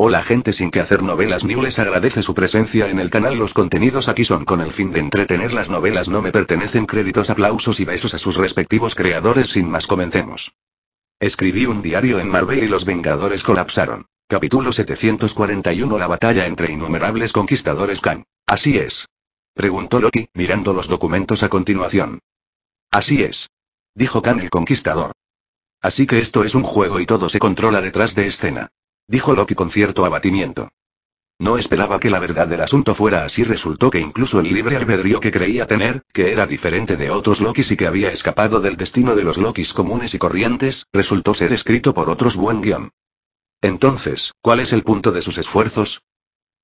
Hola gente sin que hacer novelas ni les agradece su presencia en el canal. Los contenidos aquí son con el fin de entretener las novelas no me pertenecen créditos, aplausos y besos a sus respectivos creadores sin más comencemos. Escribí un diario en Marvel y los Vengadores colapsaron. Capítulo 741 La batalla entre innumerables conquistadores Khan. Así es. Preguntó Loki, mirando los documentos a continuación. Así es. Dijo Khan el conquistador. Así que esto es un juego y todo se controla detrás de escena. Dijo Loki con cierto abatimiento. No esperaba que la verdad del asunto fuera así. Resultó que incluso el libre albedrío que creía tener, que era diferente de otros Lokis y que había escapado del destino de los Lokis comunes y corrientes, resultó ser escrito por otros buen guión. Entonces, ¿cuál es el punto de sus esfuerzos?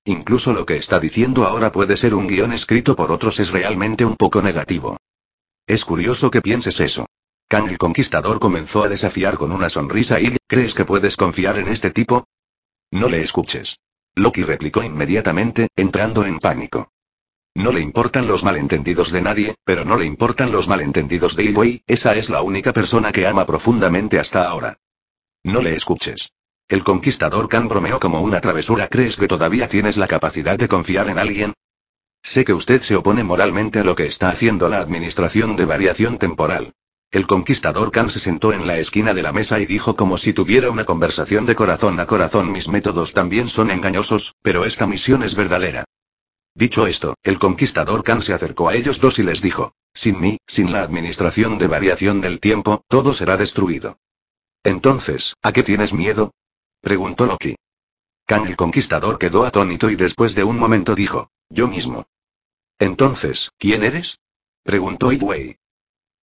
Incluso lo que está diciendo ahora puede ser un guión escrito por otros es realmente un poco negativo. Es curioso que pienses eso. Kang el Conquistador comenzó a desafiar con una sonrisa y ¿crees que puedes confiar en este tipo? No le escuches. Loki replicó inmediatamente, entrando en pánico. No le importan los malentendidos de nadie, pero no le importan los malentendidos de Ilway, esa es la única persona que ama profundamente hasta ahora. No le escuches. El conquistador Khan bromeó como una travesura. ¿Crees que todavía tienes la capacidad de confiar en alguien? Sé que usted se opone moralmente a lo que está haciendo la Administración de Variación Temporal. El conquistador Khan se sentó en la esquina de la mesa y dijo como si tuviera una conversación de corazón a corazón mis métodos también son engañosos, pero esta misión es verdadera. Dicho esto, el conquistador Khan se acercó a ellos dos y les dijo, sin mí, sin la administración de variación del tiempo, todo será destruido. Entonces, ¿a qué tienes miedo? preguntó Loki. Khan el conquistador quedó atónito y después de un momento dijo, yo mismo. Entonces, ¿quién eres? preguntó Iwei.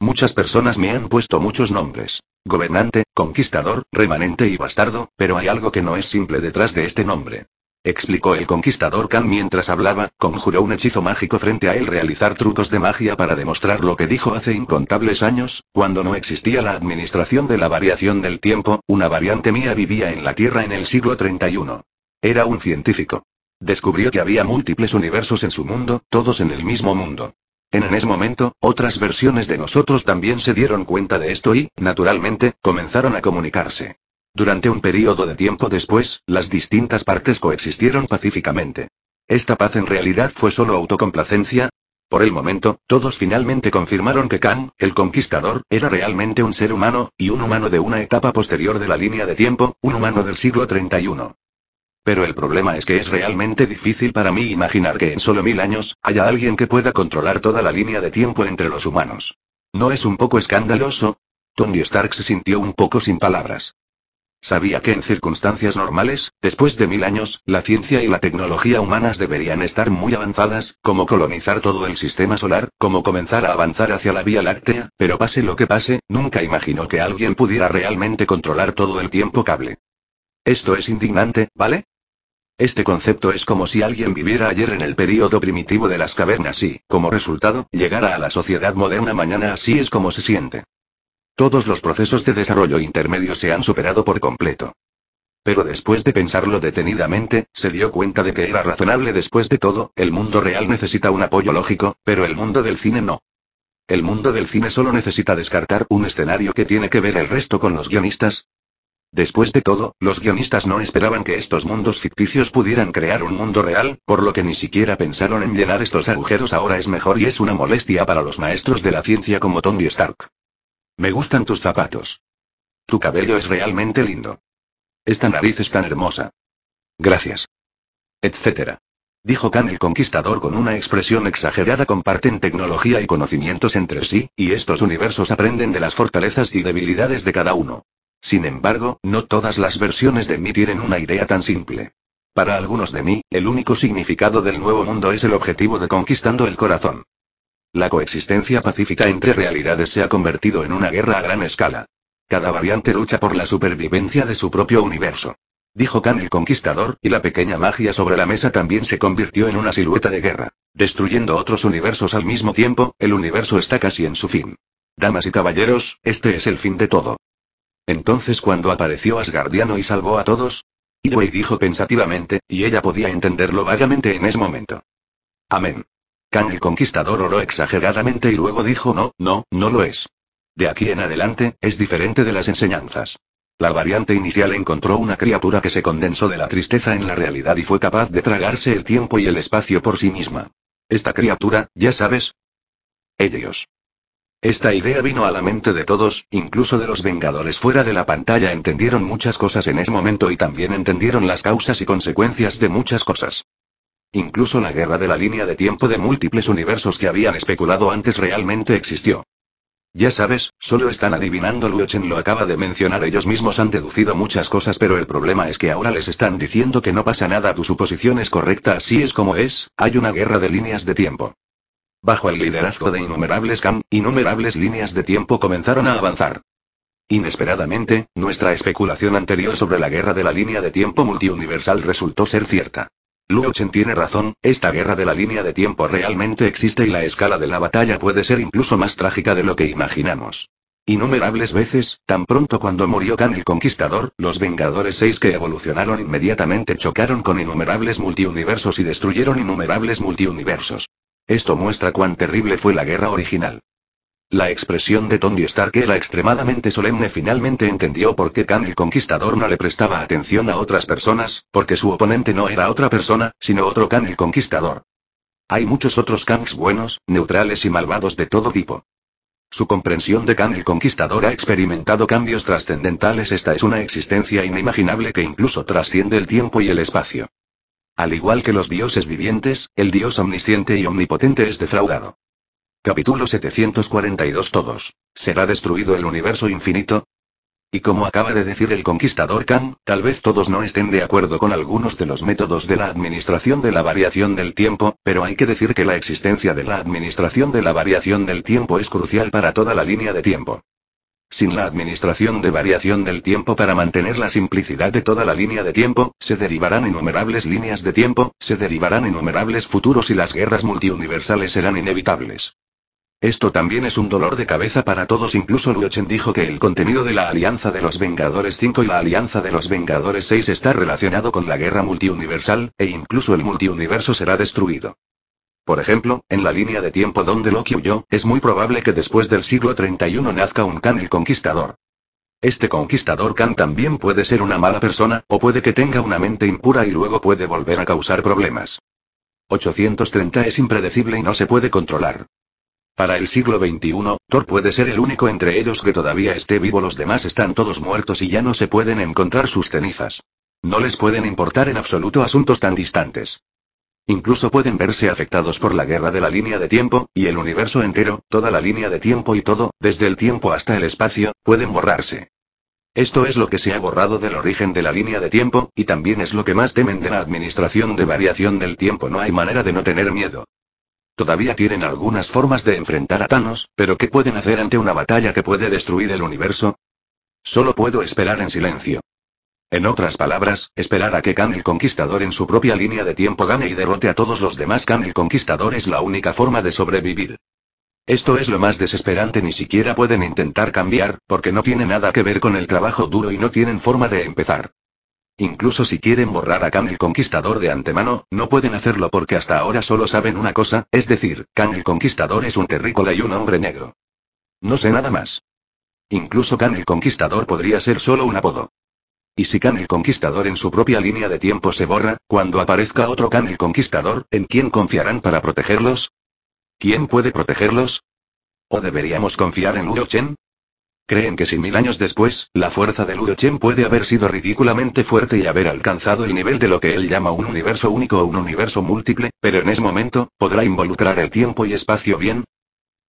Muchas personas me han puesto muchos nombres. Gobernante, conquistador, remanente y bastardo, pero hay algo que no es simple detrás de este nombre. Explicó el conquistador Khan mientras hablaba, conjuró un hechizo mágico frente a él realizar trucos de magia para demostrar lo que dijo hace incontables años, cuando no existía la administración de la variación del tiempo, una variante mía vivía en la Tierra en el siglo 31. Era un científico. Descubrió que había múltiples universos en su mundo, todos en el mismo mundo. En ese momento, otras versiones de nosotros también se dieron cuenta de esto y, naturalmente, comenzaron a comunicarse. Durante un periodo de tiempo después, las distintas partes coexistieron pacíficamente. ¿Esta paz en realidad fue solo autocomplacencia? Por el momento, todos finalmente confirmaron que Khan, el conquistador, era realmente un ser humano, y un humano de una etapa posterior de la línea de tiempo, un humano del siglo 31. Pero el problema es que es realmente difícil para mí imaginar que en solo mil años, haya alguien que pueda controlar toda la línea de tiempo entre los humanos. ¿No es un poco escandaloso? Tony Stark se sintió un poco sin palabras. Sabía que en circunstancias normales, después de mil años, la ciencia y la tecnología humanas deberían estar muy avanzadas, como colonizar todo el sistema solar, como comenzar a avanzar hacia la Vía Láctea, pero pase lo que pase, nunca imaginó que alguien pudiera realmente controlar todo el tiempo cable. Esto es indignante, ¿vale? Este concepto es como si alguien viviera ayer en el período primitivo de las cavernas y, como resultado, llegara a la sociedad moderna mañana así es como se siente. Todos los procesos de desarrollo intermedio se han superado por completo. Pero después de pensarlo detenidamente, se dio cuenta de que era razonable después de todo, el mundo real necesita un apoyo lógico, pero el mundo del cine no. El mundo del cine solo necesita descartar un escenario que tiene que ver el resto con los guionistas, Después de todo, los guionistas no esperaban que estos mundos ficticios pudieran crear un mundo real, por lo que ni siquiera pensaron en llenar estos agujeros ahora es mejor y es una molestia para los maestros de la ciencia como Tony Stark. Me gustan tus zapatos. Tu cabello es realmente lindo. Esta nariz es tan hermosa. Gracias. Etcétera. Dijo Khan el Conquistador con una expresión exagerada comparten tecnología y conocimientos entre sí, y estos universos aprenden de las fortalezas y debilidades de cada uno. Sin embargo, no todas las versiones de mí tienen una idea tan simple. Para algunos de mí, el único significado del nuevo mundo es el objetivo de conquistando el corazón. La coexistencia pacífica entre realidades se ha convertido en una guerra a gran escala. Cada variante lucha por la supervivencia de su propio universo. Dijo Khan el Conquistador, y la pequeña magia sobre la mesa también se convirtió en una silueta de guerra. Destruyendo otros universos al mismo tiempo, el universo está casi en su fin. Damas y caballeros, este es el fin de todo. Entonces cuando apareció Asgardiano y salvó a todos, Iwei dijo pensativamente, y ella podía entenderlo vagamente en ese momento. Amén. Kang el conquistador oró exageradamente y luego dijo no, no, no lo es. De aquí en adelante, es diferente de las enseñanzas. La variante inicial encontró una criatura que se condensó de la tristeza en la realidad y fue capaz de tragarse el tiempo y el espacio por sí misma. Esta criatura, ya sabes. Ellos. Esta idea vino a la mente de todos, incluso de los Vengadores fuera de la pantalla entendieron muchas cosas en ese momento y también entendieron las causas y consecuencias de muchas cosas. Incluso la guerra de la línea de tiempo de múltiples universos que habían especulado antes realmente existió. Ya sabes, solo están adivinando Luochen lo acaba de mencionar ellos mismos han deducido muchas cosas pero el problema es que ahora les están diciendo que no pasa nada tu suposición es correcta así es como es, hay una guerra de líneas de tiempo. Bajo el liderazgo de innumerables CAM, innumerables líneas de tiempo comenzaron a avanzar. Inesperadamente, nuestra especulación anterior sobre la guerra de la línea de tiempo multiuniversal resultó ser cierta. Chen tiene razón, esta guerra de la línea de tiempo realmente existe y la escala de la batalla puede ser incluso más trágica de lo que imaginamos. Innumerables veces, tan pronto cuando murió Khan el Conquistador, los Vengadores 6 que evolucionaron inmediatamente chocaron con innumerables multiuniversos y destruyeron innumerables multiuniversos. Esto muestra cuán terrible fue la guerra original. La expresión de Tony Stark era extremadamente solemne. Finalmente entendió por qué Khan el Conquistador no le prestaba atención a otras personas, porque su oponente no era otra persona, sino otro Khan el Conquistador. Hay muchos otros Khans buenos, neutrales y malvados de todo tipo. Su comprensión de Khan el Conquistador ha experimentado cambios trascendentales. Esta es una existencia inimaginable que incluso trasciende el tiempo y el espacio. Al igual que los dioses vivientes, el dios omnisciente y omnipotente es defraudado. Capítulo 742 Todos. ¿Será destruido el universo infinito? Y como acaba de decir el conquistador Khan, tal vez todos no estén de acuerdo con algunos de los métodos de la administración de la variación del tiempo, pero hay que decir que la existencia de la administración de la variación del tiempo es crucial para toda la línea de tiempo. Sin la administración de variación del tiempo para mantener la simplicidad de toda la línea de tiempo, se derivarán innumerables líneas de tiempo, se derivarán innumerables futuros y las guerras multiuniversales serán inevitables. Esto también es un dolor de cabeza para todos, incluso Luochen dijo que el contenido de la Alianza de los Vengadores 5 y la Alianza de los Vengadores 6 está relacionado con la guerra multiuniversal, e incluso el multiuniverso será destruido. Por ejemplo, en la línea de tiempo donde Loki huyó, es muy probable que después del siglo 31 nazca un Khan el Conquistador. Este conquistador Khan también puede ser una mala persona, o puede que tenga una mente impura y luego puede volver a causar problemas. 830 es impredecible y no se puede controlar. Para el siglo XXI, Thor puede ser el único entre ellos que todavía esté vivo, los demás están todos muertos y ya no se pueden encontrar sus cenizas. No les pueden importar en absoluto asuntos tan distantes. Incluso pueden verse afectados por la guerra de la línea de tiempo, y el universo entero, toda la línea de tiempo y todo, desde el tiempo hasta el espacio, pueden borrarse. Esto es lo que se ha borrado del origen de la línea de tiempo, y también es lo que más temen de la administración de variación del tiempo. No hay manera de no tener miedo. Todavía tienen algunas formas de enfrentar a Thanos, pero ¿qué pueden hacer ante una batalla que puede destruir el universo? Solo puedo esperar en silencio. En otras palabras, esperar a que Khan el Conquistador en su propia línea de tiempo gane y derrote a todos los demás Khan el Conquistador es la única forma de sobrevivir. Esto es lo más desesperante, ni siquiera pueden intentar cambiar, porque no tiene nada que ver con el trabajo duro y no tienen forma de empezar. Incluso si quieren borrar a Khan el Conquistador de antemano, no pueden hacerlo porque hasta ahora solo saben una cosa, es decir, Khan el Conquistador es un terrícola y un hombre negro. No sé nada más. Incluso Khan el Conquistador podría ser solo un apodo. Y si Kan el Conquistador en su propia línea de tiempo se borra, cuando aparezca otro Kan el Conquistador, ¿en quién confiarán para protegerlos? ¿Quién puede protegerlos? ¿O deberíamos confiar en Luo Chen? ¿Creen que si mil años después, la fuerza de Ludochen Chen puede haber sido ridículamente fuerte y haber alcanzado el nivel de lo que él llama un universo único o un universo múltiple, pero en ese momento, podrá involucrar el tiempo y espacio bien?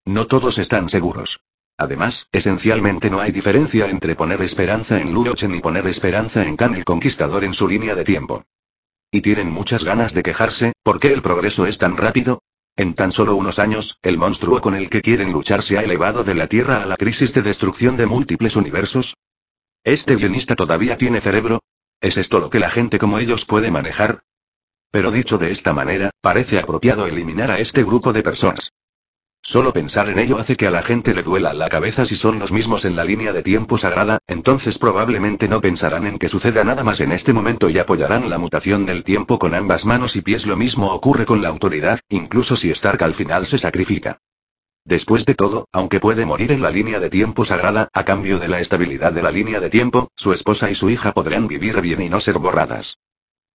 No todos están seguros. Además, esencialmente no hay diferencia entre poner esperanza en Luochen y poner esperanza en Khan el Conquistador en su línea de tiempo. Y tienen muchas ganas de quejarse, ¿por qué el progreso es tan rápido? En tan solo unos años, el monstruo con el que quieren luchar se ha elevado de la Tierra a la crisis de destrucción de múltiples universos. ¿Este guionista todavía tiene cerebro? ¿Es esto lo que la gente como ellos puede manejar? Pero dicho de esta manera, parece apropiado eliminar a este grupo de personas. Solo pensar en ello hace que a la gente le duela la cabeza si son los mismos en la línea de tiempo sagrada, entonces probablemente no pensarán en que suceda nada más en este momento y apoyarán la mutación del tiempo con ambas manos y pies. Lo mismo ocurre con la autoridad, incluso si Stark al final se sacrifica. Después de todo, aunque puede morir en la línea de tiempo sagrada, a cambio de la estabilidad de la línea de tiempo, su esposa y su hija podrán vivir bien y no ser borradas.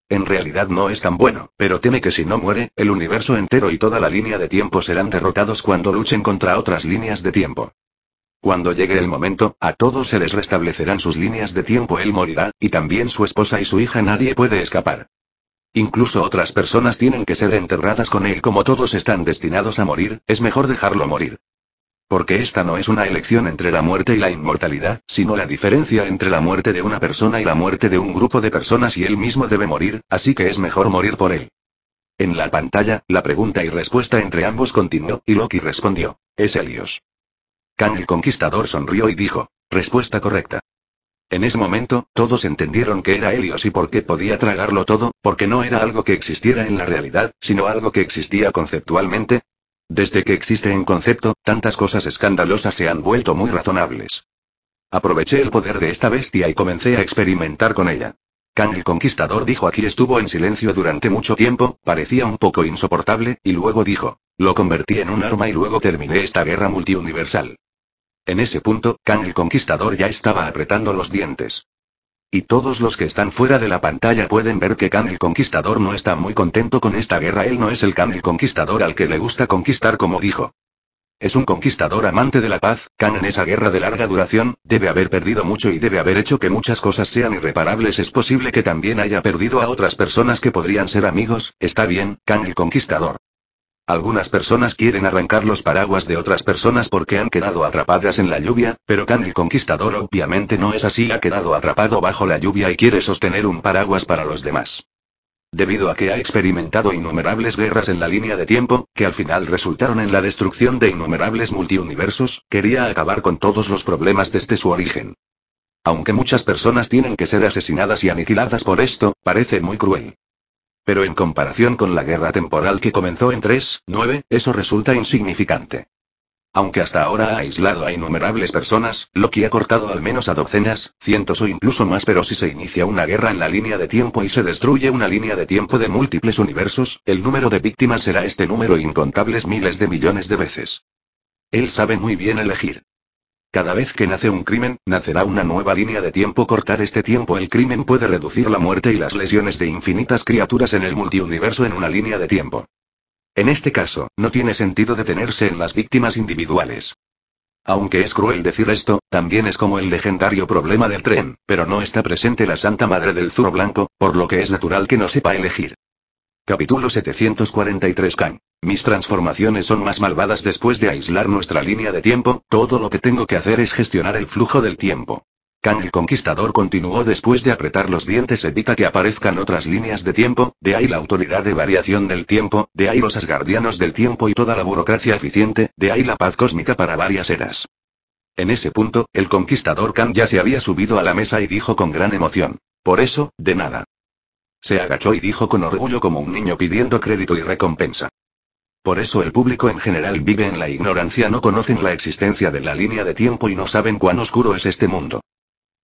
En realidad no es tan bueno, pero teme que si no muere, el universo entero y toda la línea de tiempo serán derrotados cuando luchen contra otras líneas de tiempo. Cuando llegue el momento, a todos se les restablecerán sus líneas de tiempo, él morirá, y también su esposa y su hija nadie puede escapar. Incluso otras personas tienen que ser enterradas con él como todos están destinados a morir, es mejor dejarlo morir. Porque esta no es una elección entre la muerte y la inmortalidad, sino la diferencia entre la muerte de una persona y la muerte de un grupo de personas y él mismo debe morir, así que es mejor morir por él. En la pantalla, la pregunta y respuesta entre ambos continuó, y Loki respondió, es Helios. Khan el conquistador sonrió y dijo, respuesta correcta. En ese momento, todos entendieron que era Helios y por qué podía tragarlo todo, porque no era algo que existiera en la realidad, sino algo que existía conceptualmente, desde que existe en concepto, tantas cosas escandalosas se han vuelto muy razonables. Aproveché el poder de esta bestia y comencé a experimentar con ella. Kang el Conquistador dijo aquí estuvo en silencio durante mucho tiempo, parecía un poco insoportable, y luego dijo, lo convertí en un arma y luego terminé esta guerra multiuniversal. En ese punto, Kang el Conquistador ya estaba apretando los dientes. Y todos los que están fuera de la pantalla pueden ver que Khan el Conquistador no está muy contento con esta guerra. Él no es el Khan el Conquistador al que le gusta conquistar como dijo. Es un conquistador amante de la paz, Khan en esa guerra de larga duración, debe haber perdido mucho y debe haber hecho que muchas cosas sean irreparables. Es posible que también haya perdido a otras personas que podrían ser amigos, está bien, Khan el Conquistador. Algunas personas quieren arrancar los paraguas de otras personas porque han quedado atrapadas en la lluvia, pero Khan el Conquistador obviamente no es así, ha quedado atrapado bajo la lluvia y quiere sostener un paraguas para los demás. Debido a que ha experimentado innumerables guerras en la línea de tiempo, que al final resultaron en la destrucción de innumerables multiuniversos, quería acabar con todos los problemas desde su origen. Aunque muchas personas tienen que ser asesinadas y aniquiladas por esto, parece muy cruel. Pero en comparación con la guerra temporal que comenzó en 3-9, eso resulta insignificante. Aunque hasta ahora ha aislado a innumerables personas, Loki ha cortado al menos a docenas, cientos o incluso más, pero si se inicia una guerra en la línea de tiempo y se destruye una línea de tiempo de múltiples universos, el número de víctimas será este número incontables miles de millones de veces. Él sabe muy bien elegir. Cada vez que nace un crimen, nacerá una nueva línea de tiempo. Cortar este tiempo el crimen puede reducir la muerte y las lesiones de infinitas criaturas en el multiuniverso en una línea de tiempo. En este caso, no tiene sentido detenerse en las víctimas individuales. Aunque es cruel decir esto, también es como el legendario problema del tren, pero no está presente la Santa Madre del Zuro Blanco, por lo que es natural que no sepa elegir. Capítulo 743 Can. Mis transformaciones son más malvadas después de aislar nuestra línea de tiempo, todo lo que tengo que hacer es gestionar el flujo del tiempo. Kan el Conquistador continuó después de apretar los dientes evita que aparezcan otras líneas de tiempo, de ahí la autoridad de variación del tiempo, de ahí los asgardianos del tiempo y toda la burocracia eficiente, de ahí la paz cósmica para varias eras. En ese punto, el Conquistador Khan ya se había subido a la mesa y dijo con gran emoción. Por eso, de nada. Se agachó y dijo con orgullo como un niño pidiendo crédito y recompensa. Por eso el público en general vive en la ignorancia, no conocen la existencia de la línea de tiempo y no saben cuán oscuro es este mundo.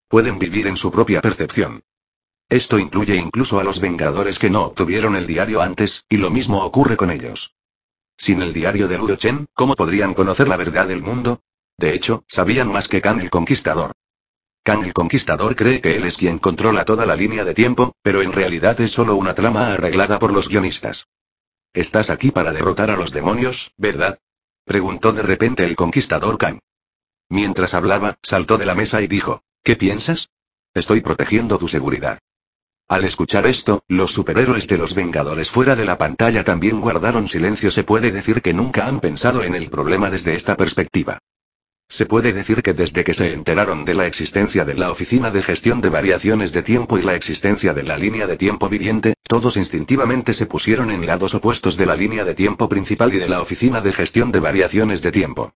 Pueden vivir en su propia percepción. Esto incluye incluso a los Vengadores que no obtuvieron el diario antes, y lo mismo ocurre con ellos. Sin el diario de Ludo Chen, ¿cómo podrían conocer la verdad del mundo? De hecho, sabían más que Khan el Conquistador. Kang el Conquistador cree que él es quien controla toda la línea de tiempo, pero en realidad es solo una trama arreglada por los guionistas. Estás aquí para derrotar a los demonios, ¿verdad? Preguntó de repente el Conquistador Kang. Mientras hablaba, saltó de la mesa y dijo, ¿qué piensas? Estoy protegiendo tu seguridad. Al escuchar esto, los superhéroes de los Vengadores fuera de la pantalla también guardaron silencio. Se puede decir que nunca han pensado en el problema desde esta perspectiva. Se puede decir que desde que se enteraron de la existencia de la Oficina de Gestión de Variaciones de Tiempo y la existencia de la línea de tiempo viviente, todos instintivamente se pusieron en lados opuestos de la línea de tiempo principal y de la Oficina de Gestión de Variaciones de Tiempo.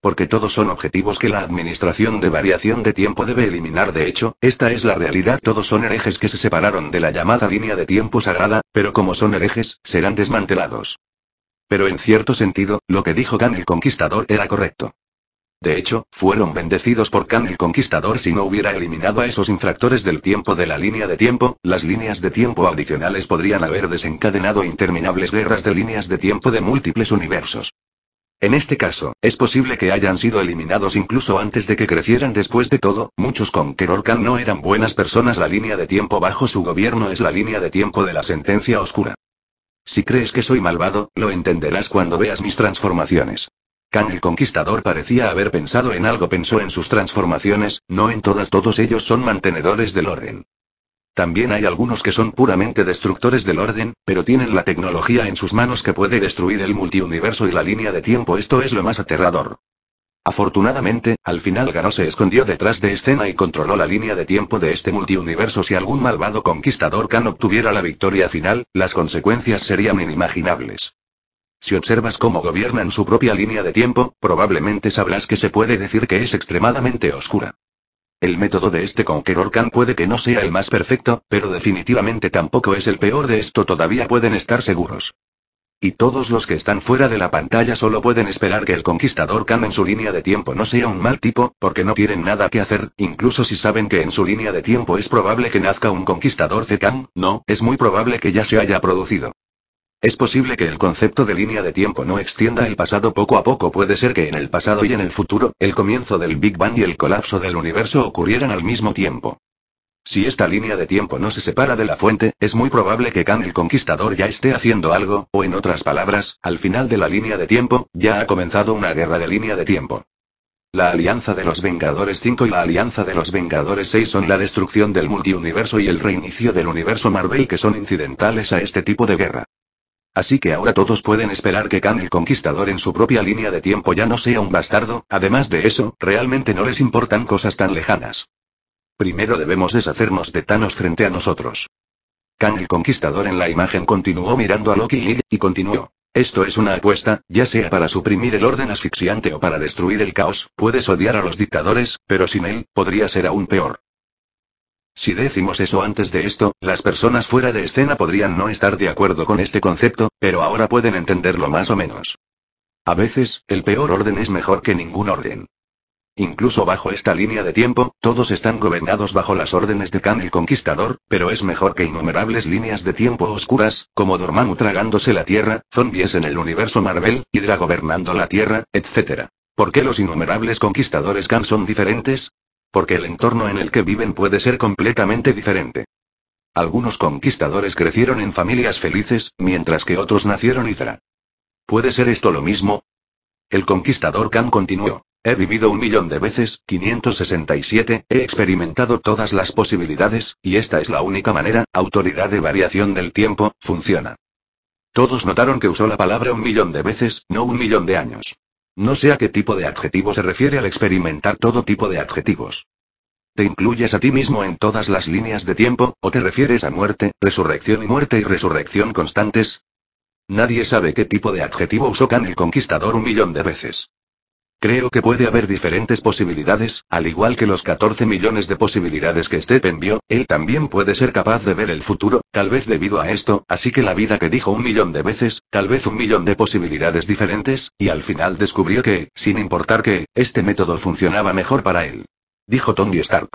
Porque todos son objetivos que la Administración de Variación de Tiempo debe eliminar. De hecho, esta es la realidad. Todos son herejes que se separaron de la llamada línea de tiempo sagrada, pero como son herejes, serán desmantelados. Pero en cierto sentido, lo que dijo Dan el Conquistador era correcto. De hecho, fueron bendecidos por Khan el Conquistador si no hubiera eliminado a esos infractores del tiempo de la línea de tiempo, las líneas de tiempo adicionales podrían haber desencadenado interminables guerras de líneas de tiempo de múltiples universos. En este caso, es posible que hayan sido eliminados incluso antes de que crecieran después de todo, muchos con Khan no eran buenas personas la línea de tiempo bajo su gobierno es la línea de tiempo de la sentencia oscura. Si crees que soy malvado, lo entenderás cuando veas mis transformaciones. Khan el Conquistador parecía haber pensado en algo, pensó en sus transformaciones, no en todas, todos ellos son mantenedores del orden. También hay algunos que son puramente destructores del orden, pero tienen la tecnología en sus manos que puede destruir el multiuniverso y la línea de tiempo, esto es lo más aterrador. Afortunadamente, al final Garo se escondió detrás de escena y controló la línea de tiempo de este multiuniverso. Si algún malvado conquistador Khan obtuviera la victoria final, las consecuencias serían inimaginables. Si observas cómo gobiernan su propia línea de tiempo, probablemente sabrás que se puede decir que es extremadamente oscura. El método de este Conqueror Khan puede que no sea el más perfecto, pero definitivamente tampoco es el peor de esto todavía pueden estar seguros. Y todos los que están fuera de la pantalla solo pueden esperar que el conquistador Khan en su línea de tiempo no sea un mal tipo, porque no tienen nada que hacer, incluso si saben que en su línea de tiempo es probable que nazca un conquistador Z no, es muy probable que ya se haya producido. Es posible que el concepto de línea de tiempo no extienda el pasado poco a poco. Puede ser que en el pasado y en el futuro, el comienzo del Big Bang y el colapso del universo ocurrieran al mismo tiempo. Si esta línea de tiempo no se separa de la fuente, es muy probable que Khan el Conquistador ya esté haciendo algo, o en otras palabras, al final de la línea de tiempo, ya ha comenzado una guerra de línea de tiempo. La Alianza de los Vengadores 5 y la Alianza de los Vengadores 6 son la destrucción del multiuniverso y el reinicio del universo Marvel que son incidentales a este tipo de guerra. Así que ahora todos pueden esperar que Khan el Conquistador en su propia línea de tiempo ya no sea un bastardo, además de eso, realmente no les importan cosas tan lejanas. Primero debemos deshacernos de Thanos frente a nosotros. Khan el Conquistador en la imagen continuó mirando a Loki y y continuó. Esto es una apuesta, ya sea para suprimir el orden asfixiante o para destruir el caos, puedes odiar a los dictadores, pero sin él, podría ser aún peor. Si decimos eso antes de esto, las personas fuera de escena podrían no estar de acuerdo con este concepto, pero ahora pueden entenderlo más o menos. A veces, el peor orden es mejor que ningún orden. Incluso bajo esta línea de tiempo, todos están gobernados bajo las órdenes de Khan el Conquistador, pero es mejor que innumerables líneas de tiempo oscuras, como Dormammu tragándose la Tierra, zombies en el universo Marvel, Hydra gobernando la Tierra, etc. ¿Por qué los innumerables conquistadores Khan son diferentes? porque el entorno en el que viven puede ser completamente diferente. Algunos conquistadores crecieron en familias felices, mientras que otros nacieron hidra. ¿Puede ser esto lo mismo? El conquistador Khan continuó. He vivido un millón de veces, 567, he experimentado todas las posibilidades, y esta es la única manera, autoridad de variación del tiempo, funciona. Todos notaron que usó la palabra un millón de veces, no un millón de años. No sé a qué tipo de adjetivo se refiere al experimentar todo tipo de adjetivos. ¿Te incluyes a ti mismo en todas las líneas de tiempo, o te refieres a muerte, resurrección y muerte y resurrección constantes? Nadie sabe qué tipo de adjetivo usó Khan el Conquistador un millón de veces. Creo que puede haber diferentes posibilidades, al igual que los 14 millones de posibilidades que Stephen vio, él también puede ser capaz de ver el futuro, tal vez debido a esto, así que la vida que dijo un millón de veces, tal vez un millón de posibilidades diferentes, y al final descubrió que, sin importar que, este método funcionaba mejor para él. Dijo Tony Stark.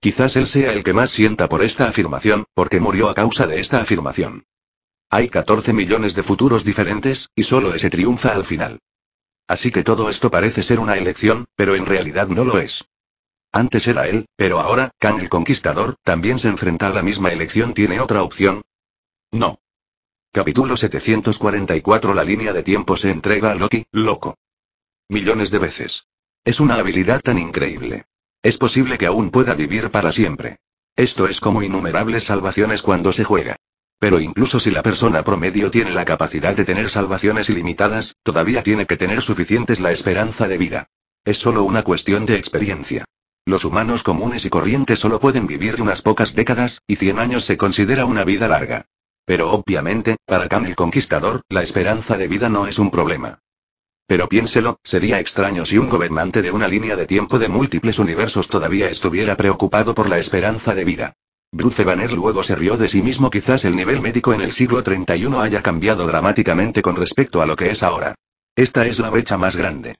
Quizás él sea el que más sienta por esta afirmación, porque murió a causa de esta afirmación. Hay 14 millones de futuros diferentes, y solo ese triunfa al final. Así que todo esto parece ser una elección, pero en realidad no lo es. Antes era él, pero ahora, Kang el Conquistador, también se enfrenta a la misma elección. ¿Tiene otra opción? No. Capítulo 744 La línea de tiempo se entrega a Loki, loco. Millones de veces. Es una habilidad tan increíble. Es posible que aún pueda vivir para siempre. Esto es como innumerables salvaciones cuando se juega. Pero incluso si la persona promedio tiene la capacidad de tener salvaciones ilimitadas, todavía tiene que tener suficientes la esperanza de vida. Es solo una cuestión de experiencia. Los humanos comunes y corrientes solo pueden vivir unas pocas décadas, y 100 años se considera una vida larga. Pero obviamente, para Khan el Conquistador, la esperanza de vida no es un problema. Pero piénselo, sería extraño si un gobernante de una línea de tiempo de múltiples universos todavía estuviera preocupado por la esperanza de vida. Bruce Banner luego se rió de sí mismo quizás el nivel médico en el siglo 31 haya cambiado dramáticamente con respecto a lo que es ahora. Esta es la brecha más grande.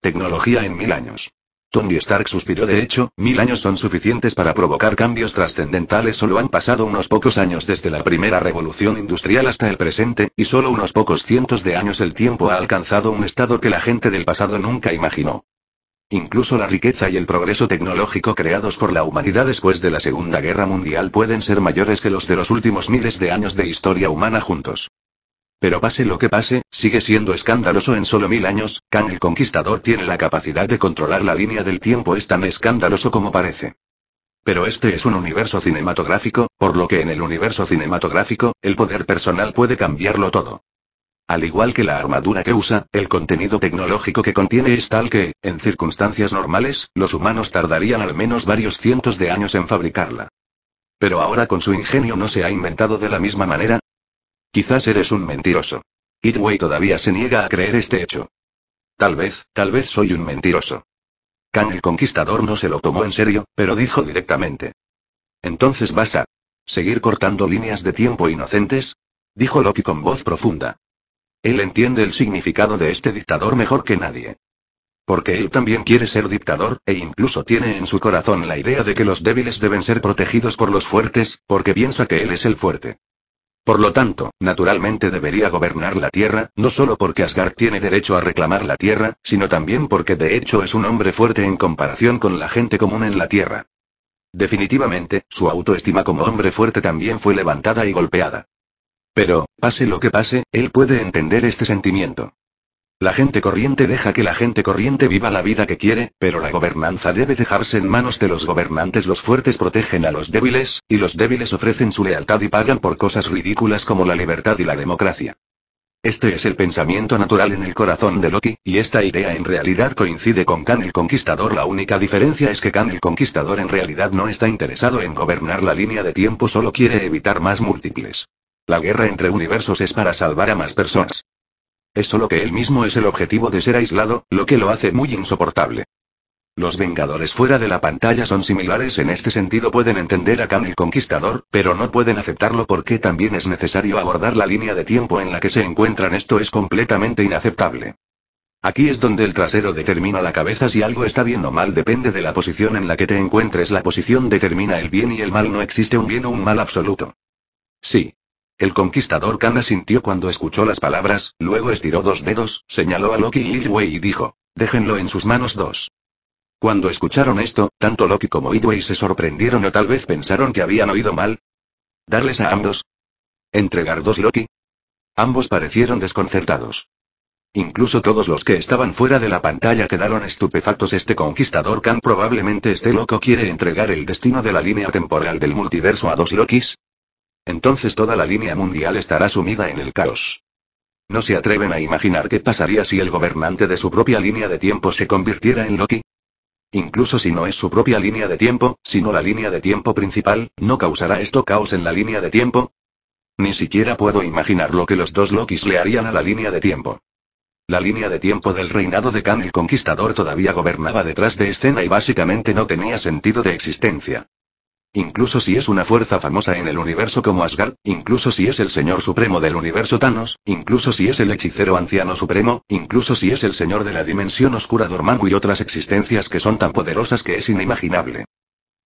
Tecnología en mil años. Tony Stark suspiró de hecho, mil años son suficientes para provocar cambios trascendentales solo han pasado unos pocos años desde la primera revolución industrial hasta el presente, y solo unos pocos cientos de años el tiempo ha alcanzado un estado que la gente del pasado nunca imaginó. Incluso la riqueza y el progreso tecnológico creados por la humanidad después de la Segunda Guerra Mundial pueden ser mayores que los de los últimos miles de años de historia humana juntos. Pero pase lo que pase, sigue siendo escandaloso en solo mil años, Khan el Conquistador tiene la capacidad de controlar la línea del tiempo es tan escandaloso como parece. Pero este es un universo cinematográfico, por lo que en el universo cinematográfico, el poder personal puede cambiarlo todo. Al igual que la armadura que usa, el contenido tecnológico que contiene es tal que, en circunstancias normales, los humanos tardarían al menos varios cientos de años en fabricarla. Pero ahora con su ingenio no se ha inventado de la misma manera. Quizás eres un mentiroso. Itway todavía se niega a creer este hecho. Tal vez, tal vez soy un mentiroso. Khan el Conquistador no se lo tomó en serio, pero dijo directamente. Entonces vas a seguir cortando líneas de tiempo inocentes? Dijo Loki con voz profunda. Él entiende el significado de este dictador mejor que nadie. Porque él también quiere ser dictador, e incluso tiene en su corazón la idea de que los débiles deben ser protegidos por los fuertes, porque piensa que él es el fuerte. Por lo tanto, naturalmente debería gobernar la Tierra, no solo porque Asgard tiene derecho a reclamar la Tierra, sino también porque de hecho es un hombre fuerte en comparación con la gente común en la Tierra. Definitivamente, su autoestima como hombre fuerte también fue levantada y golpeada. Pero, pase lo que pase, él puede entender este sentimiento. La gente corriente deja que la gente corriente viva la vida que quiere, pero la gobernanza debe dejarse en manos de los gobernantes. Los fuertes protegen a los débiles, y los débiles ofrecen su lealtad y pagan por cosas ridículas como la libertad y la democracia. Este es el pensamiento natural en el corazón de Loki, y esta idea en realidad coincide con Khan el Conquistador. La única diferencia es que Khan el Conquistador en realidad no está interesado en gobernar la línea de tiempo, solo quiere evitar más múltiples. La guerra entre universos es para salvar a más personas. Es solo que él mismo es el objetivo de ser aislado, lo que lo hace muy insoportable. Los Vengadores fuera de la pantalla son similares en este sentido, pueden entender a Khan el Conquistador, pero no pueden aceptarlo porque también es necesario abordar la línea de tiempo en la que se encuentran, esto es completamente inaceptable. Aquí es donde el trasero determina la cabeza si algo está bien o mal depende de la posición en la que te encuentres, la posición determina el bien y el mal, no existe un bien o un mal absoluto. Sí, el conquistador Khan asintió cuando escuchó las palabras, luego estiró dos dedos, señaló a Loki y Idway y dijo, déjenlo en sus manos dos. Cuando escucharon esto, tanto Loki como Idway se sorprendieron o tal vez pensaron que habían oído mal. ¿Darles a ambos? ¿Entregar dos Loki? Ambos parecieron desconcertados. Incluso todos los que estaban fuera de la pantalla quedaron estupefactos. Este conquistador Khan probablemente esté loco quiere entregar el destino de la línea temporal del multiverso a dos Lokis, entonces toda la línea mundial estará sumida en el caos. No se atreven a imaginar qué pasaría si el gobernante de su propia línea de tiempo se convirtiera en Loki. Incluso si no es su propia línea de tiempo, sino la línea de tiempo principal, ¿no causará esto caos en la línea de tiempo? Ni siquiera puedo imaginar lo que los dos Lokis le harían a la línea de tiempo. La línea de tiempo del reinado de Khan el Conquistador todavía gobernaba detrás de escena y básicamente no tenía sentido de existencia. Incluso si es una fuerza famosa en el universo como Asgard, incluso si es el señor supremo del universo Thanos, incluso si es el hechicero anciano supremo, incluso si es el señor de la dimensión oscura Dormammu y otras existencias que son tan poderosas que es inimaginable.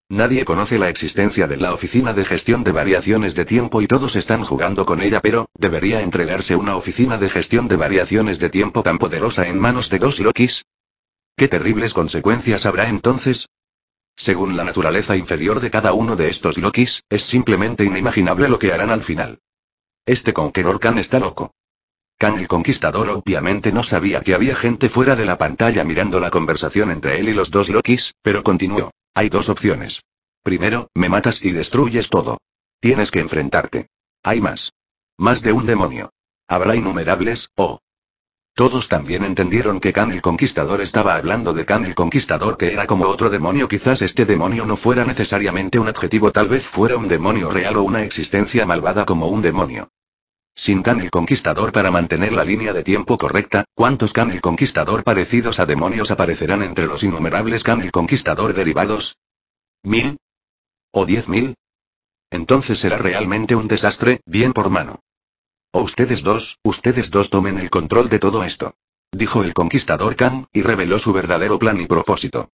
Nadie conoce la existencia de la oficina de gestión de variaciones de tiempo y todos están jugando con ella, pero, ¿debería entregarse una oficina de gestión de variaciones de tiempo tan poderosa en manos de dos Lokis? ¿Qué terribles consecuencias habrá entonces? Según la naturaleza inferior de cada uno de estos Lokis, es simplemente inimaginable lo que harán al final. Este Conqueror Khan está loco. Khan el Conquistador obviamente no sabía que había gente fuera de la pantalla mirando la conversación entre él y los dos Lokis, pero continuó. Hay dos opciones. Primero, me matas y destruyes todo. Tienes que enfrentarte. Hay más. Más de un demonio. Habrá innumerables, o, todos también entendieron que Khan el Conquistador estaba hablando de Khan el Conquistador que era como otro demonio quizás este demonio no fuera necesariamente un adjetivo tal vez fuera un demonio real o una existencia malvada como un demonio. Sin Khan el Conquistador para mantener la línea de tiempo correcta, ¿cuántos Khan el Conquistador parecidos a demonios aparecerán entre los innumerables Khan el Conquistador derivados? ¿Mil? ¿O diez mil? Entonces será realmente un desastre, bien por mano. O oh, ustedes dos, ustedes dos tomen el control de todo esto. Dijo el conquistador Khan, y reveló su verdadero plan y propósito.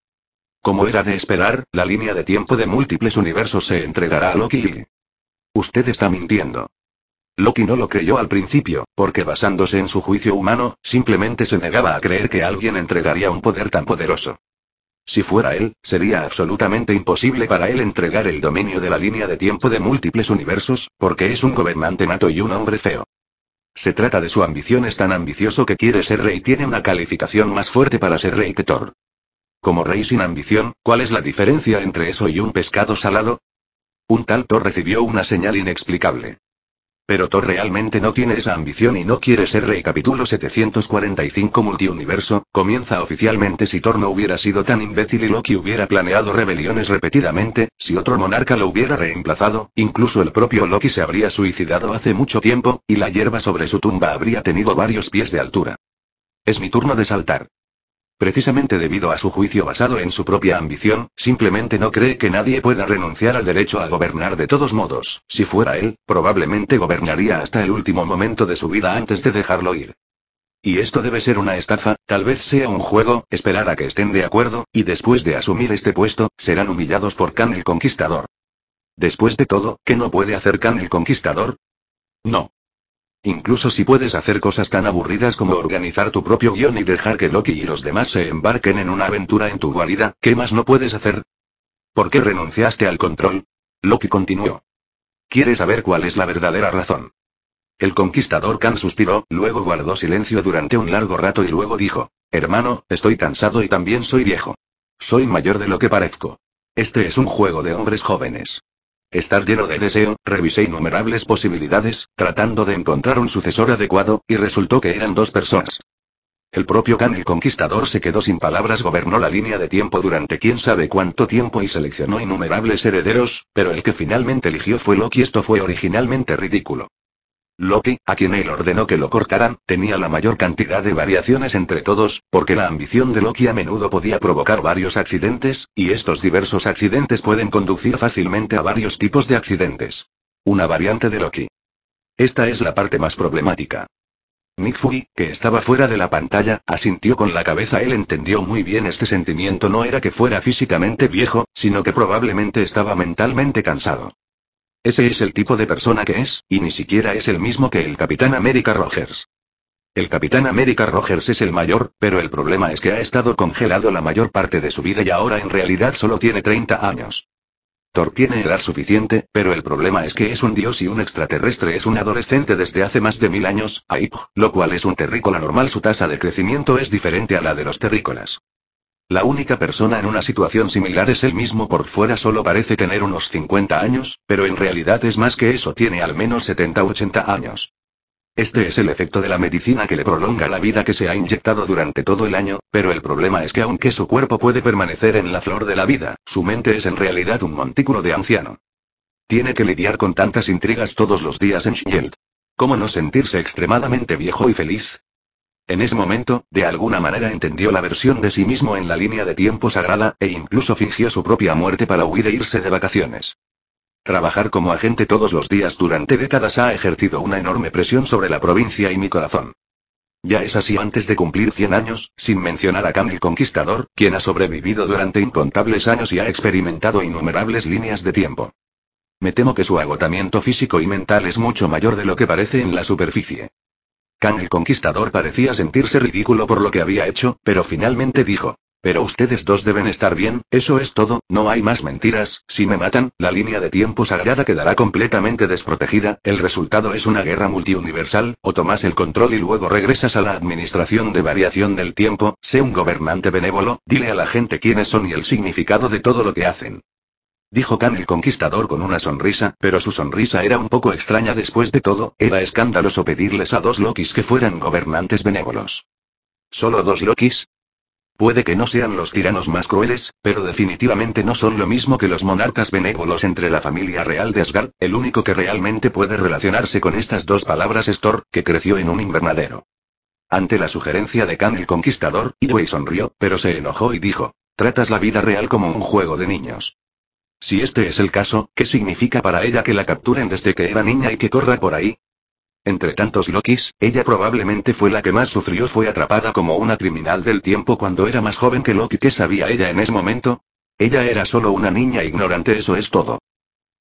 Como era de esperar, la línea de tiempo de múltiples universos se entregará a Loki. Usted está mintiendo. Loki no lo creyó al principio, porque basándose en su juicio humano, simplemente se negaba a creer que alguien entregaría un poder tan poderoso. Si fuera él, sería absolutamente imposible para él entregar el dominio de la línea de tiempo de múltiples universos, porque es un gobernante nato y un hombre feo. Se trata de su ambición, es tan ambicioso que quiere ser rey, y tiene una calificación más fuerte para ser rey que Thor. Como rey sin ambición, ¿cuál es la diferencia entre eso y un pescado salado? Un tal Thor recibió una señal inexplicable. Pero Thor realmente no tiene esa ambición y no quiere ser rey. Capítulo 745 Multiuniverso, comienza oficialmente si Thor no hubiera sido tan imbécil y Loki hubiera planeado rebeliones repetidamente, si otro monarca lo hubiera reemplazado, incluso el propio Loki se habría suicidado hace mucho tiempo, y la hierba sobre su tumba habría tenido varios pies de altura. Es mi turno de saltar. Precisamente debido a su juicio basado en su propia ambición, simplemente no cree que nadie pueda renunciar al derecho a gobernar de todos modos. Si fuera él, probablemente gobernaría hasta el último momento de su vida antes de dejarlo ir. Y esto debe ser una estafa, tal vez sea un juego, esperar a que estén de acuerdo, y después de asumir este puesto, serán humillados por Khan el Conquistador. Después de todo, ¿qué no puede hacer Khan el Conquistador? No. Incluso si puedes hacer cosas tan aburridas como organizar tu propio guión y dejar que Loki y los demás se embarquen en una aventura en tu guarida, ¿qué más no puedes hacer? ¿Por qué renunciaste al control? Loki continuó. ¿Quieres saber cuál es la verdadera razón. El conquistador Khan suspiró, luego guardó silencio durante un largo rato y luego dijo, Hermano, estoy cansado y también soy viejo. Soy mayor de lo que parezco. Este es un juego de hombres jóvenes. Estar lleno de deseo, revisé innumerables posibilidades, tratando de encontrar un sucesor adecuado, y resultó que eran dos personas. El propio Khan el Conquistador se quedó sin palabras, gobernó la línea de tiempo durante quién sabe cuánto tiempo y seleccionó innumerables herederos, pero el que finalmente eligió fue Loki. Esto fue originalmente ridículo. Loki, a quien él ordenó que lo cortaran, tenía la mayor cantidad de variaciones entre todos, porque la ambición de Loki a menudo podía provocar varios accidentes, y estos diversos accidentes pueden conducir fácilmente a varios tipos de accidentes. Una variante de Loki. Esta es la parte más problemática. Nick Fury, que estaba fuera de la pantalla, asintió con la cabeza. Él entendió muy bien este sentimiento. No era que fuera físicamente viejo, sino que probablemente estaba mentalmente cansado. Ese es el tipo de persona que es, y ni siquiera es el mismo que el Capitán América Rogers. El Capitán América Rogers es el mayor, pero el problema es que ha estado congelado la mayor parte de su vida y ahora en realidad solo tiene 30 años. Thor tiene edad suficiente, pero el problema es que es un dios y un extraterrestre es un adolescente desde hace más de mil años, AIP, lo cual es un terrícola normal. Su tasa de crecimiento es diferente a la de los terrícolas. La única persona en una situación similar es el mismo por fuera solo parece tener unos 50 años, pero en realidad es más que eso, tiene al menos 70-80 años. Este es el efecto de la medicina que le prolonga la vida que se ha inyectado durante todo el año, pero el problema es que aunque su cuerpo puede permanecer en la flor de la vida, su mente es en realidad un montículo de anciano. Tiene que lidiar con tantas intrigas todos los días en Shield. ¿Cómo no sentirse extremadamente viejo y feliz? En ese momento, de alguna manera entendió la versión de sí mismo en la línea de tiempo sagrada, e incluso fingió su propia muerte para huir e irse de vacaciones. Trabajar como agente todos los días durante décadas ha ejercido una enorme presión sobre la provincia y mi corazón. Ya es así antes de cumplir 100 años, sin mencionar a Camil Conquistador, quien ha sobrevivido durante incontables años y ha experimentado innumerables líneas de tiempo. Me temo que su agotamiento físico y mental es mucho mayor de lo que parece en la superficie. Kang el Conquistador parecía sentirse ridículo por lo que había hecho, pero finalmente dijo. Pero ustedes dos deben estar bien, eso es todo, no hay más mentiras, si me matan, la línea de tiempo sagrada quedará completamente desprotegida, el resultado es una guerra multiuniversal, o tomas el control y luego regresas a la administración de variación del tiempo, sé un gobernante benévolo, dile a la gente quiénes son y el significado de todo lo que hacen dijo Khan el conquistador con una sonrisa, pero su sonrisa era un poco extraña después de todo, era escandaloso pedirles a dos Lokis que fueran gobernantes benévolos. ¿Solo dos Lokis? Puede que no sean los tiranos más crueles, pero definitivamente no son lo mismo que los monarcas benévolos entre la familia real de Asgard, el único que realmente puede relacionarse con estas dos palabras es Thor, que creció en un invernadero. Ante la sugerencia de Khan el conquistador, Iwei sonrió, pero se enojó y dijo, tratas la vida real como un juego de niños. Si este es el caso, ¿qué significa para ella que la capturen desde que era niña y que corra por ahí? Entre tantos Lokis, ella probablemente fue la que más sufrió, fue atrapada como una criminal del tiempo cuando era más joven que Loki. ¿Qué sabía ella en ese momento? Ella era solo una niña ignorante, eso es todo.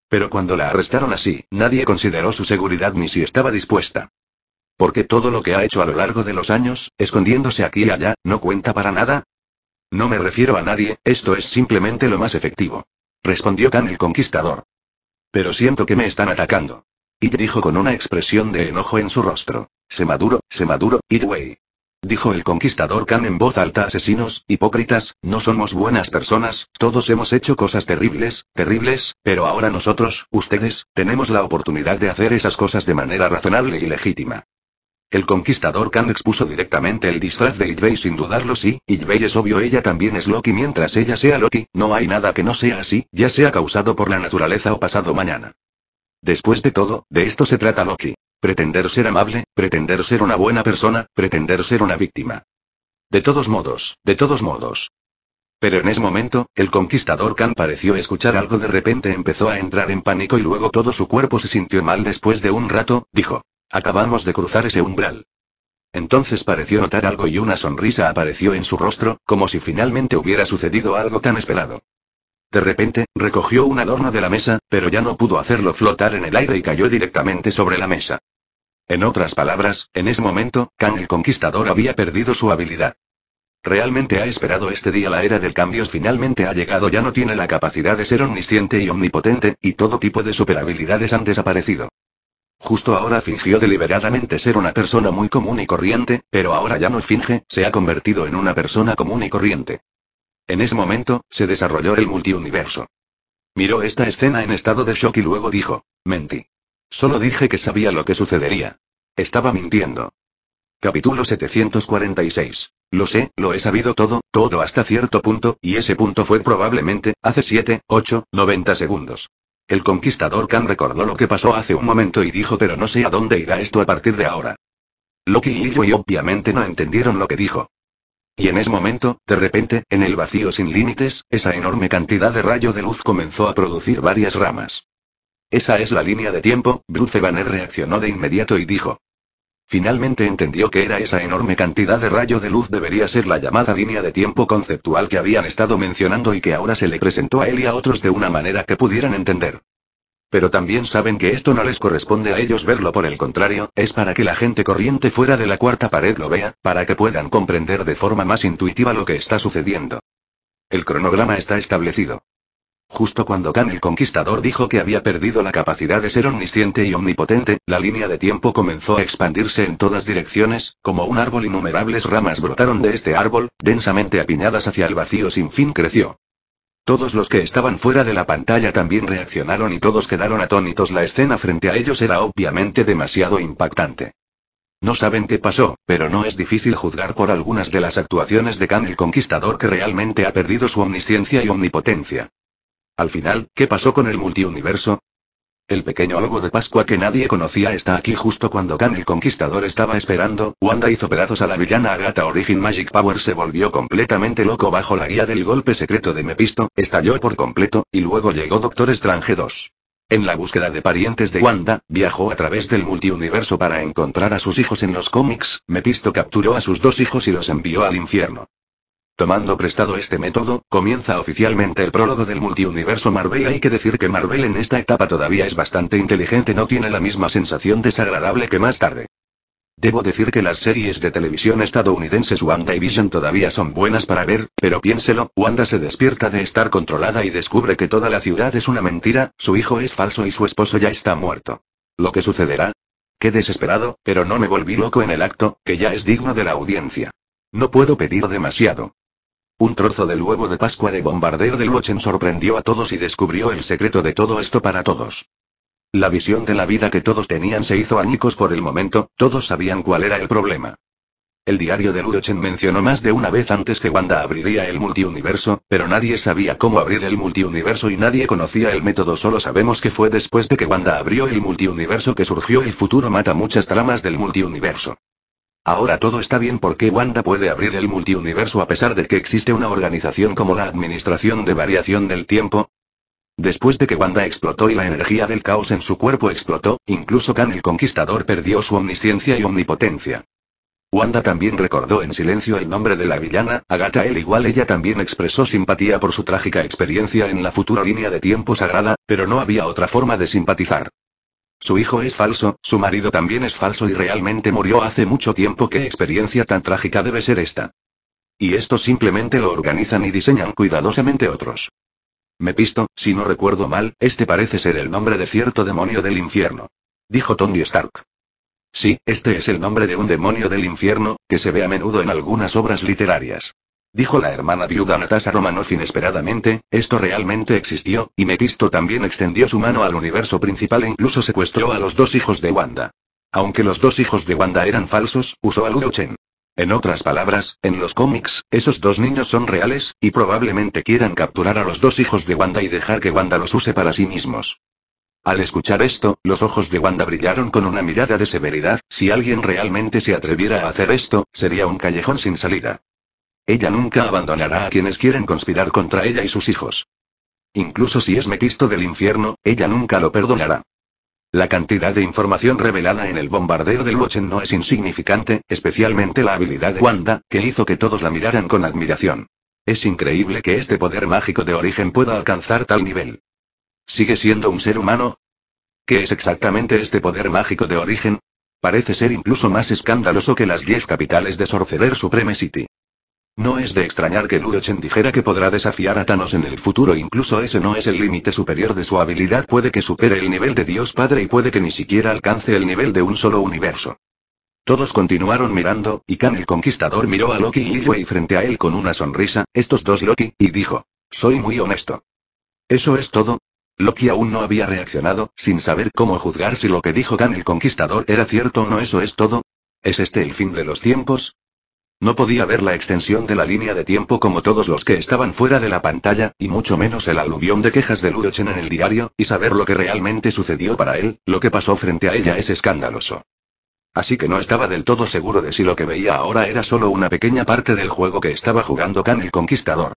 Pero cuando la arrestaron así, nadie consideró su seguridad ni si estaba dispuesta. Porque todo lo que ha hecho a lo largo de los años, escondiéndose aquí y allá, no cuenta para nada. No me refiero a nadie, esto es simplemente lo más efectivo respondió Khan el conquistador. Pero siento que me están atacando. Y dijo con una expresión de enojo en su rostro. Se maduro, se maduro, way. Dijo el conquistador Khan en voz alta asesinos, hipócritas, no somos buenas personas, todos hemos hecho cosas terribles, terribles, pero ahora nosotros, ustedes, tenemos la oportunidad de hacer esas cosas de manera razonable y legítima. El conquistador Khan expuso directamente el disfraz de Itvei sin dudarlo sí, y es obvio ella también es Loki mientras ella sea Loki, no hay nada que no sea así, ya sea causado por la naturaleza o pasado mañana. Después de todo, de esto se trata Loki. Pretender ser amable, pretender ser una buena persona, pretender ser una víctima. De todos modos, de todos modos. Pero en ese momento, el conquistador Khan pareció escuchar algo de repente empezó a entrar en pánico y luego todo su cuerpo se sintió mal después de un rato, dijo. Acabamos de cruzar ese umbral. Entonces pareció notar algo y una sonrisa apareció en su rostro, como si finalmente hubiera sucedido algo tan esperado. De repente, recogió un adorno de la mesa, pero ya no pudo hacerlo flotar en el aire y cayó directamente sobre la mesa. En otras palabras, en ese momento, Kang el Conquistador había perdido su habilidad. Realmente ha esperado este día la era del cambio finalmente ha llegado ya no tiene la capacidad de ser omnisciente y omnipotente, y todo tipo de superhabilidades han desaparecido. Justo ahora fingió deliberadamente ser una persona muy común y corriente, pero ahora ya no finge, se ha convertido en una persona común y corriente. En ese momento, se desarrolló el multiuniverso. Miró esta escena en estado de shock y luego dijo, mentí. Solo dije que sabía lo que sucedería. Estaba mintiendo. Capítulo 746. Lo sé, lo he sabido todo, todo hasta cierto punto, y ese punto fue probablemente, hace 7, 8, 90 segundos. El conquistador Khan recordó lo que pasó hace un momento y dijo pero no sé a dónde irá esto a partir de ahora. Loki y Joey obviamente no entendieron lo que dijo. Y en ese momento, de repente, en el vacío sin límites, esa enorme cantidad de rayo de luz comenzó a producir varias ramas. Esa es la línea de tiempo, Bruce Banner reaccionó de inmediato y dijo. Finalmente entendió que era esa enorme cantidad de rayo de luz debería ser la llamada línea de tiempo conceptual que habían estado mencionando y que ahora se le presentó a él y a otros de una manera que pudieran entender. Pero también saben que esto no les corresponde a ellos verlo por el contrario, es para que la gente corriente fuera de la cuarta pared lo vea, para que puedan comprender de forma más intuitiva lo que está sucediendo. El cronograma está establecido. Justo cuando Khan el Conquistador dijo que había perdido la capacidad de ser omnisciente y omnipotente, la línea de tiempo comenzó a expandirse en todas direcciones, como un árbol innumerables ramas brotaron de este árbol, densamente apiñadas hacia el vacío sin fin creció. Todos los que estaban fuera de la pantalla también reaccionaron y todos quedaron atónitos. La escena frente a ellos era obviamente demasiado impactante. No saben qué pasó, pero no es difícil juzgar por algunas de las actuaciones de Khan el Conquistador que realmente ha perdido su omnisciencia y omnipotencia. Al final, ¿qué pasó con el multiuniverso? El pequeño huevo de Pascua que nadie conocía está aquí justo cuando Khan el Conquistador estaba esperando, Wanda hizo pedazos a la villana Agatha Origin Magic Power se volvió completamente loco bajo la guía del golpe secreto de Mepisto, estalló por completo, y luego llegó Doctor Strange 2. En la búsqueda de parientes de Wanda, viajó a través del multiuniverso para encontrar a sus hijos en los cómics, Mepisto capturó a sus dos hijos y los envió al infierno. Tomando prestado este método, comienza oficialmente el prólogo del multiuniverso Marvel. Hay que decir que Marvel en esta etapa todavía es bastante inteligente, no tiene la misma sensación desagradable que más tarde. Debo decir que las series de televisión estadounidenses Wanda y todavía son buenas para ver, pero piénselo, Wanda se despierta de estar controlada y descubre que toda la ciudad es una mentira, su hijo es falso y su esposo ya está muerto. ¿Lo que sucederá? Qué desesperado, pero no me volví loco en el acto, que ya es digno de la audiencia. No puedo pedir demasiado. Un trozo del huevo de Pascua de bombardeo de Luochen sorprendió a todos y descubrió el secreto de todo esto para todos. La visión de la vida que todos tenían se hizo añicos por el momento, todos sabían cuál era el problema. El diario de Ludochen mencionó más de una vez antes que Wanda abriría el multiuniverso, pero nadie sabía cómo abrir el multiuniverso y nadie conocía el método. Solo sabemos que fue después de que Wanda abrió el multiuniverso que surgió el futuro mata muchas tramas del multiuniverso. Ahora todo está bien porque Wanda puede abrir el multiuniverso a pesar de que existe una organización como la Administración de Variación del Tiempo. Después de que Wanda explotó y la energía del caos en su cuerpo explotó, incluso Khan el Conquistador perdió su omnisciencia y omnipotencia. Wanda también recordó en silencio el nombre de la villana, Agatha El igual ella también expresó simpatía por su trágica experiencia en la futura línea de tiempo sagrada, pero no había otra forma de simpatizar. Su hijo es falso, su marido también es falso y realmente murió hace mucho tiempo. ¿Qué experiencia tan trágica debe ser esta? Y esto simplemente lo organizan y diseñan cuidadosamente otros. Me pisto, si no recuerdo mal, este parece ser el nombre de cierto demonio del infierno. Dijo Tony Stark. Sí, este es el nombre de un demonio del infierno, que se ve a menudo en algunas obras literarias dijo la hermana viuda Natasha Romanoff inesperadamente, esto realmente existió, y Mephisto también extendió su mano al universo principal e incluso secuestró a los dos hijos de Wanda. Aunque los dos hijos de Wanda eran falsos, usó a Ludo Chen. En otras palabras, en los cómics, esos dos niños son reales, y probablemente quieran capturar a los dos hijos de Wanda y dejar que Wanda los use para sí mismos. Al escuchar esto, los ojos de Wanda brillaron con una mirada de severidad, si alguien realmente se atreviera a hacer esto, sería un callejón sin salida. Ella nunca abandonará a quienes quieren conspirar contra ella y sus hijos. Incluso si es metisto del infierno, ella nunca lo perdonará. La cantidad de información revelada en el bombardeo del Wochen no es insignificante, especialmente la habilidad de Wanda, que hizo que todos la miraran con admiración. Es increíble que este poder mágico de origen pueda alcanzar tal nivel. ¿Sigue siendo un ser humano? ¿Qué es exactamente este poder mágico de origen? Parece ser incluso más escandaloso que las 10 capitales de Sorcerer Supreme City. No es de extrañar que Ludochen dijera que podrá desafiar a Thanos en el futuro, incluso ese no es el límite superior de su habilidad, puede que supere el nivel de Dios Padre y puede que ni siquiera alcance el nivel de un solo universo. Todos continuaron mirando, y Khan el Conquistador miró a Loki y y frente a él con una sonrisa, estos dos Loki, y dijo. Soy muy honesto. ¿Eso es todo? Loki aún no había reaccionado, sin saber cómo juzgar si lo que dijo Khan el Conquistador era cierto o no, eso es todo. ¿Es este el fin de los tiempos? No podía ver la extensión de la línea de tiempo como todos los que estaban fuera de la pantalla, y mucho menos el aluvión de quejas de Ludochen en el diario, y saber lo que realmente sucedió para él, lo que pasó frente a ella es escandaloso. Así que no estaba del todo seguro de si lo que veía ahora era solo una pequeña parte del juego que estaba jugando Khan el Conquistador.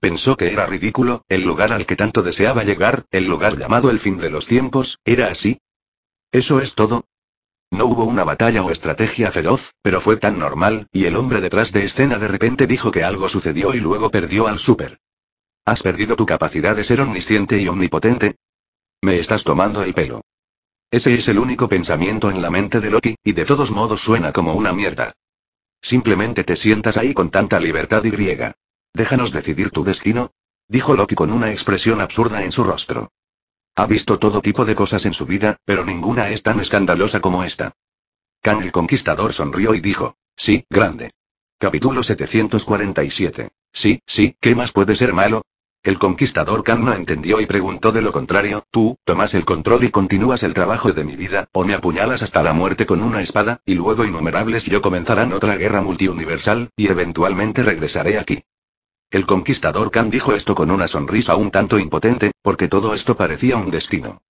Pensó que era ridículo, el lugar al que tanto deseaba llegar, el lugar llamado el fin de los tiempos, ¿era así? ¿Eso es todo? No hubo una batalla o estrategia feroz, pero fue tan normal, y el hombre detrás de escena de repente dijo que algo sucedió y luego perdió al súper. ¿Has perdido tu capacidad de ser omnisciente y omnipotente? Me estás tomando el pelo. Ese es el único pensamiento en la mente de Loki, y de todos modos suena como una mierda. Simplemente te sientas ahí con tanta libertad y griega. Déjanos decidir tu destino. Dijo Loki con una expresión absurda en su rostro. Ha visto todo tipo de cosas en su vida, pero ninguna es tan escandalosa como esta. Khan el Conquistador sonrió y dijo, sí, grande. Capítulo 747. Sí, sí, ¿qué más puede ser malo? El conquistador Khan no entendió y preguntó de lo contrario, tú, tomas el control y continúas el trabajo de mi vida, o me apuñalas hasta la muerte con una espada, y luego innumerables yo comenzarán otra guerra multiuniversal, y eventualmente regresaré aquí. El conquistador Khan dijo esto con una sonrisa un tanto impotente, porque todo esto parecía un destino.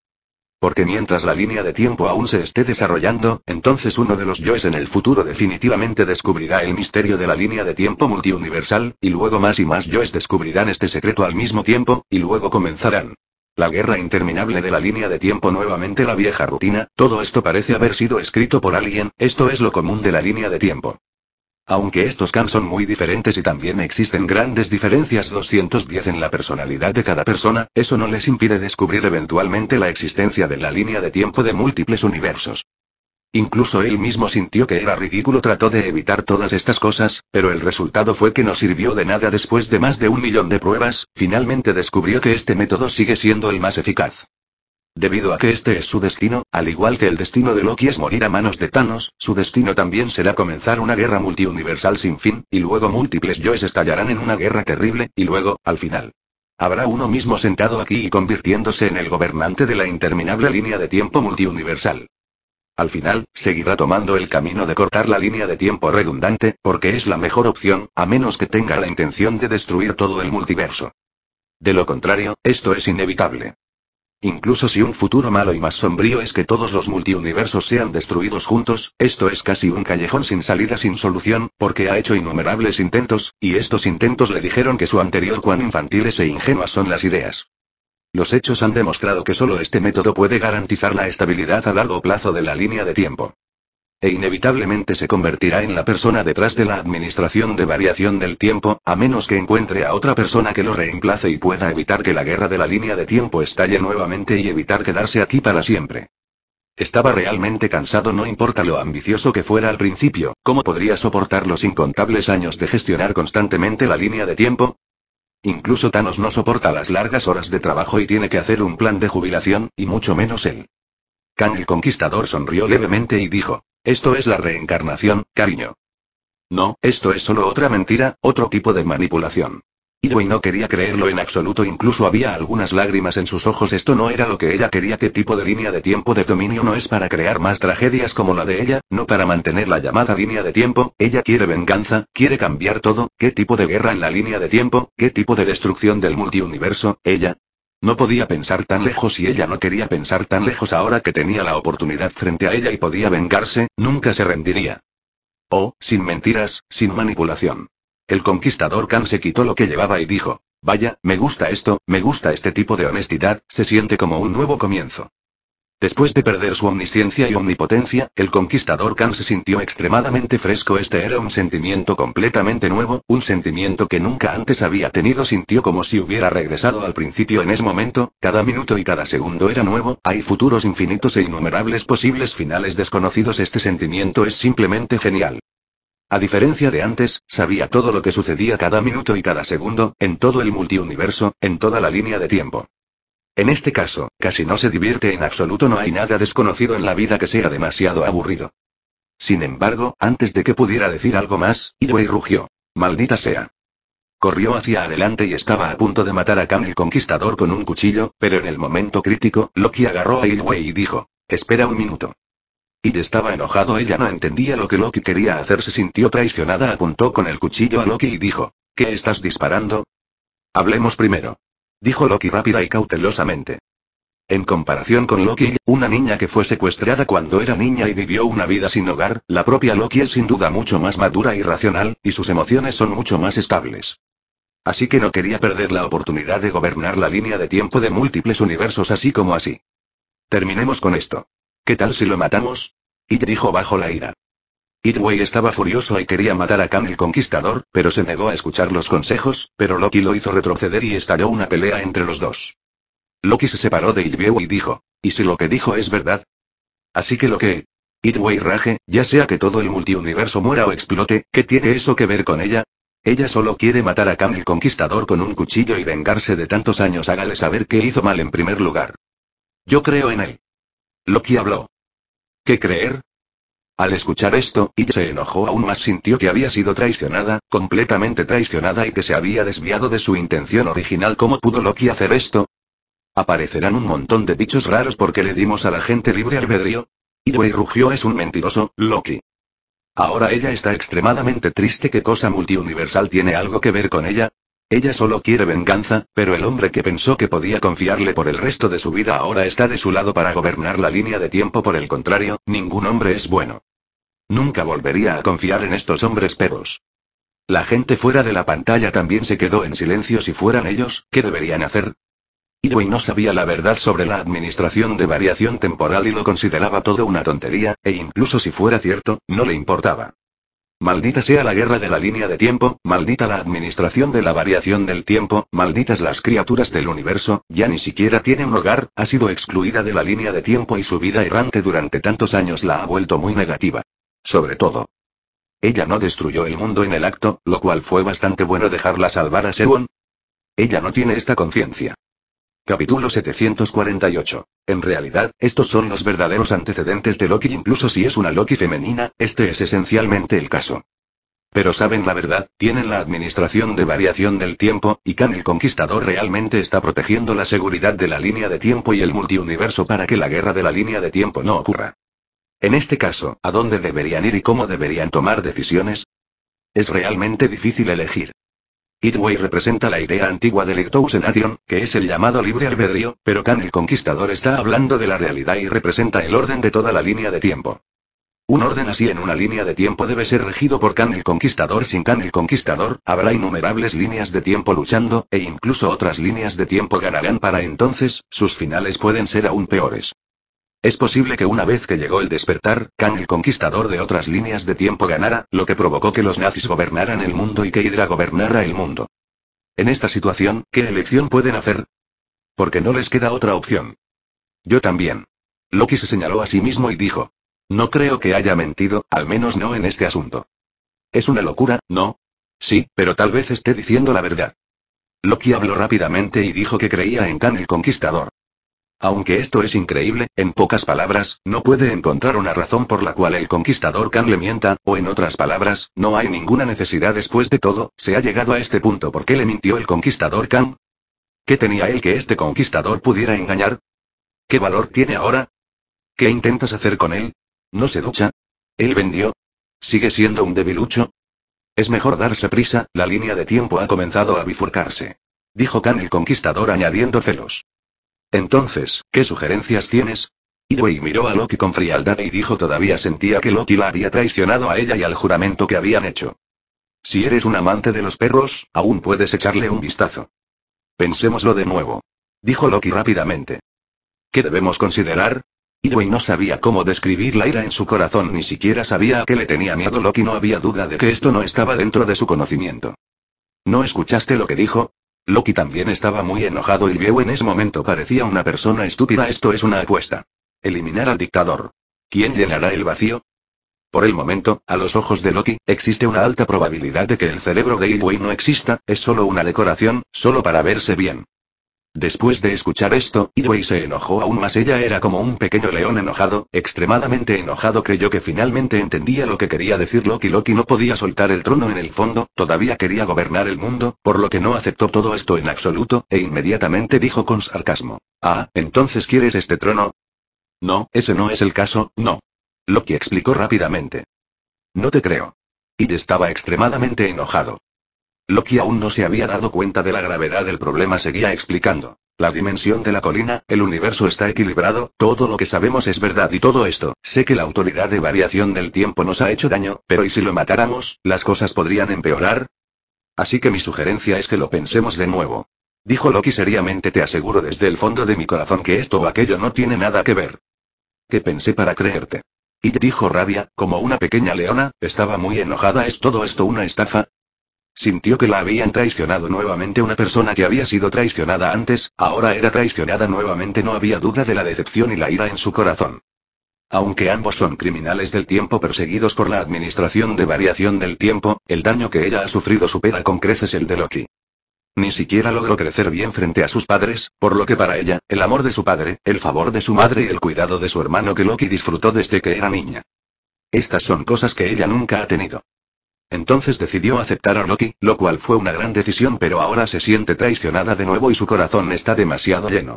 Porque mientras la línea de tiempo aún se esté desarrollando, entonces uno de los yoes en el futuro definitivamente descubrirá el misterio de la línea de tiempo multiuniversal, y luego más y más yoes descubrirán este secreto al mismo tiempo, y luego comenzarán. La guerra interminable de la línea de tiempo nuevamente la vieja rutina, todo esto parece haber sido escrito por alguien, esto es lo común de la línea de tiempo. Aunque estos camps son muy diferentes y también existen grandes diferencias 210 en la personalidad de cada persona, eso no les impide descubrir eventualmente la existencia de la línea de tiempo de múltiples universos. Incluso él mismo sintió que era ridículo, trató de evitar todas estas cosas, pero el resultado fue que no sirvió de nada después de más de un millón de pruebas, finalmente descubrió que este método sigue siendo el más eficaz. Debido a que este es su destino, al igual que el destino de Loki es morir a manos de Thanos, su destino también será comenzar una guerra multiuniversal sin fin, y luego múltiples yoes estallarán en una guerra terrible, y luego, al final. Habrá uno mismo sentado aquí y convirtiéndose en el gobernante de la interminable línea de tiempo multiuniversal. Al final, seguirá tomando el camino de cortar la línea de tiempo redundante, porque es la mejor opción, a menos que tenga la intención de destruir todo el multiverso. De lo contrario, esto es inevitable. Incluso si un futuro malo y más sombrío es que todos los multiuniversos sean destruidos juntos, esto es casi un callejón sin salida sin solución, porque ha hecho innumerables intentos, y estos intentos le dijeron que su anterior cuán infantiles e ingenuas son las ideas. Los hechos han demostrado que solo este método puede garantizar la estabilidad a largo plazo de la línea de tiempo e inevitablemente se convertirá en la persona detrás de la administración de variación del tiempo, a menos que encuentre a otra persona que lo reemplace y pueda evitar que la guerra de la línea de tiempo estalle nuevamente y evitar quedarse aquí para siempre. Estaba realmente cansado, no importa lo ambicioso que fuera al principio, ¿cómo podría soportar los incontables años de gestionar constantemente la línea de tiempo? Incluso Thanos no soporta las largas horas de trabajo y tiene que hacer un plan de jubilación, y mucho menos él. Khan el Conquistador sonrió levemente y dijo, esto es la reencarnación, cariño. No, esto es solo otra mentira, otro tipo de manipulación. Irwin no quería creerlo en absoluto, incluso había algunas lágrimas en sus ojos. Esto no era lo que ella quería. ¿Qué tipo de línea de tiempo de dominio no es para crear más tragedias como la de ella? No para mantener la llamada línea de tiempo. Ella quiere venganza, quiere cambiar todo. ¿Qué tipo de guerra en la línea de tiempo? ¿Qué tipo de destrucción del multiuniverso? Ella no podía pensar tan lejos y ella no quería pensar tan lejos ahora que tenía la oportunidad frente a ella y podía vengarse, nunca se rendiría. Oh, sin mentiras, sin manipulación. El conquistador Khan se quitó lo que llevaba y dijo, vaya, me gusta esto, me gusta este tipo de honestidad, se siente como un nuevo comienzo. Después de perder su omnisciencia y omnipotencia, el conquistador Khan se sintió extremadamente fresco. Este era un sentimiento completamente nuevo, un sentimiento que nunca antes había tenido. Sintió como si hubiera regresado al principio en ese momento, cada minuto y cada segundo era nuevo, hay futuros infinitos e innumerables posibles finales desconocidos. Este sentimiento es simplemente genial. A diferencia de antes, sabía todo lo que sucedía cada minuto y cada segundo, en todo el multiuniverso, en toda la línea de tiempo. En este caso, casi no se divierte en absoluto, no hay nada desconocido en la vida que sea demasiado aburrido. Sin embargo, antes de que pudiera decir algo más, Ilwei rugió. Maldita sea. Corrió hacia adelante y estaba a punto de matar a Khan el conquistador con un cuchillo, pero en el momento crítico, Loki agarró a Ilwei y dijo, espera un minuto. Y estaba enojado, ella no entendía lo que Loki quería hacer, se sintió traicionada, apuntó con el cuchillo a Loki y dijo, ¿qué estás disparando? Hablemos primero dijo Loki rápida y cautelosamente. En comparación con Loki, una niña que fue secuestrada cuando era niña y vivió una vida sin hogar, la propia Loki es sin duda mucho más madura y racional, y sus emociones son mucho más estables. Así que no quería perder la oportunidad de gobernar la línea de tiempo de múltiples universos así como así. Terminemos con esto. ¿Qué tal si lo matamos? Y dijo bajo la ira. Itway estaba furioso y quería matar a Khan el Conquistador, pero se negó a escuchar los consejos, pero Loki lo hizo retroceder y estalló una pelea entre los dos. Loki se separó de Itway y dijo, ¿y si lo que dijo es verdad? Así que lo que... itway raje, ya sea que todo el multiuniverso muera o explote, ¿qué tiene eso que ver con ella? Ella solo quiere matar a Khan el Conquistador con un cuchillo y vengarse de tantos años. Hágale saber qué hizo mal en primer lugar. Yo creo en él. Loki habló. ¿Qué creer? Al escuchar esto, y se enojó aún más sintió que había sido traicionada, completamente traicionada y que se había desviado de su intención original ¿Cómo pudo Loki hacer esto? Aparecerán un montón de bichos raros porque le dimos a la gente libre albedrío. y rugió es un mentiroso, Loki. Ahora ella está extremadamente triste ¿Qué cosa multiuniversal tiene algo que ver con ella? Ella solo quiere venganza, pero el hombre que pensó que podía confiarle por el resto de su vida ahora está de su lado para gobernar la línea de tiempo. Por el contrario, ningún hombre es bueno. Nunca volvería a confiar en estos hombres perros. La gente fuera de la pantalla también se quedó en silencio si fueran ellos, ¿qué deberían hacer? Irwin no sabía la verdad sobre la administración de variación temporal y lo consideraba todo una tontería, e incluso si fuera cierto, no le importaba. Maldita sea la guerra de la línea de tiempo, maldita la administración de la variación del tiempo, malditas las criaturas del universo, ya ni siquiera tiene un hogar, ha sido excluida de la línea de tiempo y su vida errante durante tantos años la ha vuelto muy negativa. Sobre todo. Ella no destruyó el mundo en el acto, lo cual fue bastante bueno dejarla salvar a Seon. Ella no tiene esta conciencia. Capítulo 748. En realidad, estos son los verdaderos antecedentes de Loki, incluso si es una Loki femenina, este es esencialmente el caso. Pero saben la verdad, tienen la administración de variación del tiempo, y Khan el Conquistador realmente está protegiendo la seguridad de la línea de tiempo y el multiuniverso para que la guerra de la línea de tiempo no ocurra. En este caso, ¿a dónde deberían ir y cómo deberían tomar decisiones? Es realmente difícil elegir. Itway representa la idea antigua del Nation, que es el llamado libre albedrío, pero Khan el Conquistador está hablando de la realidad y representa el orden de toda la línea de tiempo. Un orden así en una línea de tiempo debe ser regido por Khan el Conquistador. Sin Khan el Conquistador, habrá innumerables líneas de tiempo luchando, e incluso otras líneas de tiempo ganarán para entonces, sus finales pueden ser aún peores. Es posible que una vez que llegó el despertar, Kang el conquistador de otras líneas de tiempo ganara, lo que provocó que los nazis gobernaran el mundo y que Hydra gobernara el mundo. En esta situación, ¿qué elección pueden hacer? Porque no les queda otra opción. Yo también. Loki se señaló a sí mismo y dijo. No creo que haya mentido, al menos no en este asunto. Es una locura, ¿no? Sí, pero tal vez esté diciendo la verdad. Loki habló rápidamente y dijo que creía en Khan el Conquistador. Aunque esto es increíble, en pocas palabras, no puede encontrar una razón por la cual el conquistador Khan le mienta, o en otras palabras, no hay ninguna necesidad después de todo, se ha llegado a este punto porque le mintió el conquistador Khan. ¿Qué tenía él que este conquistador pudiera engañar? ¿Qué valor tiene ahora? ¿Qué intentas hacer con él? ¿No se ducha? ¿Él vendió? ¿Sigue siendo un debilucho? Es mejor darse prisa, la línea de tiempo ha comenzado a bifurcarse. Dijo Khan el conquistador añadiendo celos. Entonces, ¿qué sugerencias tienes? Iwei miró a Loki con frialdad y dijo todavía sentía que Loki la había traicionado a ella y al juramento que habían hecho. Si eres un amante de los perros, aún puedes echarle un vistazo. Pensémoslo de nuevo. Dijo Loki rápidamente. ¿Qué debemos considerar? Iwei no sabía cómo describir la ira en su corazón, ni siquiera sabía a qué le tenía miedo. Loki no había duda de que esto no estaba dentro de su conocimiento. ¿No escuchaste lo que dijo? Loki también estaba muy enojado y Liu en ese momento parecía una persona estúpida. Esto es una apuesta. Eliminar al dictador. ¿Quién llenará el vacío? Por el momento, a los ojos de Loki, existe una alta probabilidad de que el cerebro de no exista, es solo una decoración, solo para verse bien. Después de escuchar esto, Iroh se enojó aún más. Ella era como un pequeño león enojado, extremadamente enojado. Creyó que finalmente entendía lo que quería decir Loki. Loki no podía soltar el trono en el fondo, todavía quería gobernar el mundo, por lo que no aceptó todo esto en absoluto, e inmediatamente dijo con sarcasmo. Ah, entonces quieres este trono. No, ese no es el caso, no. Loki explicó rápidamente. No te creo. Y estaba extremadamente enojado. Loki aún no se había dado cuenta de la gravedad del problema, seguía explicando. La dimensión de la colina, el universo está equilibrado, todo lo que sabemos es verdad y todo esto. Sé que la autoridad de variación del tiempo nos ha hecho daño, pero ¿y si lo matáramos, las cosas podrían empeorar? Así que mi sugerencia es que lo pensemos de nuevo. Dijo Loki seriamente, te aseguro desde el fondo de mi corazón que esto o aquello no tiene nada que ver. ¿Qué pensé para creerte. Y dijo rabia, como una pequeña leona, estaba muy enojada, ¿es todo esto una estafa? Sintió que la habían traicionado nuevamente una persona que había sido traicionada antes, ahora era traicionada nuevamente, no había duda de la decepción y la ira en su corazón. Aunque ambos son criminales del tiempo perseguidos por la Administración de Variación del Tiempo, el daño que ella ha sufrido supera con creces el de Loki. Ni siquiera logró crecer bien frente a sus padres, por lo que para ella, el amor de su padre, el favor de su madre y el cuidado de su hermano que Loki disfrutó desde que era niña. Estas son cosas que ella nunca ha tenido. Entonces decidió aceptar a Loki, lo cual fue una gran decisión pero ahora se siente traicionada de nuevo y su corazón está demasiado lleno.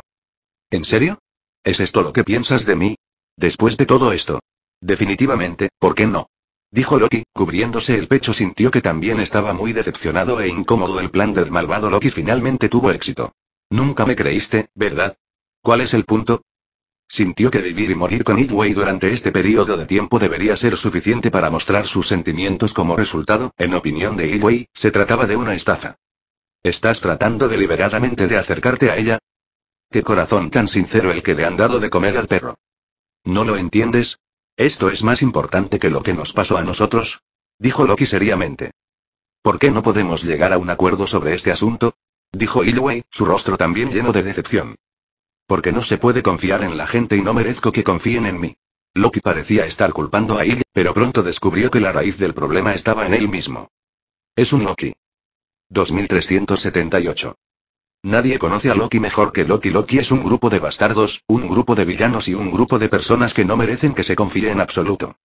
¿En serio? ¿Es esto lo que piensas de mí? Después de todo esto. Definitivamente, ¿por qué no? Dijo Loki, cubriéndose el pecho sintió que también estaba muy decepcionado e incómodo el plan del malvado Loki finalmente tuvo éxito. Nunca me creíste, ¿verdad? ¿Cuál es el punto? Sintió que vivir y morir con Idway durante este periodo de tiempo debería ser suficiente para mostrar sus sentimientos como resultado, en opinión de Idway, se trataba de una estafa. ¿Estás tratando deliberadamente de acercarte a ella? Qué corazón tan sincero el que le han dado de comer al perro. ¿No lo entiendes? Esto es más importante que lo que nos pasó a nosotros, dijo Loki seriamente. ¿Por qué no podemos llegar a un acuerdo sobre este asunto? dijo Ilway, su rostro también lleno de decepción. Porque no se puede confiar en la gente y no merezco que confíen en mí. Loki parecía estar culpando a Ilya, pero pronto descubrió que la raíz del problema estaba en él mismo. Es un Loki. 2378. Nadie conoce a Loki mejor que Loki. Loki es un grupo de bastardos, un grupo de villanos y un grupo de personas que no merecen que se confíe en absoluto.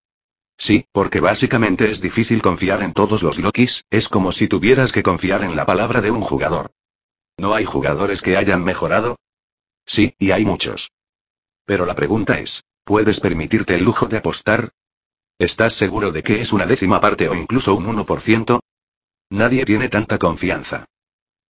Sí, porque básicamente es difícil confiar en todos los Lokis, es como si tuvieras que confiar en la palabra de un jugador. ¿No hay jugadores que hayan mejorado? Sí, y hay muchos. Pero la pregunta es, ¿puedes permitirte el lujo de apostar? ¿Estás seguro de que es una décima parte o incluso un 1%? Nadie tiene tanta confianza.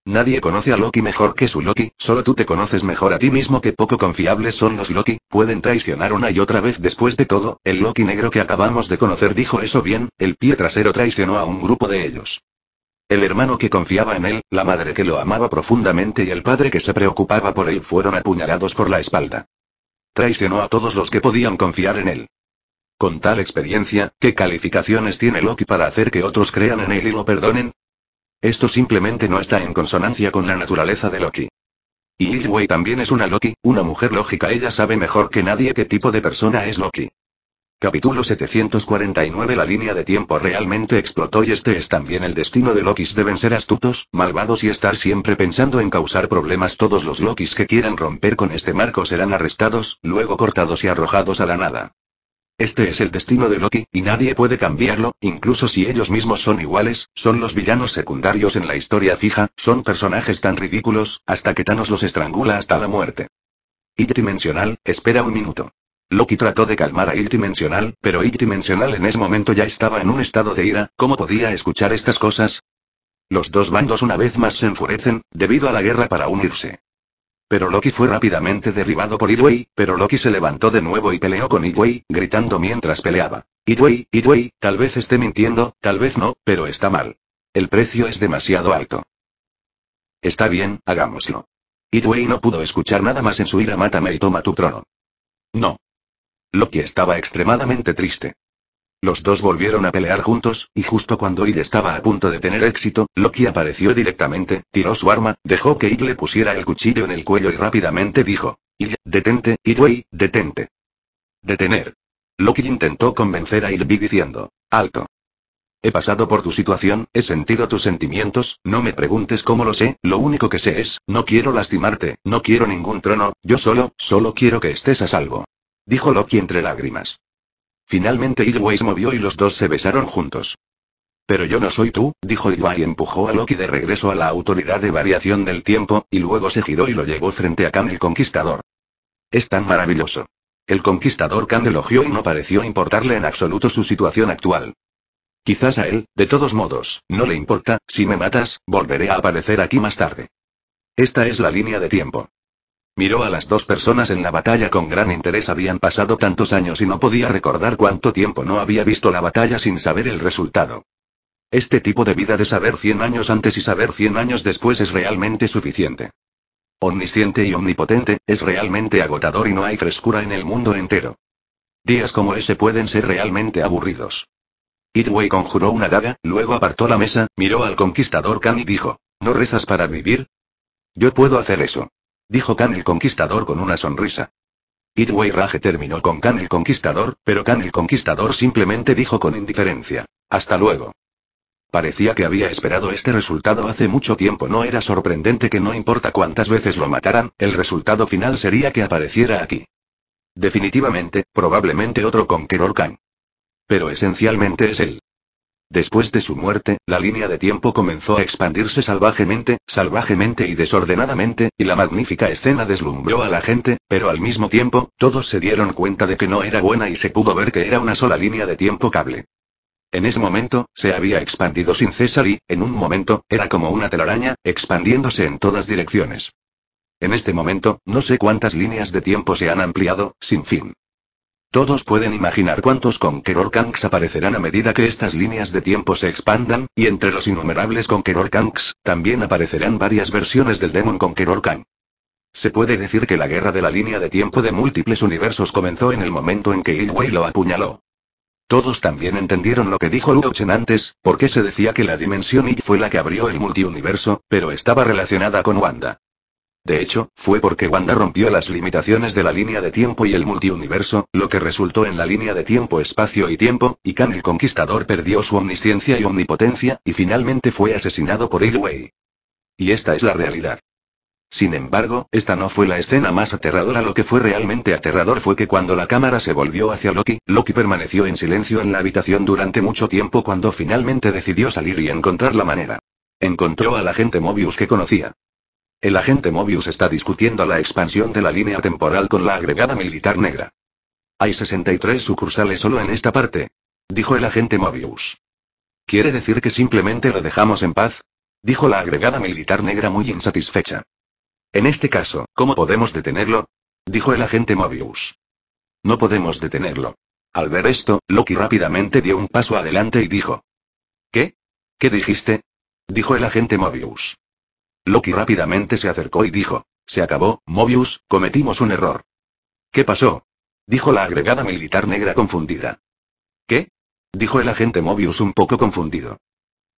Nadie conoce a Loki mejor que su Loki, solo tú te conoces mejor a ti mismo que poco confiables son los Loki, pueden traicionar una y otra vez después de todo, el Loki negro que acabamos de conocer dijo eso bien, el pie trasero traicionó a un grupo de ellos. El hermano que confiaba en él, la madre que lo amaba profundamente y el padre que se preocupaba por él fueron apuñalados por la espalda. Traicionó a todos los que podían confiar en él. Con tal experiencia, ¿qué calificaciones tiene Loki para hacer que otros crean en él y lo perdonen? Esto simplemente no está en consonancia con la naturaleza de Loki. Y Ilway también es una Loki, una mujer lógica. Ella sabe mejor que nadie qué tipo de persona es Loki. Capítulo 749 La línea de tiempo realmente explotó y este es también el destino de Lokis. Deben ser astutos, malvados y estar siempre pensando en causar problemas. Todos los Lokis que quieran romper con este marco serán arrestados, luego cortados y arrojados a la nada. Este es el destino de Loki, y nadie puede cambiarlo, incluso si ellos mismos son iguales, son los villanos secundarios en la historia fija, son personajes tan ridículos, hasta que Thanos los estrangula hasta la muerte. Y tridimensional, espera un minuto. Loki trató de calmar a Dimensional, pero Iltimensional en ese momento ya estaba en un estado de ira, ¿cómo podía escuchar estas cosas? Los dos bandos una vez más se enfurecen, debido a la guerra para unirse. Pero Loki fue rápidamente derribado por Idway, pero Loki se levantó de nuevo y peleó con Idway, gritando mientras peleaba. Idway, Idway, tal vez esté mintiendo, tal vez no, pero está mal. El precio es demasiado alto. Está bien, hagámoslo. Idway no pudo escuchar nada más en su ira mátame y toma tu trono. No. Loki estaba extremadamente triste. Los dos volvieron a pelear juntos, y justo cuando Id estaba a punto de tener éxito, Loki apareció directamente, tiró su arma, dejó que Id le pusiera el cuchillo en el cuello y rápidamente dijo, Id, detente, Idway, detente. Detener. Loki intentó convencer a Ilvi diciendo, alto. He pasado por tu situación, he sentido tus sentimientos, no me preguntes cómo lo sé, lo único que sé es, no quiero lastimarte, no quiero ningún trono, yo solo, solo quiero que estés a salvo. Dijo Loki entre lágrimas. Finalmente se movió y los dos se besaron juntos. Pero yo no soy tú, dijo Idwai y empujó a Loki de regreso a la autoridad de variación del tiempo, y luego se giró y lo llevó frente a Khan el Conquistador. Es tan maravilloso. El Conquistador Khan elogió y no pareció importarle en absoluto su situación actual. Quizás a él, de todos modos, no le importa, si me matas, volveré a aparecer aquí más tarde. Esta es la línea de tiempo. Miró a las dos personas en la batalla con gran interés. Habían pasado tantos años y no podía recordar cuánto tiempo no había visto la batalla sin saber el resultado. Este tipo de vida de saber 100 años antes y saber 100 años después es realmente suficiente. Omnisciente y omnipotente, es realmente agotador y no hay frescura en el mundo entero. Días como ese pueden ser realmente aburridos. Itway conjuró una daga, luego apartó la mesa, miró al conquistador Khan y dijo, ¿no rezas para vivir? Yo puedo hacer eso dijo Khan el Conquistador con una sonrisa. itway Rage terminó con Khan el Conquistador, pero Khan el Conquistador simplemente dijo con indiferencia. Hasta luego. Parecía que había esperado este resultado hace mucho tiempo. No era sorprendente que no importa cuántas veces lo mataran, el resultado final sería que apareciera aquí. Definitivamente, probablemente otro Conqueror Khan. Pero esencialmente es él. Después de su muerte, la línea de tiempo comenzó a expandirse salvajemente, salvajemente y desordenadamente, y la magnífica escena deslumbró a la gente, pero al mismo tiempo, todos se dieron cuenta de que no era buena y se pudo ver que era una sola línea de tiempo cable. En ese momento, se había expandido sin cesar y, en un momento, era como una telaraña, expandiéndose en todas direcciones. En este momento, no sé cuántas líneas de tiempo se han ampliado, sin fin. Todos pueden imaginar cuántos Conqueror Kanks aparecerán a medida que estas líneas de tiempo se expandan, y entre los innumerables Conqueror Kanks, también aparecerán varias versiones del Demon Conqueror Kang. Se puede decir que la guerra de la línea de tiempo de múltiples universos comenzó en el momento en que Ilway lo apuñaló. Todos también entendieron lo que dijo Luo Chen antes, porque se decía que la dimensión Y fue la que abrió el multiuniverso, pero estaba relacionada con Wanda. De hecho, fue porque Wanda rompió las limitaciones de la línea de tiempo y el multiuniverso, lo que resultó en la línea de tiempo, espacio y tiempo, y Khan el Conquistador perdió su omnisciencia y omnipotencia, y finalmente fue asesinado por Elway. Y esta es la realidad. Sin embargo, esta no fue la escena más aterradora. Lo que fue realmente aterrador fue que cuando la cámara se volvió hacia Loki, Loki permaneció en silencio en la habitación durante mucho tiempo cuando finalmente decidió salir y encontrar la manera. Encontró a la gente Mobius que conocía. El agente Mobius está discutiendo la expansión de la línea temporal con la agregada militar negra. Hay 63 sucursales solo en esta parte. Dijo el agente Mobius. ¿Quiere decir que simplemente lo dejamos en paz? Dijo la agregada militar negra muy insatisfecha. En este caso, ¿cómo podemos detenerlo? Dijo el agente Mobius. No podemos detenerlo. Al ver esto, Loki rápidamente dio un paso adelante y dijo. ¿Qué? ¿Qué dijiste? Dijo el agente Mobius. Loki rápidamente se acercó y dijo, se acabó, Mobius, cometimos un error. ¿Qué pasó? dijo la agregada militar negra confundida. ¿Qué? dijo el agente Mobius un poco confundido.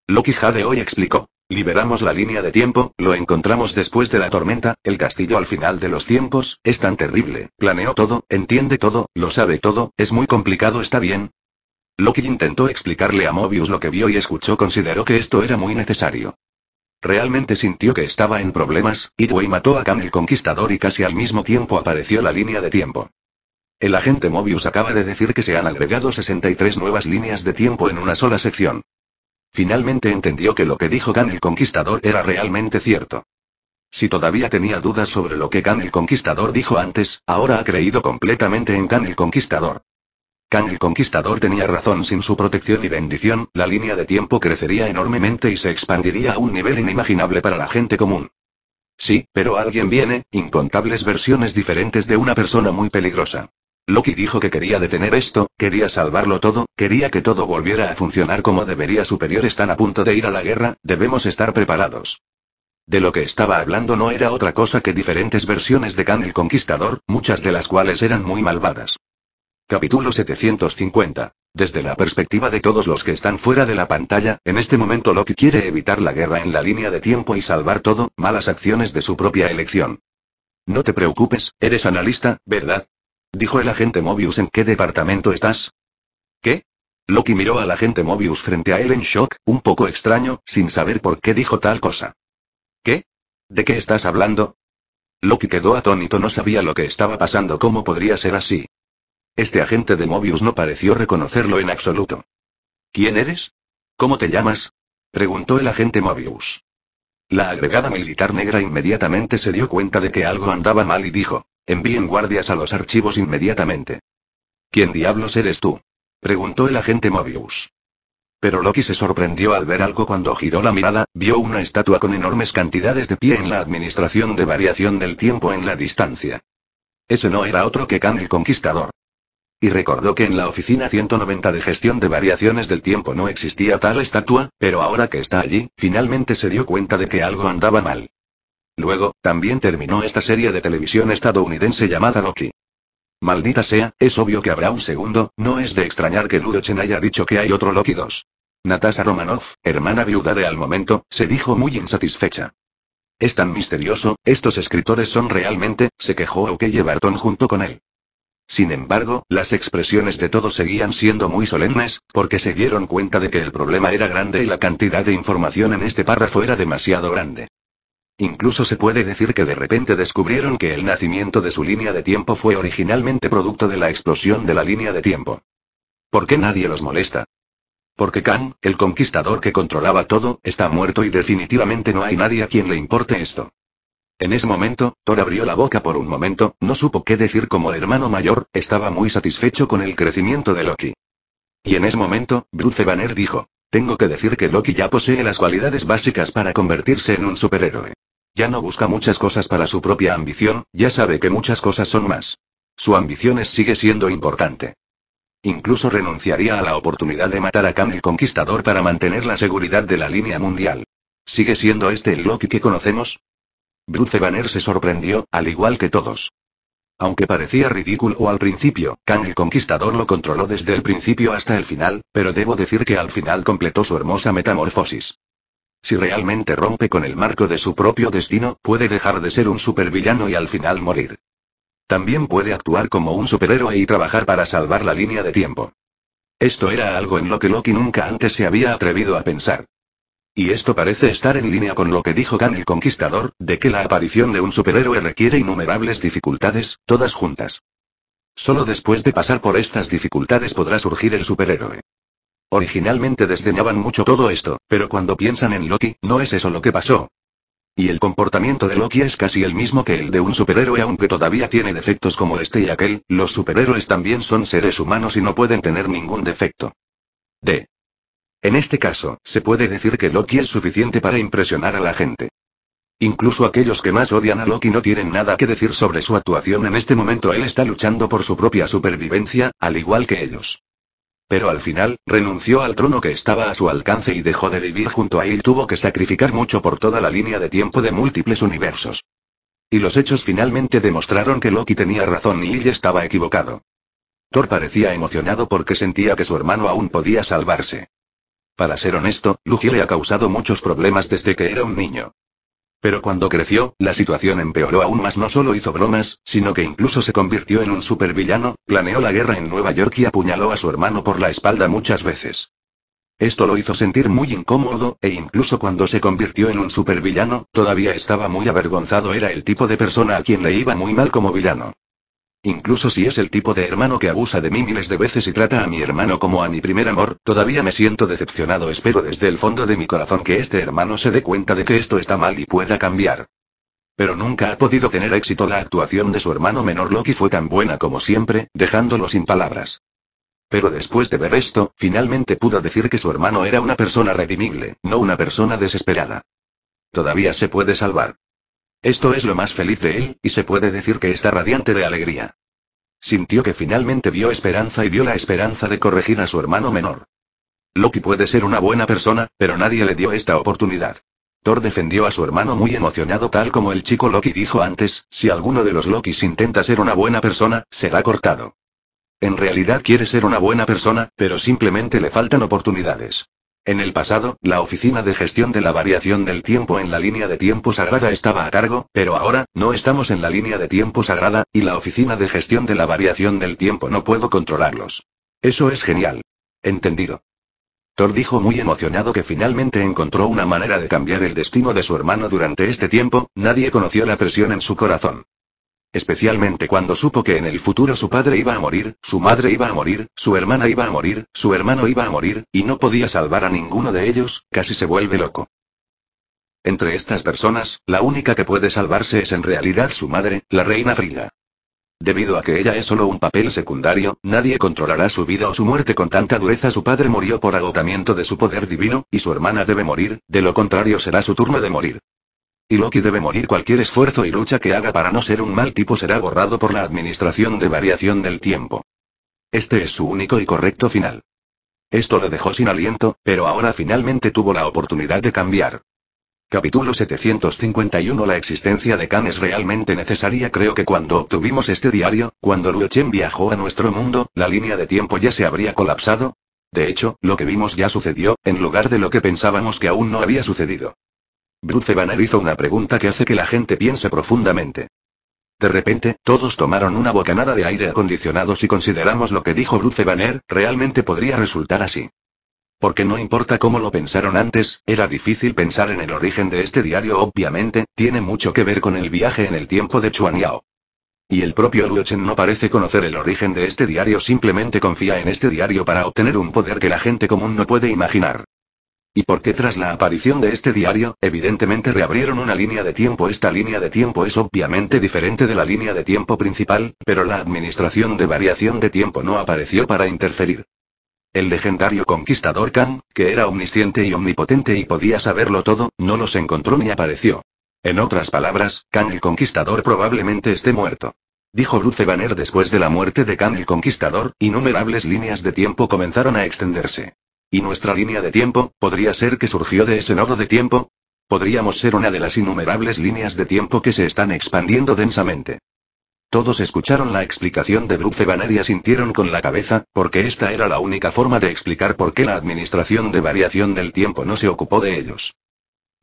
Loki Jade hoy explicó. Liberamos la línea de tiempo, lo encontramos después de la tormenta, el castillo al final de los tiempos, es tan terrible, planeó todo, entiende todo, lo sabe todo, es muy complicado, está bien. Loki intentó explicarle a Mobius lo que vio y escuchó, consideró que esto era muy necesario. Realmente sintió que estaba en problemas, Itway mató a Khan el Conquistador y casi al mismo tiempo apareció la línea de tiempo. El agente Mobius acaba de decir que se han agregado 63 nuevas líneas de tiempo en una sola sección. Finalmente entendió que lo que dijo Khan el Conquistador era realmente cierto. Si todavía tenía dudas sobre lo que Khan el Conquistador dijo antes, ahora ha creído completamente en Khan el Conquistador. Khan el Conquistador tenía razón sin su protección y bendición, la línea de tiempo crecería enormemente y se expandiría a un nivel inimaginable para la gente común. Sí, pero alguien viene, incontables versiones diferentes de una persona muy peligrosa. Loki dijo que quería detener esto, quería salvarlo todo, quería que todo volviera a funcionar como debería. Superior están a punto de ir a la guerra, debemos estar preparados. De lo que estaba hablando no era otra cosa que diferentes versiones de Khan el Conquistador, muchas de las cuales eran muy malvadas. Capítulo 750. Desde la perspectiva de todos los que están fuera de la pantalla, en este momento Loki quiere evitar la guerra en la línea de tiempo y salvar todo, malas acciones de su propia elección. No te preocupes, eres analista, ¿verdad? Dijo el agente Mobius en qué departamento estás. ¿Qué? Loki miró al agente Mobius frente a él en shock, un poco extraño, sin saber por qué dijo tal cosa. ¿Qué? ¿De qué estás hablando? Loki quedó atónito, no sabía lo que estaba pasando, cómo podría ser así. Este agente de Mobius no pareció reconocerlo en absoluto. ¿Quién eres? ¿Cómo te llamas? preguntó el agente Mobius. La agregada militar negra inmediatamente se dio cuenta de que algo andaba mal y dijo, envíen guardias a los archivos inmediatamente. ¿Quién diablos eres tú? preguntó el agente Mobius. Pero Loki se sorprendió al ver algo cuando giró la mirada, vio una estatua con enormes cantidades de pie en la administración de variación del tiempo en la distancia. Ese no era otro que Khan el Conquistador y recordó que en la oficina 190 de gestión de variaciones del tiempo no existía tal estatua, pero ahora que está allí, finalmente se dio cuenta de que algo andaba mal. Luego, también terminó esta serie de televisión estadounidense llamada Loki. Maldita sea, es obvio que habrá un segundo, no es de extrañar que Ludochen haya dicho que hay otro Loki 2. Natasha Romanoff, hermana viuda de al momento, se dijo muy insatisfecha. Es tan misterioso, estos escritores son realmente, se quejó O'Key Barton junto con él. Sin embargo, las expresiones de todos seguían siendo muy solemnes, porque se dieron cuenta de que el problema era grande y la cantidad de información en este párrafo era demasiado grande. Incluso se puede decir que de repente descubrieron que el nacimiento de su línea de tiempo fue originalmente producto de la explosión de la línea de tiempo. ¿Por qué nadie los molesta? Porque Khan, el conquistador que controlaba todo, está muerto y definitivamente no hay nadie a quien le importe esto. En ese momento, Thor abrió la boca por un momento, no supo qué decir como hermano mayor, estaba muy satisfecho con el crecimiento de Loki. Y en ese momento, Bruce Banner dijo, tengo que decir que Loki ya posee las cualidades básicas para convertirse en un superhéroe. Ya no busca muchas cosas para su propia ambición, ya sabe que muchas cosas son más. Su ambición es, sigue siendo importante. Incluso renunciaría a la oportunidad de matar a Khan el Conquistador para mantener la seguridad de la línea mundial. ¿Sigue siendo este el Loki que conocemos? Bruce Banner se sorprendió, al igual que todos. Aunque parecía ridículo al principio, Kang el Conquistador lo controló desde el principio hasta el final, pero debo decir que al final completó su hermosa metamorfosis. Si realmente rompe con el marco de su propio destino, puede dejar de ser un supervillano y al final morir. También puede actuar como un superhéroe y trabajar para salvar la línea de tiempo. Esto era algo en lo que Loki nunca antes se había atrevido a pensar. Y esto parece estar en línea con lo que dijo Khan el Conquistador, de que la aparición de un superhéroe requiere innumerables dificultades, todas juntas. Solo después de pasar por estas dificultades podrá surgir el superhéroe. Originalmente desdeñaban mucho todo esto, pero cuando piensan en Loki, no es eso lo que pasó. Y el comportamiento de Loki es casi el mismo que el de un superhéroe aunque todavía tiene defectos como este y aquel, los superhéroes también son seres humanos y no pueden tener ningún defecto. D. En este caso, se puede decir que Loki es suficiente para impresionar a la gente. Incluso aquellos que más odian a Loki no tienen nada que decir sobre su actuación en este momento. Él está luchando por su propia supervivencia, al igual que ellos. Pero al final, renunció al trono que estaba a su alcance y dejó de vivir junto a él. Tuvo que sacrificar mucho por toda la línea de tiempo de múltiples universos. Y los hechos finalmente demostraron que Loki tenía razón y él estaba equivocado. Thor parecía emocionado porque sentía que su hermano aún podía salvarse. Para ser honesto, Luffy le ha causado muchos problemas desde que era un niño. Pero cuando creció, la situación empeoró aún más. No solo hizo bromas, sino que incluso se convirtió en un supervillano, planeó la guerra en Nueva York y apuñaló a su hermano por la espalda muchas veces. Esto lo hizo sentir muy incómodo, e incluso cuando se convirtió en un supervillano, todavía estaba muy avergonzado. Era el tipo de persona a quien le iba muy mal como villano. Incluso si es el tipo de hermano que abusa de mí miles de veces y trata a mi hermano como a mi primer amor, todavía me siento decepcionado. Espero desde el fondo de mi corazón que este hermano se dé cuenta de que esto está mal y pueda cambiar. Pero nunca ha podido tener éxito la actuación de su hermano menor Loki fue tan buena como siempre, dejándolo sin palabras. Pero después de ver esto, finalmente pudo decir que su hermano era una persona redimible, no una persona desesperada. Todavía se puede salvar. Esto es lo más feliz de él, y se puede decir que está radiante de alegría. Sintió que finalmente vio esperanza y vio la esperanza de corregir a su hermano menor. Loki puede ser una buena persona, pero nadie le dio esta oportunidad. Thor defendió a su hermano muy emocionado tal como el chico Loki dijo antes, si alguno de los Lokis intenta ser una buena persona, será cortado. En realidad quiere ser una buena persona, pero simplemente le faltan oportunidades. En el pasado, la oficina de gestión de la variación del tiempo en la línea de tiempo sagrada estaba a cargo, pero ahora, no estamos en la línea de tiempo sagrada, y la oficina de gestión de la variación del tiempo no puedo controlarlos. Eso es genial. Entendido. Thor dijo muy emocionado que finalmente encontró una manera de cambiar el destino de su hermano durante este tiempo, nadie conoció la presión en su corazón. Especialmente cuando supo que en el futuro su padre iba a morir, su madre iba a morir, su hermana iba a morir, su hermano iba a morir, y no podía salvar a ninguno de ellos, casi se vuelve loco. Entre estas personas, la única que puede salvarse es en realidad su madre, la reina Frida. Debido a que ella es solo un papel secundario, nadie controlará su vida o su muerte con tanta dureza. Su padre murió por agotamiento de su poder divino, y su hermana debe morir, de lo contrario será su turno de morir. Y Loki debe morir cualquier esfuerzo y lucha que haga para no ser un mal tipo será borrado por la administración de variación del tiempo. Este es su único y correcto final. Esto lo dejó sin aliento, pero ahora finalmente tuvo la oportunidad de cambiar. Capítulo 751 La existencia de Khan es realmente necesaria Creo que cuando obtuvimos este diario, cuando Luochen viajó a nuestro mundo, la línea de tiempo ya se habría colapsado. De hecho, lo que vimos ya sucedió, en lugar de lo que pensábamos que aún no había sucedido. Bruce Banner hizo una pregunta que hace que la gente piense profundamente. De repente, todos tomaron una bocanada de aire acondicionado si consideramos lo que dijo Bruce Banner, realmente podría resultar así. Porque no importa cómo lo pensaron antes, era difícil pensar en el origen de este diario obviamente, tiene mucho que ver con el viaje en el tiempo de Chuan Yao. Y el propio Chen no parece conocer el origen de este diario simplemente confía en este diario para obtener un poder que la gente común no puede imaginar. Y porque tras la aparición de este diario, evidentemente reabrieron una línea de tiempo. Esta línea de tiempo es obviamente diferente de la línea de tiempo principal, pero la administración de variación de tiempo no apareció para interferir. El legendario conquistador Khan, que era omnisciente y omnipotente y podía saberlo todo, no los encontró ni apareció. En otras palabras, Khan el conquistador probablemente esté muerto. Dijo Luce Banner después de la muerte de Khan el conquistador, innumerables líneas de tiempo comenzaron a extenderse. ¿Y nuestra línea de tiempo, podría ser que surgió de ese nodo de tiempo? Podríamos ser una de las innumerables líneas de tiempo que se están expandiendo densamente. Todos escucharon la explicación de Bruce Banner y asintieron con la cabeza, porque esta era la única forma de explicar por qué la Administración de Variación del Tiempo no se ocupó de ellos.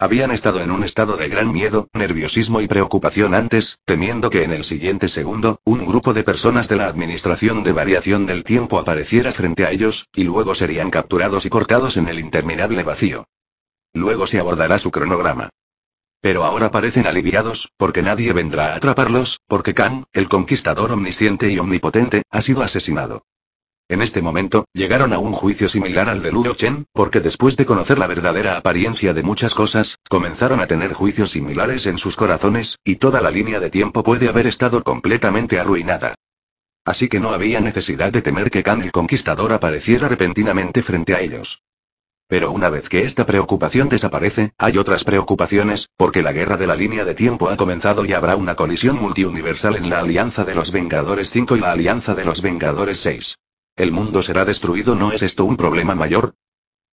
Habían estado en un estado de gran miedo, nerviosismo y preocupación antes, temiendo que en el siguiente segundo, un grupo de personas de la Administración de Variación del Tiempo apareciera frente a ellos, y luego serían capturados y cortados en el interminable vacío. Luego se abordará su cronograma. Pero ahora parecen aliviados, porque nadie vendrá a atraparlos, porque Khan, el conquistador omnisciente y omnipotente, ha sido asesinado. En este momento, llegaron a un juicio similar al de Luo Chen, porque después de conocer la verdadera apariencia de muchas cosas, comenzaron a tener juicios similares en sus corazones, y toda la línea de tiempo puede haber estado completamente arruinada. Así que no había necesidad de temer que Khan el Conquistador apareciera repentinamente frente a ellos. Pero una vez que esta preocupación desaparece, hay otras preocupaciones, porque la guerra de la línea de tiempo ha comenzado y habrá una colisión multiuniversal en la Alianza de los Vengadores 5 y la Alianza de los Vengadores 6 el mundo será destruido. ¿No es esto un problema mayor?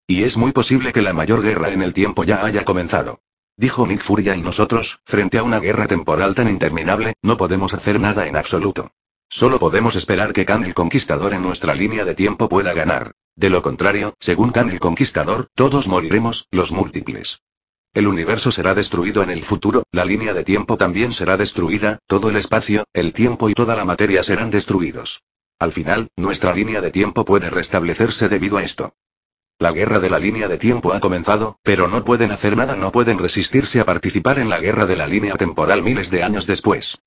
Y es muy posible que la mayor guerra en el tiempo ya haya comenzado. Dijo Nick Furia y nosotros, frente a una guerra temporal tan interminable, no podemos hacer nada en absoluto. Solo podemos esperar que Khan el Conquistador en nuestra línea de tiempo pueda ganar. De lo contrario, según Khan el Conquistador, todos moriremos, los múltiples. El universo será destruido en el futuro, la línea de tiempo también será destruida, todo el espacio, el tiempo y toda la materia serán destruidos. Al final, nuestra línea de tiempo puede restablecerse debido a esto. La guerra de la línea de tiempo ha comenzado, pero no pueden hacer nada, no pueden resistirse a participar en la guerra de la línea temporal miles de años después.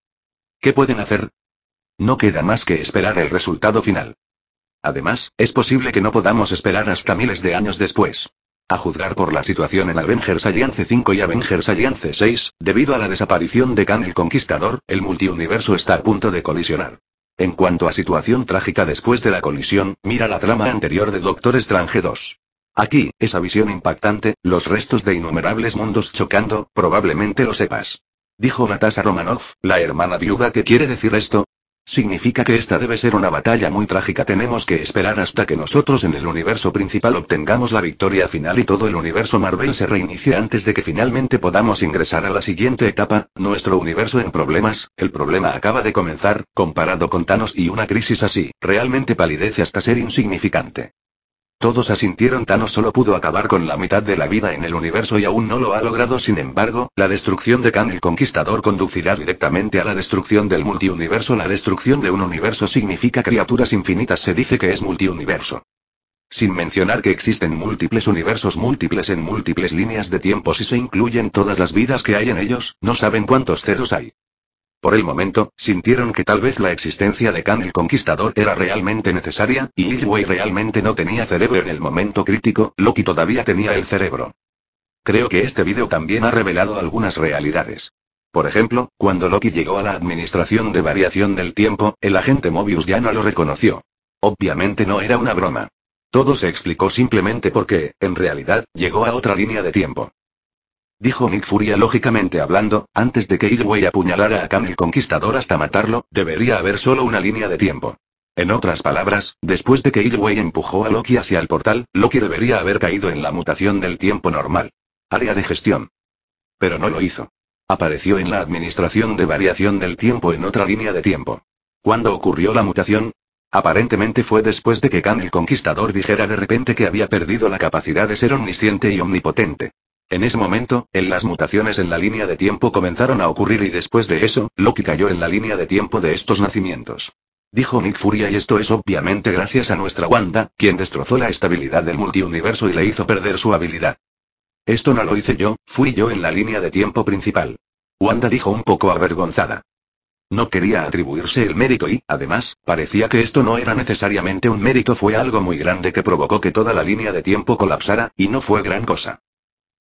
¿Qué pueden hacer? No queda más que esperar el resultado final. Además, es posible que no podamos esperar hasta miles de años después. A juzgar por la situación en Avengers Alliance 5 y Avengers Alliance 6, debido a la desaparición de Khan el Conquistador, el multiuniverso está a punto de colisionar. En cuanto a situación trágica después de la colisión, mira la trama anterior de Doctor Strange 2. Aquí, esa visión impactante, los restos de innumerables mundos chocando, probablemente lo sepas. Dijo Natasha Romanoff, la hermana viuda que quiere decir esto, Significa que esta debe ser una batalla muy trágica. Tenemos que esperar hasta que nosotros en el universo principal obtengamos la victoria final y todo el universo Marvel se reinicie antes de que finalmente podamos ingresar a la siguiente etapa, nuestro universo en problemas, el problema acaba de comenzar, comparado con Thanos y una crisis así, realmente palidece hasta ser insignificante. Todos asintieron Thanos solo pudo acabar con la mitad de la vida en el universo y aún no lo ha logrado sin embargo, la destrucción de Khan el Conquistador conducirá directamente a la destrucción del multiuniverso la destrucción de un universo significa criaturas infinitas se dice que es multiuniverso. Sin mencionar que existen múltiples universos múltiples en múltiples líneas de tiempo si se incluyen todas las vidas que hay en ellos, no saben cuántos ceros hay. Por el momento, sintieron que tal vez la existencia de Khan el Conquistador era realmente necesaria, y Ishway realmente no tenía cerebro en el momento crítico, Loki todavía tenía el cerebro. Creo que este vídeo también ha revelado algunas realidades. Por ejemplo, cuando Loki llegó a la administración de variación del tiempo, el agente Mobius ya no lo reconoció. Obviamente no era una broma. Todo se explicó simplemente porque, en realidad, llegó a otra línea de tiempo. Dijo Nick Furia lógicamente hablando, antes de que Idway apuñalara a Khan el Conquistador hasta matarlo, debería haber solo una línea de tiempo. En otras palabras, después de que Idway empujó a Loki hacia el portal, Loki debería haber caído en la mutación del tiempo normal. Área de gestión. Pero no lo hizo. Apareció en la administración de variación del tiempo en otra línea de tiempo. ¿Cuándo ocurrió la mutación? Aparentemente fue después de que Khan el Conquistador dijera de repente que había perdido la capacidad de ser omnisciente y omnipotente. En ese momento, en las mutaciones en la línea de tiempo comenzaron a ocurrir y después de eso, Loki cayó en la línea de tiempo de estos nacimientos. Dijo Nick Furia y esto es obviamente gracias a nuestra Wanda, quien destrozó la estabilidad del multiuniverso y le hizo perder su habilidad. Esto no lo hice yo, fui yo en la línea de tiempo principal. Wanda dijo un poco avergonzada. No quería atribuirse el mérito y, además, parecía que esto no era necesariamente un mérito, fue algo muy grande que provocó que toda la línea de tiempo colapsara, y no fue gran cosa.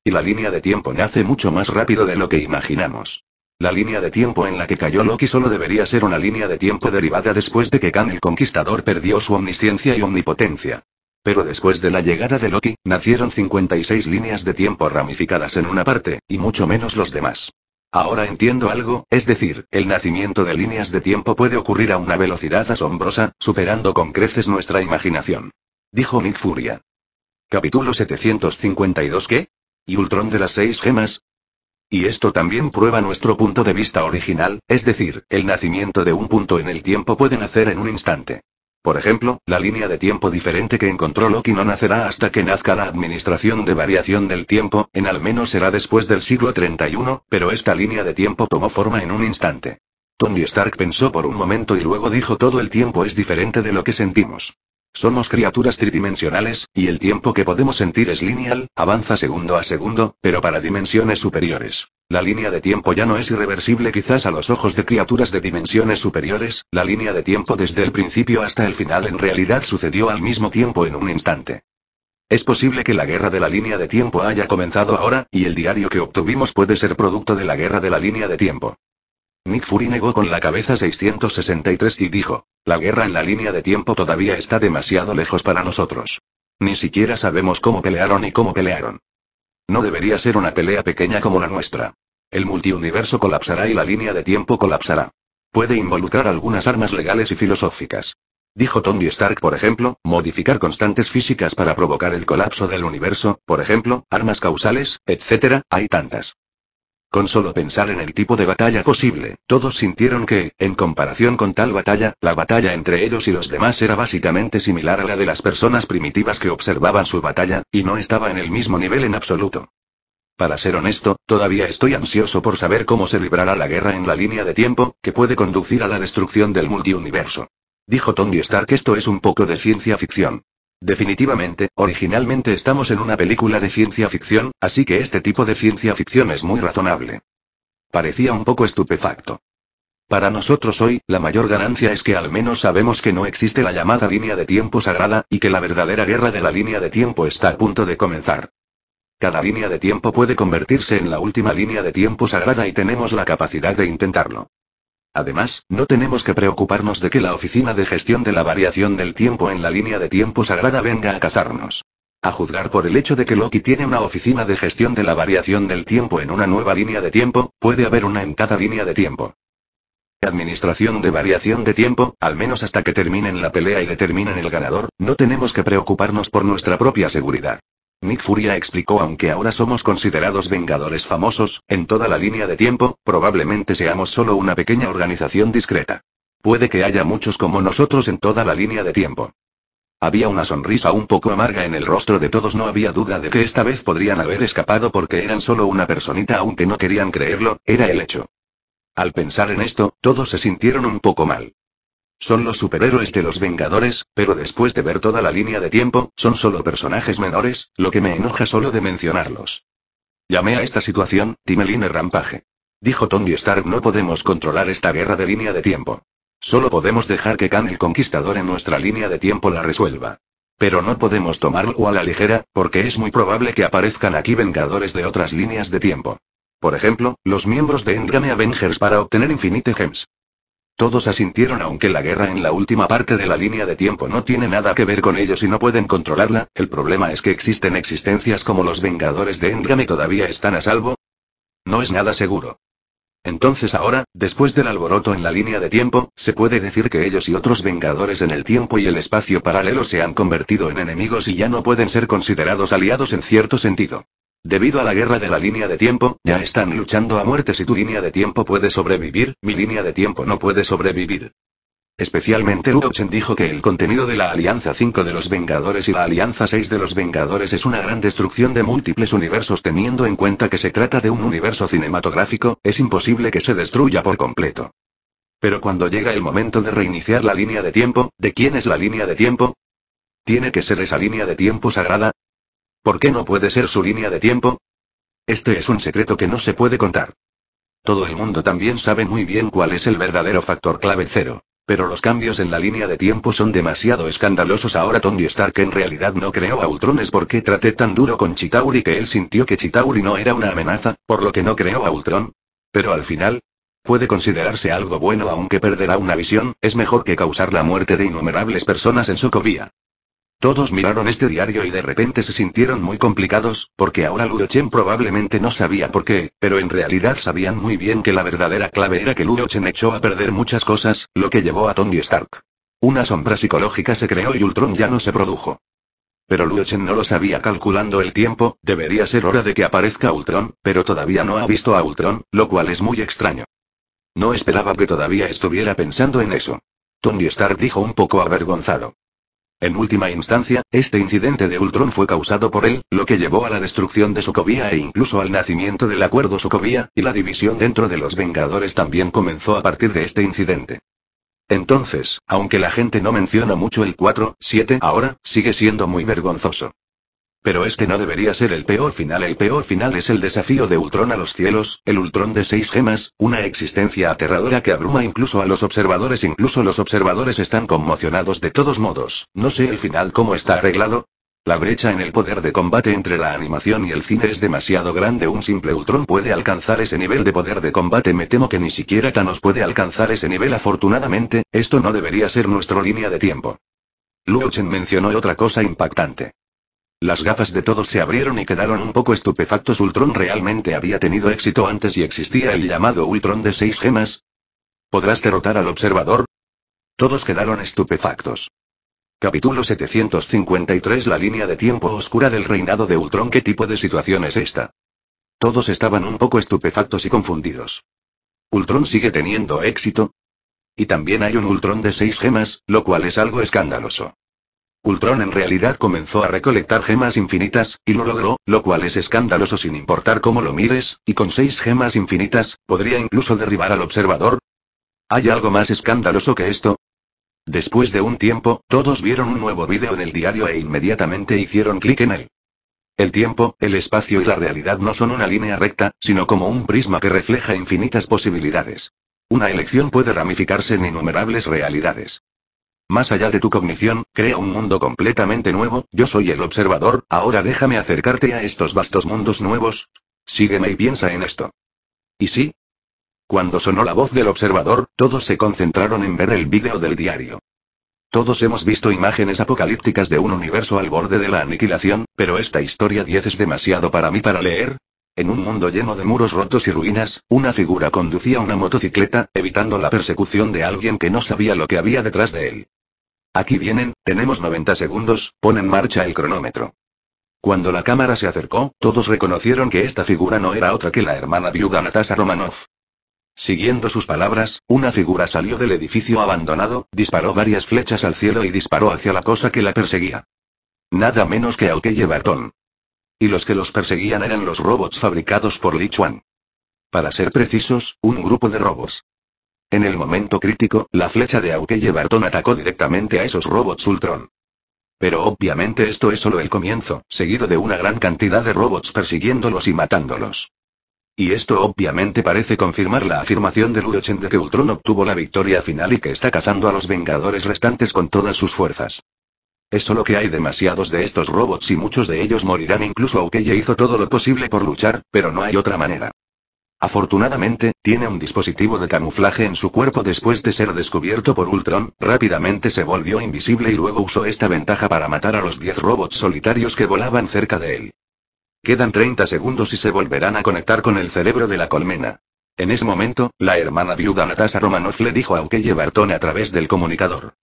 Y la línea de tiempo nace mucho más rápido de lo que imaginamos. La línea de tiempo en la que cayó Loki solo debería ser una línea de tiempo derivada después de que Khan el Conquistador perdió su omnisciencia y omnipotencia. Pero después de la llegada de Loki, nacieron 56 líneas de tiempo ramificadas en una parte, y mucho menos los demás. Ahora entiendo algo, es decir, el nacimiento de líneas de tiempo puede ocurrir a una velocidad asombrosa, superando con creces nuestra imaginación. Dijo Nick Furia. Capítulo 752 ¿Qué? ¿Y Ultron de las seis gemas? Y esto también prueba nuestro punto de vista original, es decir, el nacimiento de un punto en el tiempo puede nacer en un instante. Por ejemplo, la línea de tiempo diferente que encontró Loki no nacerá hasta que nazca la administración de variación del tiempo, en al menos será después del siglo 31, pero esta línea de tiempo tomó forma en un instante. Tony Stark pensó por un momento y luego dijo todo el tiempo es diferente de lo que sentimos. Somos criaturas tridimensionales, y el tiempo que podemos sentir es lineal, avanza segundo a segundo, pero para dimensiones superiores. La línea de tiempo ya no es irreversible quizás a los ojos de criaturas de dimensiones superiores, la línea de tiempo desde el principio hasta el final en realidad sucedió al mismo tiempo en un instante. Es posible que la guerra de la línea de tiempo haya comenzado ahora, y el diario que obtuvimos puede ser producto de la guerra de la línea de tiempo. Nick Fury negó con la cabeza 663 y dijo, la guerra en la línea de tiempo todavía está demasiado lejos para nosotros. Ni siquiera sabemos cómo pelearon y cómo pelearon. No debería ser una pelea pequeña como la nuestra. El multiuniverso colapsará y la línea de tiempo colapsará. Puede involucrar algunas armas legales y filosóficas. Dijo Tony Stark, por ejemplo, modificar constantes físicas para provocar el colapso del universo, por ejemplo, armas causales, etc. Hay tantas. Con solo pensar en el tipo de batalla posible, todos sintieron que, en comparación con tal batalla, la batalla entre ellos y los demás era básicamente similar a la de las personas primitivas que observaban su batalla, y no estaba en el mismo nivel en absoluto. Para ser honesto, todavía estoy ansioso por saber cómo se librará la guerra en la línea de tiempo, que puede conducir a la destrucción del multiuniverso. Dijo Tony Stark esto es un poco de ciencia ficción. Definitivamente, originalmente estamos en una película de ciencia ficción, así que este tipo de ciencia ficción es muy razonable. Parecía un poco estupefacto. Para nosotros hoy, la mayor ganancia es que al menos sabemos que no existe la llamada línea de tiempo sagrada, y que la verdadera guerra de la línea de tiempo está a punto de comenzar. Cada línea de tiempo puede convertirse en la última línea de tiempo sagrada y tenemos la capacidad de intentarlo. Además, no tenemos que preocuparnos de que la Oficina de Gestión de la Variación del Tiempo en la línea de tiempo sagrada venga a cazarnos. A juzgar por el hecho de que Loki tiene una oficina de gestión de la variación del tiempo en una nueva línea de tiempo, puede haber una en cada línea de tiempo. Administración de variación de tiempo, al menos hasta que terminen la pelea y determinen el ganador, no tenemos que preocuparnos por nuestra propia seguridad. Nick Furia explicó aunque ahora somos considerados vengadores famosos, en toda la línea de tiempo, probablemente seamos solo una pequeña organización discreta. Puede que haya muchos como nosotros en toda la línea de tiempo. Había una sonrisa un poco amarga en el rostro de todos, no había duda de que esta vez podrían haber escapado porque eran solo una personita aunque no querían creerlo, era el hecho. Al pensar en esto, todos se sintieron un poco mal. Son los superhéroes de los Vengadores, pero después de ver toda la línea de tiempo, son solo personajes menores, lo que me enoja solo de mencionarlos. Llamé a esta situación, Timeline Rampaje. Dijo Tony Stark no podemos controlar esta guerra de línea de tiempo. Solo podemos dejar que Khan el Conquistador en nuestra línea de tiempo la resuelva. Pero no podemos tomarlo a la ligera, porque es muy probable que aparezcan aquí vengadores de otras líneas de tiempo. Por ejemplo, los miembros de Endgame Avengers para obtener Infinite Gems. Todos asintieron aunque la guerra en la última parte de la línea de tiempo no tiene nada que ver con ellos y no pueden controlarla, el problema es que existen existencias como los Vengadores de Endgame todavía están a salvo. No es nada seguro. Entonces ahora, después del alboroto en la línea de tiempo, se puede decir que ellos y otros Vengadores en el tiempo y el espacio paralelo se han convertido en enemigos y ya no pueden ser considerados aliados en cierto sentido. Debido a la guerra de la línea de tiempo, ya están luchando a muerte si tu línea de tiempo puede sobrevivir, mi línea de tiempo no puede sobrevivir. Especialmente Ruochen dijo que el contenido de la Alianza 5 de los Vengadores y la Alianza 6 de los Vengadores es una gran destrucción de múltiples universos teniendo en cuenta que se trata de un universo cinematográfico, es imposible que se destruya por completo. Pero cuando llega el momento de reiniciar la línea de tiempo, ¿de quién es la línea de tiempo? ¿Tiene que ser esa línea de tiempo sagrada? ¿Por qué no puede ser su línea de tiempo? Este es un secreto que no se puede contar. Todo el mundo también sabe muy bien cuál es el verdadero factor clave cero. Pero los cambios en la línea de tiempo son demasiado escandalosos. Ahora Tony Stark en realidad no creó a Ultron es porque traté tan duro con Chitauri que él sintió que Chitauri no era una amenaza, por lo que no creó a Ultron. Pero al final, puede considerarse algo bueno aunque perderá una visión, es mejor que causar la muerte de innumerables personas en Sokovia. Todos miraron este diario y de repente se sintieron muy complicados, porque ahora Chen probablemente no sabía por qué, pero en realidad sabían muy bien que la verdadera clave era que Chen echó a perder muchas cosas, lo que llevó a Tony Stark. Una sombra psicológica se creó y Ultron ya no se produjo. Pero Chen no lo sabía calculando el tiempo, debería ser hora de que aparezca Ultron, pero todavía no ha visto a Ultron, lo cual es muy extraño. No esperaba que todavía estuviera pensando en eso. Tony Stark dijo un poco avergonzado. En última instancia, este incidente de Ultron fue causado por él, lo que llevó a la destrucción de Sokovia e incluso al nacimiento del Acuerdo Sokovia, y la división dentro de los Vengadores también comenzó a partir de este incidente. Entonces, aunque la gente no menciona mucho el 4-7 ahora, sigue siendo muy vergonzoso. Pero este no debería ser el peor final. El peor final es el desafío de Ultron a los cielos, el Ultron de seis gemas, una existencia aterradora que abruma incluso a los observadores. Incluso los observadores están conmocionados de todos modos. No sé el final cómo está arreglado. La brecha en el poder de combate entre la animación y el cine es demasiado grande. Un simple Ultron puede alcanzar ese nivel de poder de combate. Me temo que ni siquiera Thanos puede alcanzar ese nivel. Afortunadamente, esto no debería ser nuestra línea de tiempo. Chen mencionó otra cosa impactante. Las gafas de todos se abrieron y quedaron un poco estupefactos. Ultron realmente había tenido éxito antes y existía el llamado Ultron de seis gemas. ¿Podrás derrotar al observador? Todos quedaron estupefactos. Capítulo 753 La línea de tiempo oscura del reinado de Ultron ¿Qué tipo de situación es esta? Todos estaban un poco estupefactos y confundidos. ¿Ultron sigue teniendo éxito? Y también hay un Ultron de seis gemas, lo cual es algo escandaloso. Ultron en realidad comenzó a recolectar gemas infinitas, y lo logró, lo cual es escandaloso sin importar cómo lo mires, y con seis gemas infinitas, podría incluso derribar al observador. ¿Hay algo más escandaloso que esto? Después de un tiempo, todos vieron un nuevo vídeo en el diario e inmediatamente hicieron clic en él. El tiempo, el espacio y la realidad no son una línea recta, sino como un prisma que refleja infinitas posibilidades. Una elección puede ramificarse en innumerables realidades. Más allá de tu cognición, crea un mundo completamente nuevo, yo soy el observador, ahora déjame acercarte a estos vastos mundos nuevos. Sígueme y piensa en esto. ¿Y sí? Cuando sonó la voz del observador, todos se concentraron en ver el vídeo del diario. Todos hemos visto imágenes apocalípticas de un universo al borde de la aniquilación, pero esta historia 10 es demasiado para mí para leer. En un mundo lleno de muros rotos y ruinas, una figura conducía una motocicleta, evitando la persecución de alguien que no sabía lo que había detrás de él. Aquí vienen, tenemos 90 segundos, pon en marcha el cronómetro. Cuando la cámara se acercó, todos reconocieron que esta figura no era otra que la hermana viuda Natasha Romanov. Siguiendo sus palabras, una figura salió del edificio abandonado, disparó varias flechas al cielo y disparó hacia la cosa que la perseguía. Nada menos que Aukeye Barton. Y los que los perseguían eran los robots fabricados por Lichuan. Para ser precisos, un grupo de robots. En el momento crítico, la flecha de Aukeye Barton atacó directamente a esos robots Ultron. Pero obviamente esto es solo el comienzo, seguido de una gran cantidad de robots persiguiéndolos y matándolos. Y esto obviamente parece confirmar la afirmación de Ludochen de que Ultron obtuvo la victoria final y que está cazando a los Vengadores restantes con todas sus fuerzas. Es solo que hay demasiados de estos robots y muchos de ellos morirán incluso Aukeye hizo todo lo posible por luchar, pero no hay otra manera. Afortunadamente, tiene un dispositivo de camuflaje en su cuerpo después de ser descubierto por Ultron, rápidamente se volvió invisible y luego usó esta ventaja para matar a los 10 robots solitarios que volaban cerca de él. Quedan 30 segundos y se volverán a conectar con el cerebro de la colmena. En ese momento, la hermana viuda Natasha Romanoff le dijo a Ukeye Barton a través del comunicador.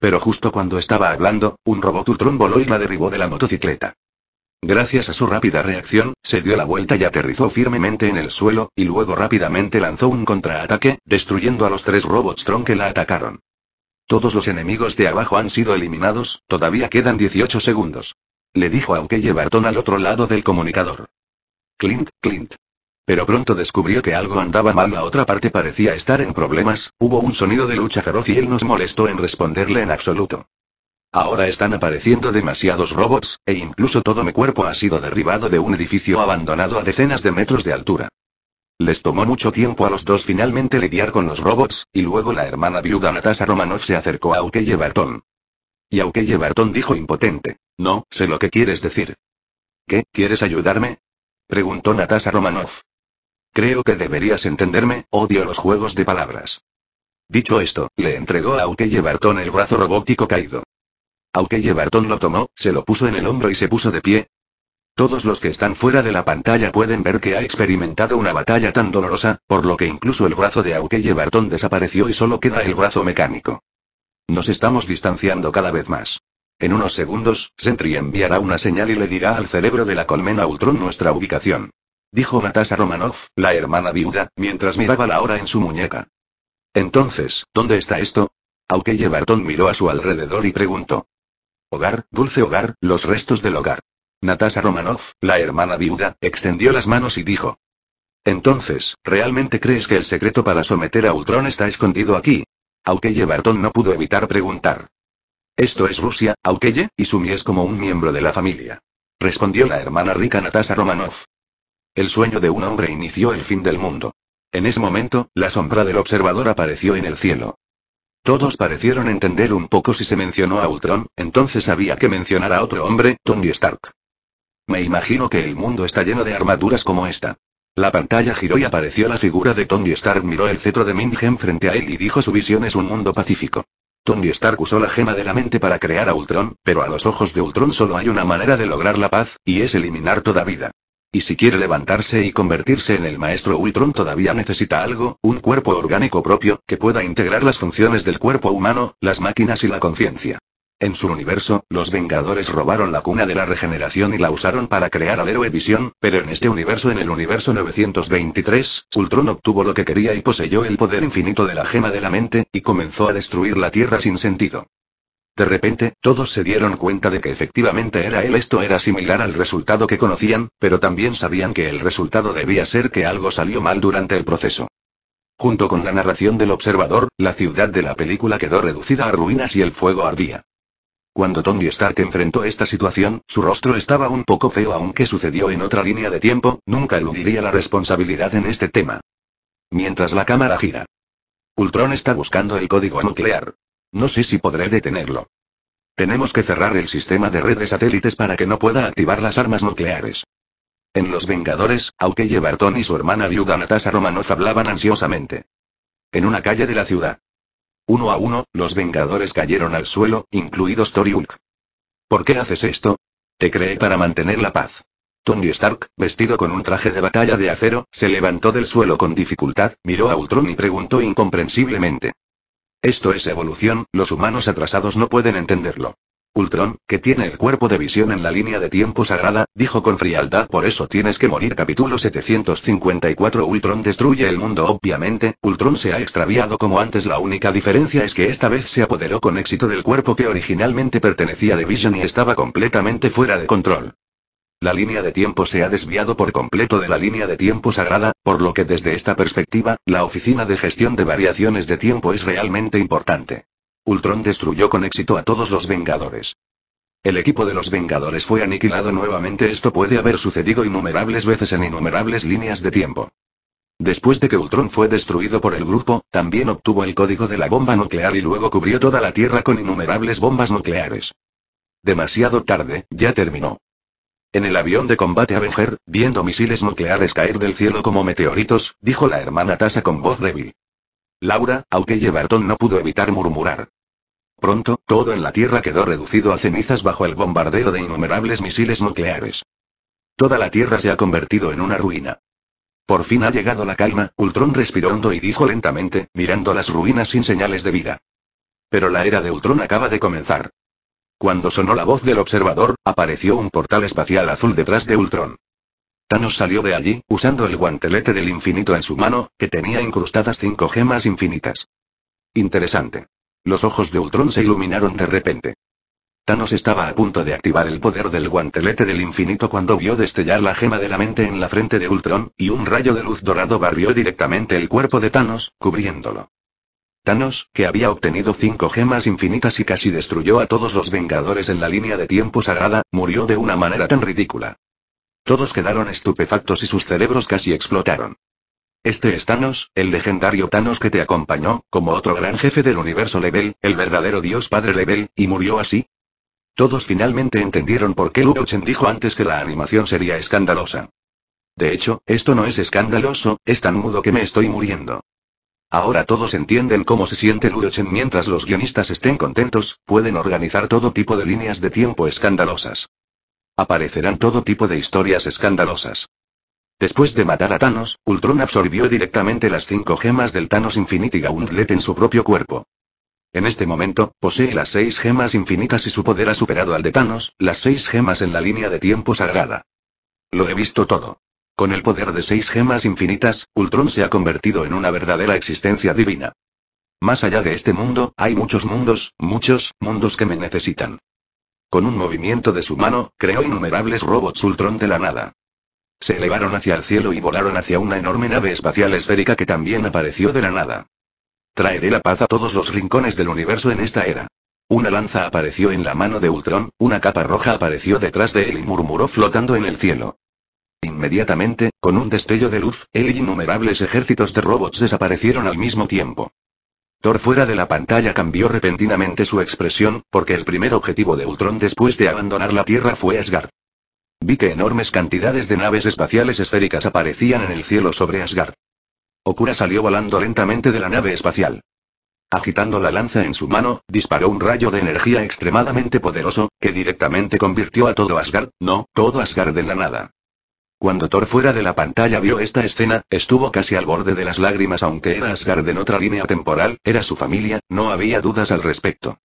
Pero justo cuando estaba hablando, un robot Ultron voló y la derribó de la motocicleta. Gracias a su rápida reacción, se dio la vuelta y aterrizó firmemente en el suelo, y luego rápidamente lanzó un contraataque, destruyendo a los tres robots Tron que la atacaron. Todos los enemigos de abajo han sido eliminados, todavía quedan 18 segundos. Le dijo a Ukeye al otro lado del comunicador. Clint, Clint. Pero pronto descubrió que algo andaba mal, la otra parte parecía estar en problemas, hubo un sonido de lucha feroz y él nos molestó en responderle en absoluto. Ahora están apareciendo demasiados robots, e incluso todo mi cuerpo ha sido derribado de un edificio abandonado a decenas de metros de altura. Les tomó mucho tiempo a los dos finalmente lidiar con los robots, y luego la hermana viuda Natasha Romanov se acercó a Aukeye Barton. Y Aukeye Barton dijo impotente. No, sé lo que quieres decir. ¿Qué, quieres ayudarme? Preguntó Natasha Romanov. Creo que deberías entenderme, odio los juegos de palabras. Dicho esto, le entregó a Aukeye Barton el brazo robótico caído. Aunque Barton lo tomó, se lo puso en el hombro y se puso de pie. Todos los que están fuera de la pantalla pueden ver que ha experimentado una batalla tan dolorosa, por lo que incluso el brazo de Aukeye Barton desapareció y solo queda el brazo mecánico. Nos estamos distanciando cada vez más. En unos segundos, Sentry enviará una señal y le dirá al cerebro de la colmena Ultron nuestra ubicación. Dijo Natasha Romanoff, la hermana viuda, mientras miraba la hora en su muñeca. Entonces, ¿dónde está esto? Aukeye Barton miró a su alrededor y preguntó. Hogar, dulce hogar, los restos del hogar. Natasha Romanov, la hermana viuda, extendió las manos y dijo. Entonces, ¿realmente crees que el secreto para someter a Ultron está escondido aquí? Aukeye Barton no pudo evitar preguntar. Esto es Rusia, Aukeye, y Sumi es como un miembro de la familia. Respondió la hermana rica Natasha Romanov. El sueño de un hombre inició el fin del mundo. En ese momento, la sombra del observador apareció en el cielo. Todos parecieron entender un poco si se mencionó a Ultron, entonces había que mencionar a otro hombre, Tony Stark. Me imagino que el mundo está lleno de armaduras como esta. La pantalla giró y apareció la figura de Tony Stark. Miró el cetro de Gem frente a él y dijo su visión es un mundo pacífico. Tony Stark usó la gema de la mente para crear a Ultron, pero a los ojos de Ultron solo hay una manera de lograr la paz, y es eliminar toda vida. Y si quiere levantarse y convertirse en el maestro Ultron todavía necesita algo, un cuerpo orgánico propio, que pueda integrar las funciones del cuerpo humano, las máquinas y la conciencia. En su universo, los Vengadores robaron la cuna de la regeneración y la usaron para crear al héroe Visión, pero en este universo, en el universo 923, Ultron obtuvo lo que quería y poseyó el poder infinito de la gema de la mente, y comenzó a destruir la Tierra sin sentido. De repente, todos se dieron cuenta de que efectivamente era él. Esto era similar al resultado que conocían, pero también sabían que el resultado debía ser que algo salió mal durante el proceso. Junto con la narración del observador, la ciudad de la película quedó reducida a ruinas y el fuego ardía. Cuando Tony Stark enfrentó esta situación, su rostro estaba un poco feo aunque sucedió en otra línea de tiempo, nunca eludiría la responsabilidad en este tema. Mientras la cámara gira. Ultron está buscando el código nuclear. No sé si podré detenerlo. Tenemos que cerrar el sistema de red de satélites para que no pueda activar las armas nucleares. En Los Vengadores, y Barton y su hermana viuda Natasha Romanoff hablaban ansiosamente. En una calle de la ciudad. Uno a uno, los Vengadores cayeron al suelo, incluidos Thor Hulk. ¿Por qué haces esto? Te creé para mantener la paz. Tony Stark, vestido con un traje de batalla de acero, se levantó del suelo con dificultad, miró a Ultron y preguntó incomprensiblemente. Esto es evolución, los humanos atrasados no pueden entenderlo. Ultron, que tiene el cuerpo de visión en la línea de tiempo sagrada, dijo con frialdad por eso tienes que morir capítulo 754 Ultron destruye el mundo obviamente, Ultron se ha extraviado como antes la única diferencia es que esta vez se apoderó con éxito del cuerpo que originalmente pertenecía a Vision y estaba completamente fuera de control. La línea de tiempo se ha desviado por completo de la línea de tiempo sagrada, por lo que desde esta perspectiva, la oficina de gestión de variaciones de tiempo es realmente importante. Ultron destruyó con éxito a todos los Vengadores. El equipo de los Vengadores fue aniquilado nuevamente. Esto puede haber sucedido innumerables veces en innumerables líneas de tiempo. Después de que Ultron fue destruido por el grupo, también obtuvo el código de la bomba nuclear y luego cubrió toda la Tierra con innumerables bombas nucleares. Demasiado tarde, ya terminó. En el avión de combate Avenger, viendo misiles nucleares caer del cielo como meteoritos, dijo la hermana Tasa con voz débil. Laura, aunque Barton no pudo evitar murmurar. Pronto, todo en la Tierra quedó reducido a cenizas bajo el bombardeo de innumerables misiles nucleares. Toda la Tierra se ha convertido en una ruina. Por fin ha llegado la calma, Ultron respiró hondo y dijo lentamente, mirando las ruinas sin señales de vida. Pero la era de Ultron acaba de comenzar. Cuando sonó la voz del observador, apareció un portal espacial azul detrás de Ultron. Thanos salió de allí, usando el guantelete del infinito en su mano, que tenía incrustadas cinco gemas infinitas. Interesante. Los ojos de Ultron se iluminaron de repente. Thanos estaba a punto de activar el poder del guantelete del infinito cuando vio destellar la gema de la mente en la frente de Ultron, y un rayo de luz dorado barrió directamente el cuerpo de Thanos, cubriéndolo. Thanos, que había obtenido cinco gemas infinitas y casi destruyó a todos los Vengadores en la línea de tiempo sagrada, murió de una manera tan ridícula. Todos quedaron estupefactos y sus cerebros casi explotaron. Este es Thanos, el legendario Thanos que te acompañó, como otro gran jefe del universo Level, el verdadero dios padre Level, y murió así. Todos finalmente entendieron por qué Chen dijo antes que la animación sería escandalosa. De hecho, esto no es escandaloso, es tan mudo que me estoy muriendo. Ahora todos entienden cómo se siente Ludochen mientras los guionistas estén contentos, pueden organizar todo tipo de líneas de tiempo escandalosas. Aparecerán todo tipo de historias escandalosas. Después de matar a Thanos, Ultron absorbió directamente las cinco gemas del Thanos Infinity Gauntlet en su propio cuerpo. En este momento, posee las seis gemas infinitas y su poder ha superado al de Thanos, las seis gemas en la línea de tiempo sagrada. Lo he visto todo. Con el poder de seis gemas infinitas, Ultron se ha convertido en una verdadera existencia divina. Más allá de este mundo, hay muchos mundos, muchos, mundos que me necesitan. Con un movimiento de su mano, creó innumerables robots Ultron de la nada. Se elevaron hacia el cielo y volaron hacia una enorme nave espacial esférica que también apareció de la nada. Traeré la paz a todos los rincones del universo en esta era. Una lanza apareció en la mano de Ultron, una capa roja apareció detrás de él y murmuró flotando en el cielo. Inmediatamente, con un destello de luz, él y innumerables ejércitos de robots desaparecieron al mismo tiempo. Thor fuera de la pantalla cambió repentinamente su expresión, porque el primer objetivo de Ultron después de abandonar la Tierra fue Asgard. Vi que enormes cantidades de naves espaciales esféricas aparecían en el cielo sobre Asgard. Okura salió volando lentamente de la nave espacial. Agitando la lanza en su mano, disparó un rayo de energía extremadamente poderoso, que directamente convirtió a todo Asgard, no, todo Asgard en la nada. Cuando Thor fuera de la pantalla vio esta escena, estuvo casi al borde de las lágrimas aunque era Asgard en otra línea temporal, era su familia, no había dudas al respecto.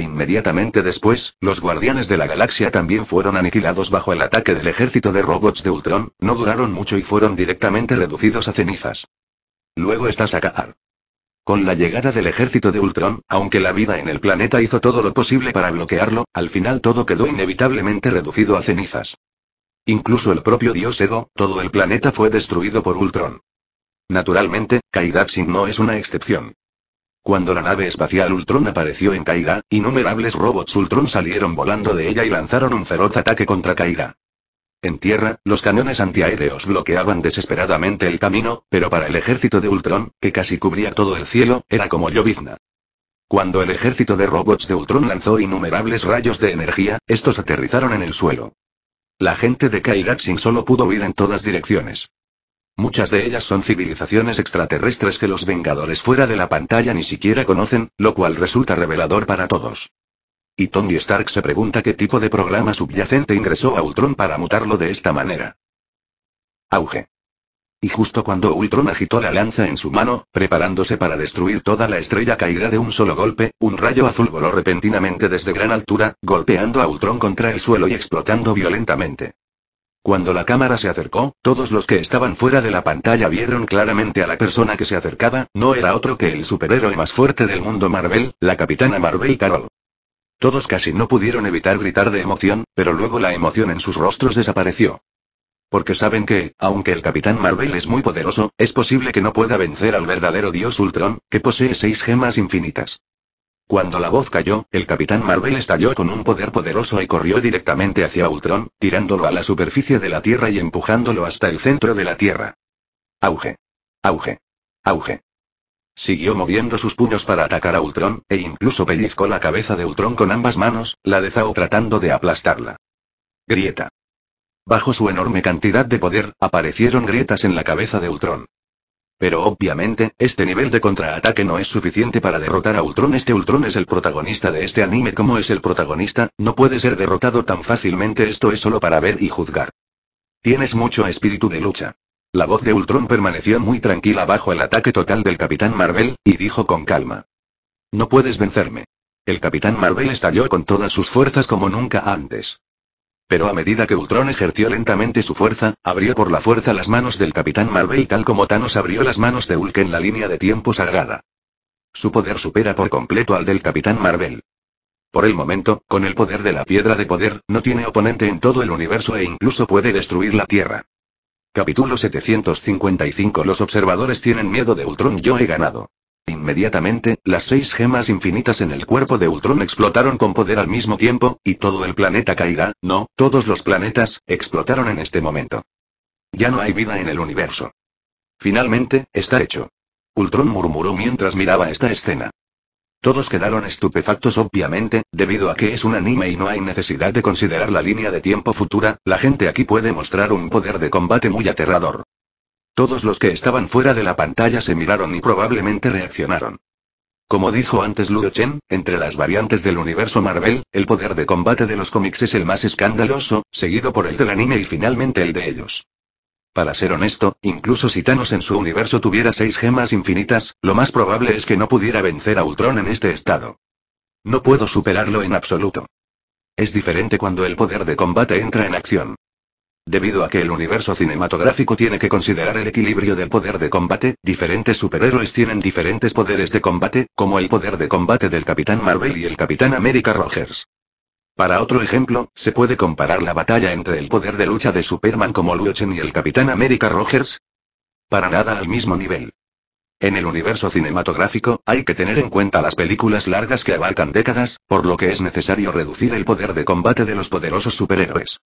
Inmediatamente después, los guardianes de la galaxia también fueron aniquilados bajo el ataque del ejército de robots de Ultron, no duraron mucho y fueron directamente reducidos a cenizas. Luego está Sakaar. Con la llegada del ejército de Ultron, aunque la vida en el planeta hizo todo lo posible para bloquearlo, al final todo quedó inevitablemente reducido a cenizas. Incluso el propio dios Ego, todo el planeta fue destruido por Ultron. Naturalmente, Kaidaxin no es una excepción. Cuando la nave espacial Ultron apareció en Kaida, innumerables robots Ultron salieron volando de ella y lanzaron un feroz ataque contra Kaida. En tierra, los cañones antiaéreos bloqueaban desesperadamente el camino, pero para el ejército de Ultron, que casi cubría todo el cielo, era como llovizna. Cuando el ejército de robots de Ultron lanzó innumerables rayos de energía, estos aterrizaron en el suelo. La gente de Kairaxin solo pudo huir en todas direcciones. Muchas de ellas son civilizaciones extraterrestres que los Vengadores fuera de la pantalla ni siquiera conocen, lo cual resulta revelador para todos. Y Tony Stark se pregunta qué tipo de programa subyacente ingresó a Ultron para mutarlo de esta manera. Auge. Y justo cuando Ultron agitó la lanza en su mano, preparándose para destruir toda la estrella caída de un solo golpe, un rayo azul voló repentinamente desde gran altura, golpeando a Ultron contra el suelo y explotando violentamente. Cuando la cámara se acercó, todos los que estaban fuera de la pantalla vieron claramente a la persona que se acercaba, no era otro que el superhéroe más fuerte del mundo Marvel, la capitana Marvel Carol. Todos casi no pudieron evitar gritar de emoción, pero luego la emoción en sus rostros desapareció. Porque saben que, aunque el Capitán Marvel es muy poderoso, es posible que no pueda vencer al verdadero dios Ultron, que posee seis gemas infinitas. Cuando la voz cayó, el Capitán Marvel estalló con un poder poderoso y corrió directamente hacia Ultron, tirándolo a la superficie de la Tierra y empujándolo hasta el centro de la Tierra. Auge. Auge. Auge. Siguió moviendo sus puños para atacar a Ultron, e incluso pellizcó la cabeza de Ultron con ambas manos, la de Zao tratando de aplastarla. Grieta. Bajo su enorme cantidad de poder, aparecieron grietas en la cabeza de Ultron. Pero obviamente, este nivel de contraataque no es suficiente para derrotar a Ultron. Este Ultron es el protagonista de este anime como es el protagonista, no puede ser derrotado tan fácilmente. Esto es solo para ver y juzgar. Tienes mucho espíritu de lucha. La voz de Ultron permaneció muy tranquila bajo el ataque total del Capitán Marvel, y dijo con calma. No puedes vencerme. El Capitán Marvel estalló con todas sus fuerzas como nunca antes. Pero a medida que Ultron ejerció lentamente su fuerza, abrió por la fuerza las manos del Capitán Marvel tal como Thanos abrió las manos de Hulk en la línea de tiempo sagrada. Su poder supera por completo al del Capitán Marvel. Por el momento, con el poder de la piedra de poder, no tiene oponente en todo el universo e incluso puede destruir la Tierra. Capítulo 755 Los observadores tienen miedo de Ultron Yo he ganado. Inmediatamente, las seis gemas infinitas en el cuerpo de Ultron explotaron con poder al mismo tiempo, y todo el planeta caerá, no, todos los planetas, explotaron en este momento. Ya no hay vida en el universo. Finalmente, está hecho. Ultron murmuró mientras miraba esta escena. Todos quedaron estupefactos obviamente, debido a que es un anime y no hay necesidad de considerar la línea de tiempo futura, la gente aquí puede mostrar un poder de combate muy aterrador. Todos los que estaban fuera de la pantalla se miraron y probablemente reaccionaron. Como dijo antes Ludo Chen, entre las variantes del universo Marvel, el poder de combate de los cómics es el más escandaloso, seguido por el del anime y finalmente el de ellos. Para ser honesto, incluso si Thanos en su universo tuviera seis gemas infinitas, lo más probable es que no pudiera vencer a Ultron en este estado. No puedo superarlo en absoluto. Es diferente cuando el poder de combate entra en acción. Debido a que el universo cinematográfico tiene que considerar el equilibrio del poder de combate, diferentes superhéroes tienen diferentes poderes de combate, como el poder de combate del Capitán Marvel y el Capitán América Rogers. Para otro ejemplo, se puede comparar la batalla entre el poder de lucha de Superman como Luchen y el Capitán América Rogers. Para nada al mismo nivel. En el universo cinematográfico, hay que tener en cuenta las películas largas que abarcan décadas, por lo que es necesario reducir el poder de combate de los poderosos superhéroes.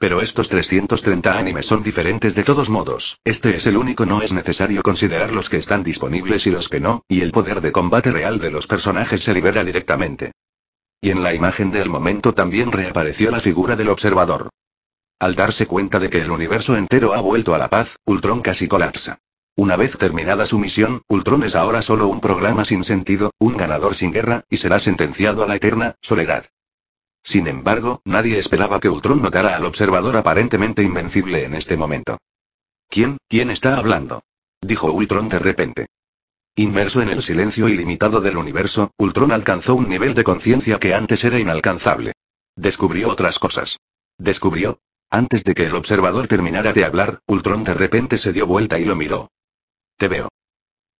Pero estos 330 animes son diferentes de todos modos, este es el único no es necesario considerar los que están disponibles y los que no, y el poder de combate real de los personajes se libera directamente. Y en la imagen del momento también reapareció la figura del observador. Al darse cuenta de que el universo entero ha vuelto a la paz, Ultron casi colapsa. Una vez terminada su misión, Ultron es ahora solo un programa sin sentido, un ganador sin guerra, y será sentenciado a la eterna soledad. Sin embargo, nadie esperaba que Ultron notara al observador aparentemente invencible en este momento. ¿Quién, quién está hablando? dijo Ultron de repente. Inmerso en el silencio ilimitado del universo, Ultron alcanzó un nivel de conciencia que antes era inalcanzable. Descubrió otras cosas. Descubrió. Antes de que el observador terminara de hablar, Ultron de repente se dio vuelta y lo miró. Te veo.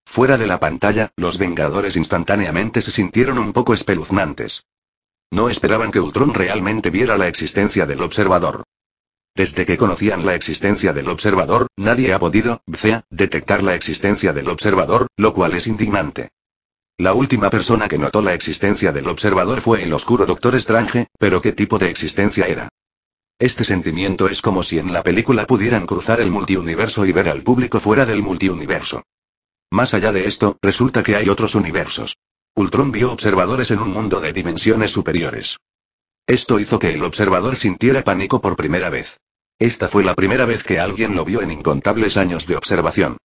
Fuera de la pantalla, los Vengadores instantáneamente se sintieron un poco espeluznantes. No esperaban que Ultron realmente viera la existencia del observador. Desde que conocían la existencia del observador, nadie ha podido, sea, detectar la existencia del observador, lo cual es indignante. La última persona que notó la existencia del observador fue el oscuro Doctor Strange, pero ¿qué tipo de existencia era? Este sentimiento es como si en la película pudieran cruzar el multiuniverso y ver al público fuera del multiuniverso. Más allá de esto, resulta que hay otros universos. Ultron vio observadores en un mundo de dimensiones superiores. Esto hizo que el observador sintiera pánico por primera vez. Esta fue la primera vez que alguien lo vio en incontables años de observación.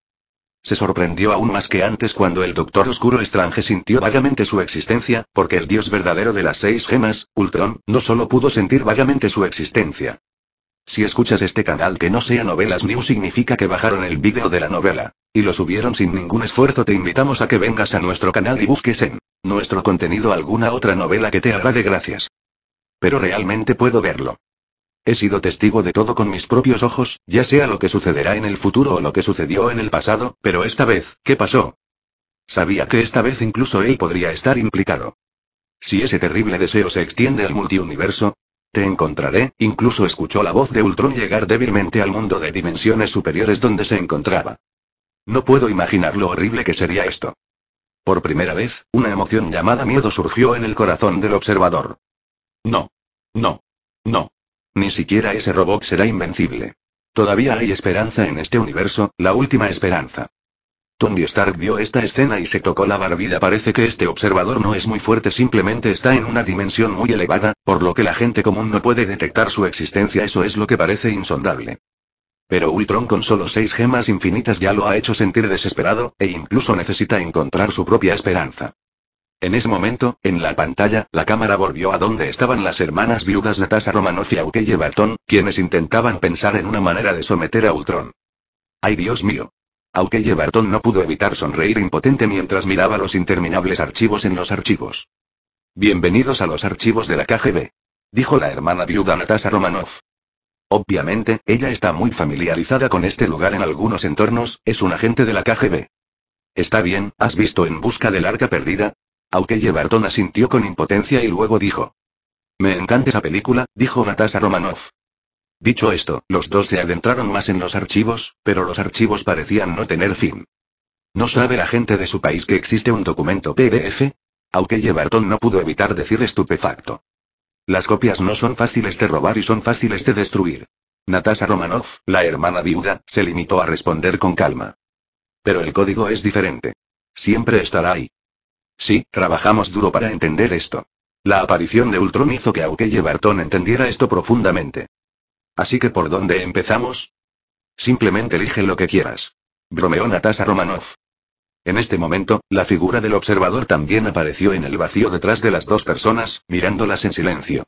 Se sorprendió aún más que antes cuando el Doctor Oscuro Estrange sintió vagamente su existencia, porque el dios verdadero de las seis gemas, Ultron, no solo pudo sentir vagamente su existencia, si escuchas este canal que no sea Novelas New significa que bajaron el vídeo de la novela. Y lo subieron sin ningún esfuerzo. Te invitamos a que vengas a nuestro canal y busques en nuestro contenido alguna otra novela que te de Gracias. Pero realmente puedo verlo. He sido testigo de todo con mis propios ojos, ya sea lo que sucederá en el futuro o lo que sucedió en el pasado, pero esta vez, ¿qué pasó? Sabía que esta vez incluso él podría estar implicado. Si ese terrible deseo se extiende al multiuniverso, te encontraré, incluso escuchó la voz de Ultron llegar débilmente al mundo de dimensiones superiores donde se encontraba. No puedo imaginar lo horrible que sería esto. Por primera vez, una emoción llamada miedo surgió en el corazón del observador. No. No. No. Ni siquiera ese robot será invencible. Todavía hay esperanza en este universo, la última esperanza. Tony Stark vio esta escena y se tocó la barbilla. Parece que este observador no es muy fuerte, simplemente está en una dimensión muy elevada, por lo que la gente común no puede detectar su existencia. Eso es lo que parece insondable. Pero Ultron con solo seis gemas infinitas ya lo ha hecho sentir desesperado, e incluso necesita encontrar su propia esperanza. En ese momento, en la pantalla, la cámara volvió a donde estaban las hermanas viudas Natasha Romanoff y Aukeye Barton, quienes intentaban pensar en una manera de someter a Ultron. ¡Ay Dios mío! Aunque Barton no pudo evitar sonreír impotente mientras miraba los interminables archivos en los archivos. Bienvenidos a los archivos de la KGB. Dijo la hermana viuda Natasha Romanoff. Obviamente, ella está muy familiarizada con este lugar en algunos entornos, es un agente de la KGB. Está bien, ¿has visto En busca del arca perdida? Aunque Barton asintió con impotencia y luego dijo. Me encanta esa película, dijo Natasha Romanov. Dicho esto, los dos se adentraron más en los archivos, pero los archivos parecían no tener fin. ¿No sabe la gente de su país que existe un documento PDF? Aunque Barton no pudo evitar decir estupefacto. Las copias no son fáciles de robar y son fáciles de destruir. Natasha Romanov, la hermana viuda, se limitó a responder con calma. Pero el código es diferente. Siempre estará ahí. Sí, trabajamos duro para entender esto. La aparición de Ultron hizo que Aukelle Barton entendiera esto profundamente. Así que ¿por dónde empezamos? Simplemente elige lo que quieras. Bromeó Natasha Romanov. En este momento, la figura del observador también apareció en el vacío detrás de las dos personas, mirándolas en silencio.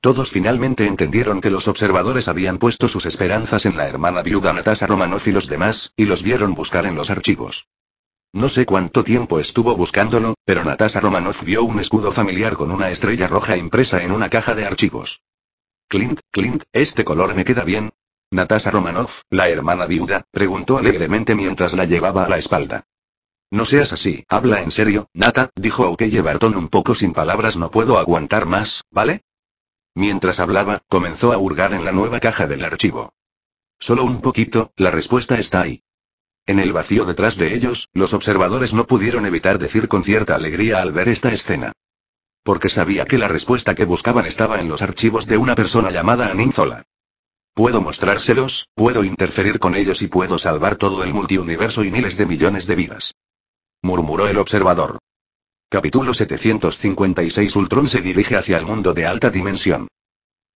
Todos finalmente entendieron que los observadores habían puesto sus esperanzas en la hermana viuda Natasha Romanov y los demás, y los vieron buscar en los archivos. No sé cuánto tiempo estuvo buscándolo, pero Natasha Romanov vio un escudo familiar con una estrella roja impresa en una caja de archivos. Clint, Clint, este color me queda bien. Natasha Romanoff, la hermana viuda, preguntó alegremente mientras la llevaba a la espalda. No seas así, habla en serio, Nata, dijo Aukeye Barton un poco sin palabras, no puedo aguantar más, ¿vale? Mientras hablaba, comenzó a hurgar en la nueva caja del archivo. Solo un poquito, la respuesta está ahí. En el vacío detrás de ellos, los observadores no pudieron evitar decir con cierta alegría al ver esta escena porque sabía que la respuesta que buscaban estaba en los archivos de una persona llamada Anin Puedo mostrárselos, puedo interferir con ellos y puedo salvar todo el multiuniverso y miles de millones de vidas. Murmuró el observador. Capítulo 756 Ultron se dirige hacia el mundo de alta dimensión.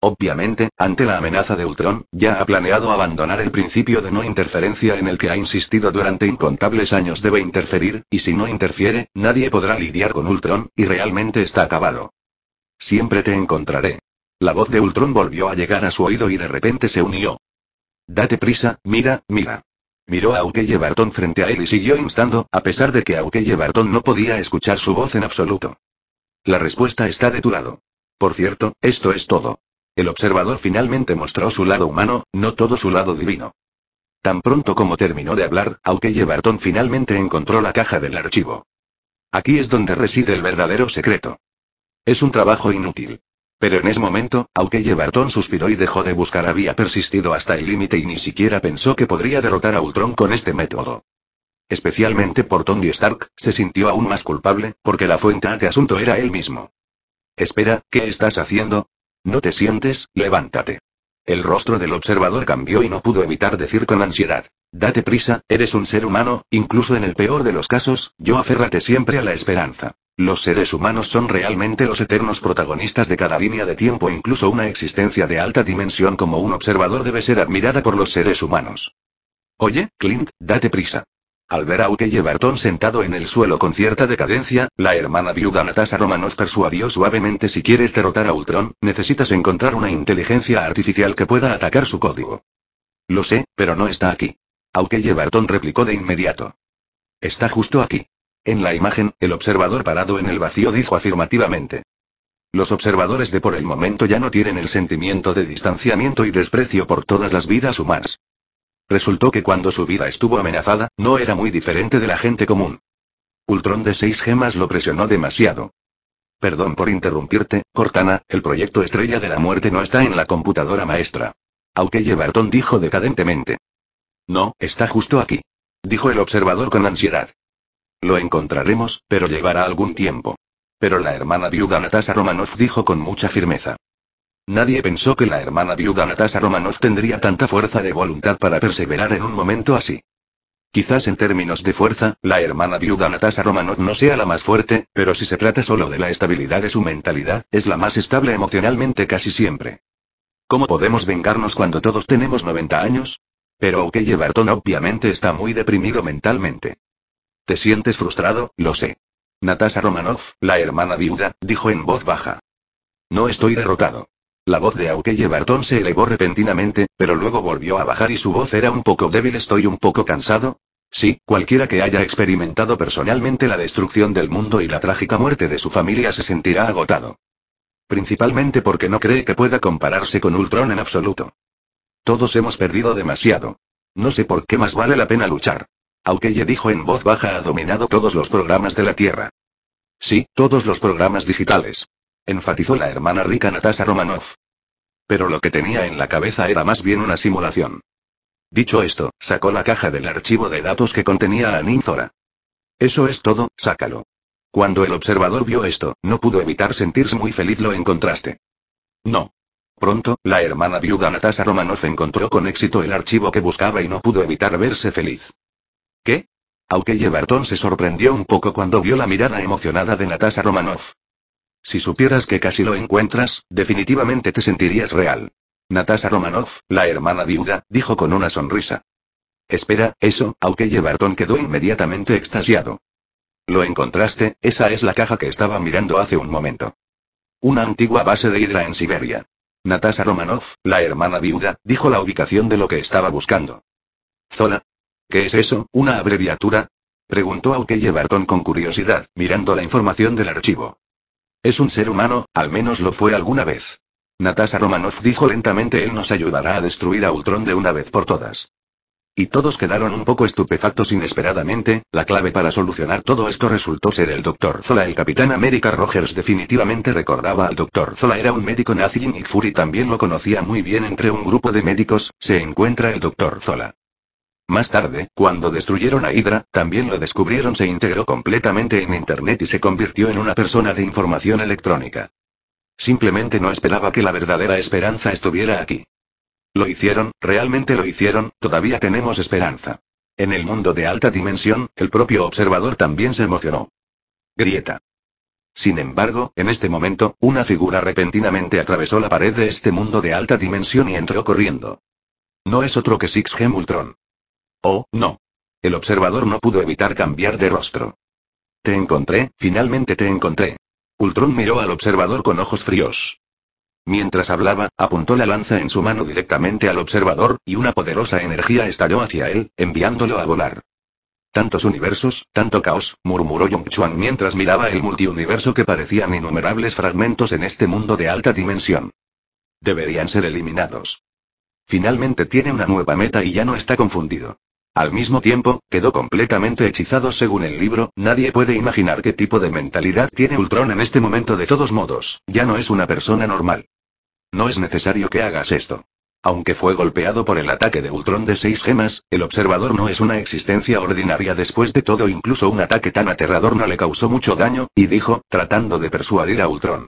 Obviamente, ante la amenaza de Ultron, ya ha planeado abandonar el principio de no interferencia en el que ha insistido durante incontables años debe interferir, y si no interfiere, nadie podrá lidiar con Ultron, y realmente está acabado. Siempre te encontraré. La voz de Ultron volvió a llegar a su oído y de repente se unió. Date prisa, mira, mira. Miró a Ukeye Barton frente a él y siguió instando, a pesar de que Ukeye Barton no podía escuchar su voz en absoluto. La respuesta está de tu lado. Por cierto, esto es todo. El observador finalmente mostró su lado humano, no todo su lado divino. Tan pronto como terminó de hablar, Aukeye Barton finalmente encontró la caja del archivo. Aquí es donde reside el verdadero secreto. Es un trabajo inútil. Pero en ese momento, Aukeye Barton suspiró y dejó de buscar. Había persistido hasta el límite y ni siquiera pensó que podría derrotar a Ultron con este método. Especialmente por Tony Stark, se sintió aún más culpable, porque la fuente de asunto era él mismo. Espera, ¿qué estás haciendo? No te sientes, levántate. El rostro del observador cambió y no pudo evitar decir con ansiedad. Date prisa, eres un ser humano, incluso en el peor de los casos, yo aférrate siempre a la esperanza. Los seres humanos son realmente los eternos protagonistas de cada línea de tiempo, incluso una existencia de alta dimensión como un observador debe ser admirada por los seres humanos. Oye, Clint, date prisa. Al ver a Ukey Barton sentado en el suelo con cierta decadencia, la hermana viuda Natasha Romanos persuadió suavemente si quieres derrotar a Ultron, necesitas encontrar una inteligencia artificial que pueda atacar su código. Lo sé, pero no está aquí. Aukeye Barton replicó de inmediato. Está justo aquí. En la imagen, el observador parado en el vacío dijo afirmativamente. Los observadores de por el momento ya no tienen el sentimiento de distanciamiento y desprecio por todas las vidas humanas. Resultó que cuando su vida estuvo amenazada, no era muy diferente de la gente común. Ultron de seis gemas lo presionó demasiado. Perdón por interrumpirte, Cortana, el proyecto Estrella de la Muerte no está en la computadora maestra. Aunque Barton dijo decadentemente. No, está justo aquí. Dijo el observador con ansiedad. Lo encontraremos, pero llevará algún tiempo. Pero la hermana viuda Natasha Romanoff dijo con mucha firmeza. Nadie pensó que la hermana viuda Natasha Romanov tendría tanta fuerza de voluntad para perseverar en un momento así. Quizás en términos de fuerza, la hermana viuda Natasha Romanov no sea la más fuerte, pero si se trata solo de la estabilidad de su mentalidad, es la más estable emocionalmente casi siempre. ¿Cómo podemos vengarnos cuando todos tenemos 90 años? Pero Okeye Barton obviamente está muy deprimido mentalmente. ¿Te sientes frustrado? Lo sé. Natasha Romanov, la hermana viuda, dijo en voz baja. No estoy derrotado. La voz de Aukeye Barton se elevó repentinamente, pero luego volvió a bajar y su voz era un poco débil. Estoy un poco cansado. Sí, cualquiera que haya experimentado personalmente la destrucción del mundo y la trágica muerte de su familia se sentirá agotado. Principalmente porque no cree que pueda compararse con Ultron en absoluto. Todos hemos perdido demasiado. No sé por qué más vale la pena luchar. Aukeye dijo en voz baja ha dominado todos los programas de la Tierra. Sí, todos los programas digitales enfatizó la hermana rica Natasha Romanov. Pero lo que tenía en la cabeza era más bien una simulación. Dicho esto, sacó la caja del archivo de datos que contenía a Ninzora. Eso es todo, sácalo. Cuando el observador vio esto, no pudo evitar sentirse muy feliz, lo encontraste. No. Pronto, la hermana viuda Natasha Romanov encontró con éxito el archivo que buscaba y no pudo evitar verse feliz. ¿Qué? Aunque Barton se sorprendió un poco cuando vio la mirada emocionada de Natasha Romanov. Si supieras que casi lo encuentras, definitivamente te sentirías real. Natasha Romanov, la hermana viuda, dijo con una sonrisa. Espera, eso, Aukeye Barton quedó inmediatamente extasiado. Lo encontraste, esa es la caja que estaba mirando hace un momento. Una antigua base de Hidra en Siberia. Natasha Romanov, la hermana viuda, dijo la ubicación de lo que estaba buscando. Zola. ¿Qué es eso, una abreviatura? Preguntó Aukeye Barton con curiosidad, mirando la información del archivo. Es un ser humano, al menos lo fue alguna vez. Natasha Romanoff dijo lentamente él nos ayudará a destruir a Ultron de una vez por todas. Y todos quedaron un poco estupefactos inesperadamente, la clave para solucionar todo esto resultó ser el Dr. Zola. El Capitán América Rogers definitivamente recordaba al Dr. Zola era un médico nazi y Nick Fury también lo conocía muy bien entre un grupo de médicos, se encuentra el Dr. Zola. Más tarde, cuando destruyeron a Hydra, también lo descubrieron, se integró completamente en Internet y se convirtió en una persona de información electrónica. Simplemente no esperaba que la verdadera esperanza estuviera aquí. Lo hicieron, realmente lo hicieron, todavía tenemos esperanza. En el mundo de alta dimensión, el propio observador también se emocionó. Grieta. Sin embargo, en este momento, una figura repentinamente atravesó la pared de este mundo de alta dimensión y entró corriendo. No es otro que Six Gem Oh, no. El observador no pudo evitar cambiar de rostro. Te encontré, finalmente te encontré. Ultron miró al observador con ojos fríos. Mientras hablaba, apuntó la lanza en su mano directamente al observador, y una poderosa energía estalló hacia él, enviándolo a volar. Tantos universos, tanto caos, murmuró Yong Chuan mientras miraba el multiuniverso que parecían innumerables fragmentos en este mundo de alta dimensión. Deberían ser eliminados. Finalmente tiene una nueva meta y ya no está confundido. Al mismo tiempo, quedó completamente hechizado según el libro, nadie puede imaginar qué tipo de mentalidad tiene Ultron en este momento de todos modos, ya no es una persona normal. No es necesario que hagas esto. Aunque fue golpeado por el ataque de Ultron de seis gemas, el observador no es una existencia ordinaria después de todo incluso un ataque tan aterrador no le causó mucho daño, y dijo, tratando de persuadir a Ultron.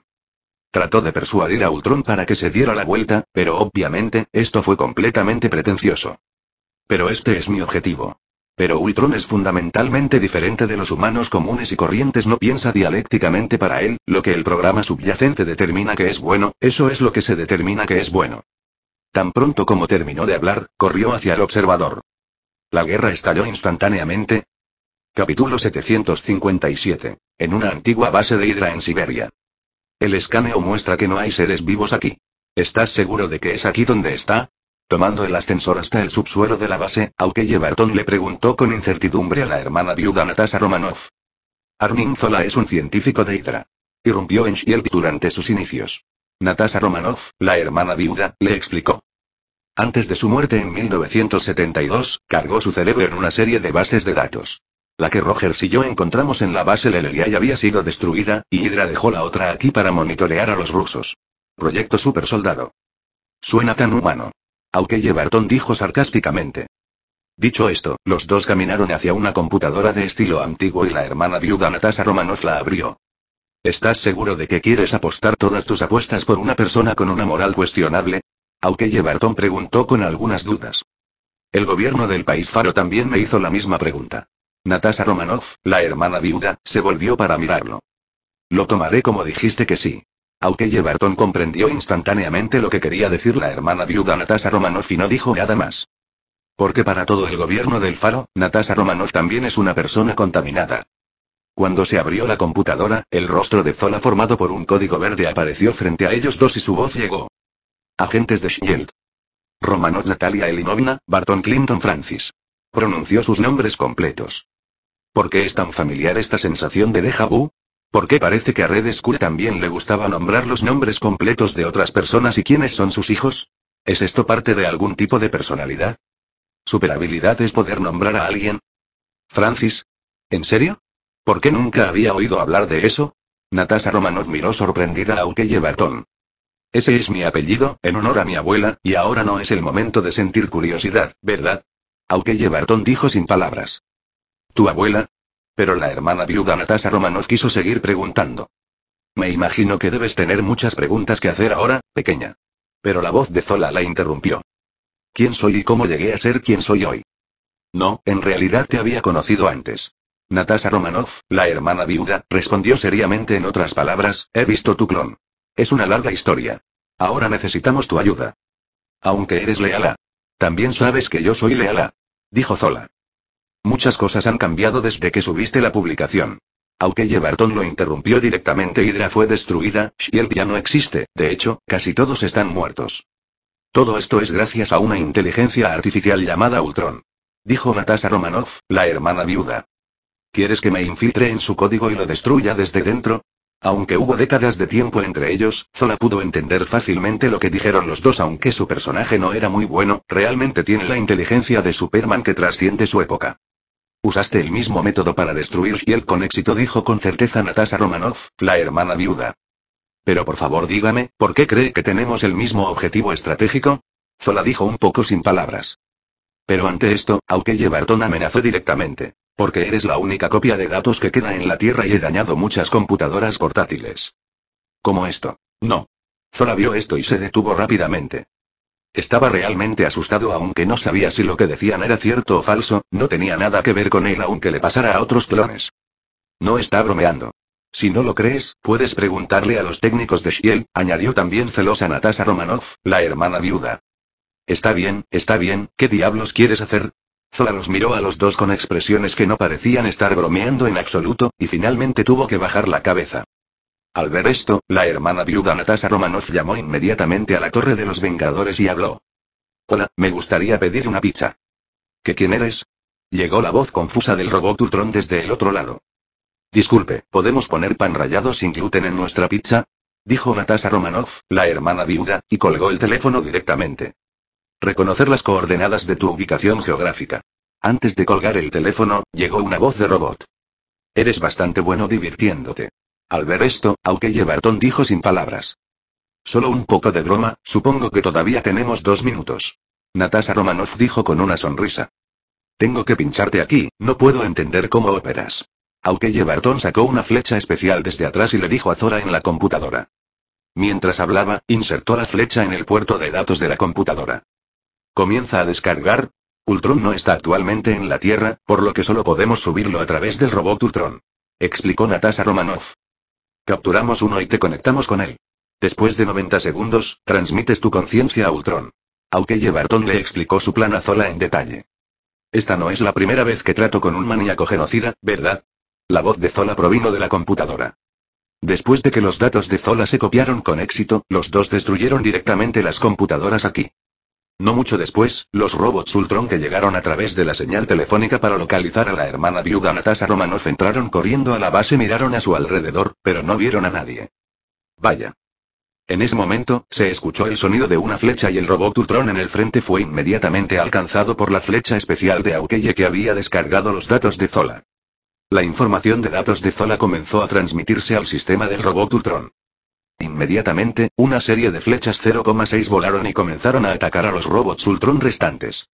Trató de persuadir a Ultron para que se diera la vuelta, pero obviamente, esto fue completamente pretencioso. Pero este es mi objetivo. Pero Ultron es fundamentalmente diferente de los humanos comunes y corrientes no piensa dialécticamente para él, lo que el programa subyacente determina que es bueno, eso es lo que se determina que es bueno. Tan pronto como terminó de hablar, corrió hacia el observador. La guerra estalló instantáneamente. Capítulo 757. En una antigua base de Hidra en Siberia. El escaneo muestra que no hay seres vivos aquí. ¿Estás seguro de que es aquí donde está? Tomando el ascensor hasta el subsuelo de la base, aunque Barton le preguntó con incertidumbre a la hermana viuda Natasha Romanov. Armin Zola es un científico de Hydra. Irrumpió en Shield durante sus inicios. Natasha Romanov, la hermana viuda, le explicó. Antes de su muerte en 1972, cargó su cerebro en una serie de bases de datos. La que Rogers y yo encontramos en la base Leleliay había sido destruida, y Hydra dejó la otra aquí para monitorear a los rusos. Proyecto Supersoldado. Suena tan humano aunque Barton dijo sarcásticamente. Dicho esto, los dos caminaron hacia una computadora de estilo antiguo y la hermana viuda Natasha Romanov la abrió. ¿Estás seguro de que quieres apostar todas tus apuestas por una persona con una moral cuestionable? Aunque Barton preguntó con algunas dudas. El gobierno del país Faro también me hizo la misma pregunta. Natasha Romanov, la hermana viuda, se volvió para mirarlo. Lo tomaré como dijiste que sí. Aunque Barton comprendió instantáneamente lo que quería decir la hermana viuda Natasha Romanoff y no dijo nada más. Porque para todo el gobierno del faro, Natasha Romanoff también es una persona contaminada. Cuando se abrió la computadora, el rostro de Zola formado por un código verde apareció frente a ellos dos y su voz llegó. Agentes de Shield. Romanov Natalia Elinovna, Barton Clinton Francis. Pronunció sus nombres completos. ¿Por qué es tan familiar esta sensación de déjà vu? qué parece que a Red Skull también le gustaba nombrar los nombres completos de otras personas y quiénes son sus hijos. ¿Es esto parte de algún tipo de personalidad? ¿Superhabilidad es poder nombrar a alguien? Francis. ¿En serio? ¿Por qué nunca había oído hablar de eso? Natasha Romanov miró sorprendida a Ukeye Barton. Ese es mi apellido, en honor a mi abuela, y ahora no es el momento de sentir curiosidad, ¿verdad? aunque Barton dijo sin palabras. ¿Tu abuela? Pero la hermana viuda Natasha Romanos quiso seguir preguntando. Me imagino que debes tener muchas preguntas que hacer ahora, pequeña. Pero la voz de Zola la interrumpió. ¿Quién soy y cómo llegué a ser quien soy hoy? No, en realidad te había conocido antes. Natasha Romanov, la hermana viuda, respondió seriamente en otras palabras, he visto tu clon. Es una larga historia. Ahora necesitamos tu ayuda. Aunque eres leala. También sabes que yo soy leala. Dijo Zola. Muchas cosas han cambiado desde que subiste la publicación. Aunque Barton lo interrumpió directamente, Hydra fue destruida, Shield ya no existe, de hecho, casi todos están muertos. Todo esto es gracias a una inteligencia artificial llamada Ultron. Dijo Natasha Romanoff, la hermana viuda. ¿Quieres que me infiltre en su código y lo destruya desde dentro? Aunque hubo décadas de tiempo entre ellos, Zola pudo entender fácilmente lo que dijeron los dos aunque su personaje no era muy bueno, realmente tiene la inteligencia de Superman que trasciende su época. Usaste el mismo método para destruir Shiel con éxito, dijo con certeza Natasha Romanov, la hermana viuda. Pero por favor dígame, ¿por qué cree que tenemos el mismo objetivo estratégico? Zola dijo un poco sin palabras. Pero ante esto, aunque Barton amenazó directamente. Porque eres la única copia de datos que queda en la Tierra y he dañado muchas computadoras portátiles. Como esto. No. Zola vio esto y se detuvo rápidamente. Estaba realmente asustado aunque no sabía si lo que decían era cierto o falso, no tenía nada que ver con él aunque le pasara a otros clones. No está bromeando. Si no lo crees, puedes preguntarle a los técnicos de Shiel, añadió también celosa Natasha Romanoff, la hermana viuda. Está bien, está bien, ¿qué diablos quieres hacer? Zola los miró a los dos con expresiones que no parecían estar bromeando en absoluto, y finalmente tuvo que bajar la cabeza. Al ver esto, la hermana viuda Natasha Romanoff llamó inmediatamente a la Torre de los Vengadores y habló. Hola, me gustaría pedir una pizza. ¿Qué quién eres? Llegó la voz confusa del robot Ultron desde el otro lado. Disculpe, ¿podemos poner pan rallado sin gluten en nuestra pizza? Dijo Natasha Romanoff, la hermana viuda, y colgó el teléfono directamente. Reconocer las coordenadas de tu ubicación geográfica. Antes de colgar el teléfono, llegó una voz de robot. Eres bastante bueno divirtiéndote. Al ver esto, Aukeye Barton dijo sin palabras. Solo un poco de broma, supongo que todavía tenemos dos minutos. Natasha Romanoff dijo con una sonrisa. Tengo que pincharte aquí, no puedo entender cómo operas. Aukeye Barton sacó una flecha especial desde atrás y le dijo a Zora en la computadora. Mientras hablaba, insertó la flecha en el puerto de datos de la computadora. Comienza a descargar. Ultron no está actualmente en la Tierra, por lo que solo podemos subirlo a través del robot Ultron. Explicó Natasha Romanoff. Capturamos uno y te conectamos con él. Después de 90 segundos, transmites tu conciencia a Ultron. Aunque Barton le explicó su plan a Zola en detalle. Esta no es la primera vez que trato con un maníaco genocida, ¿verdad? La voz de Zola provino de la computadora. Después de que los datos de Zola se copiaron con éxito, los dos destruyeron directamente las computadoras aquí. No mucho después, los robots Ultron que llegaron a través de la señal telefónica para localizar a la hermana viuda Natasha Romanoff entraron corriendo a la base, y miraron a su alrededor, pero no vieron a nadie. Vaya. En ese momento, se escuchó el sonido de una flecha y el robot Ultron en el frente fue inmediatamente alcanzado por la flecha especial de Aukeye que había descargado los datos de Zola. La información de datos de Zola comenzó a transmitirse al sistema del robot Ultron. Inmediatamente, una serie de flechas 0,6 volaron y comenzaron a atacar a los robots Ultron restantes.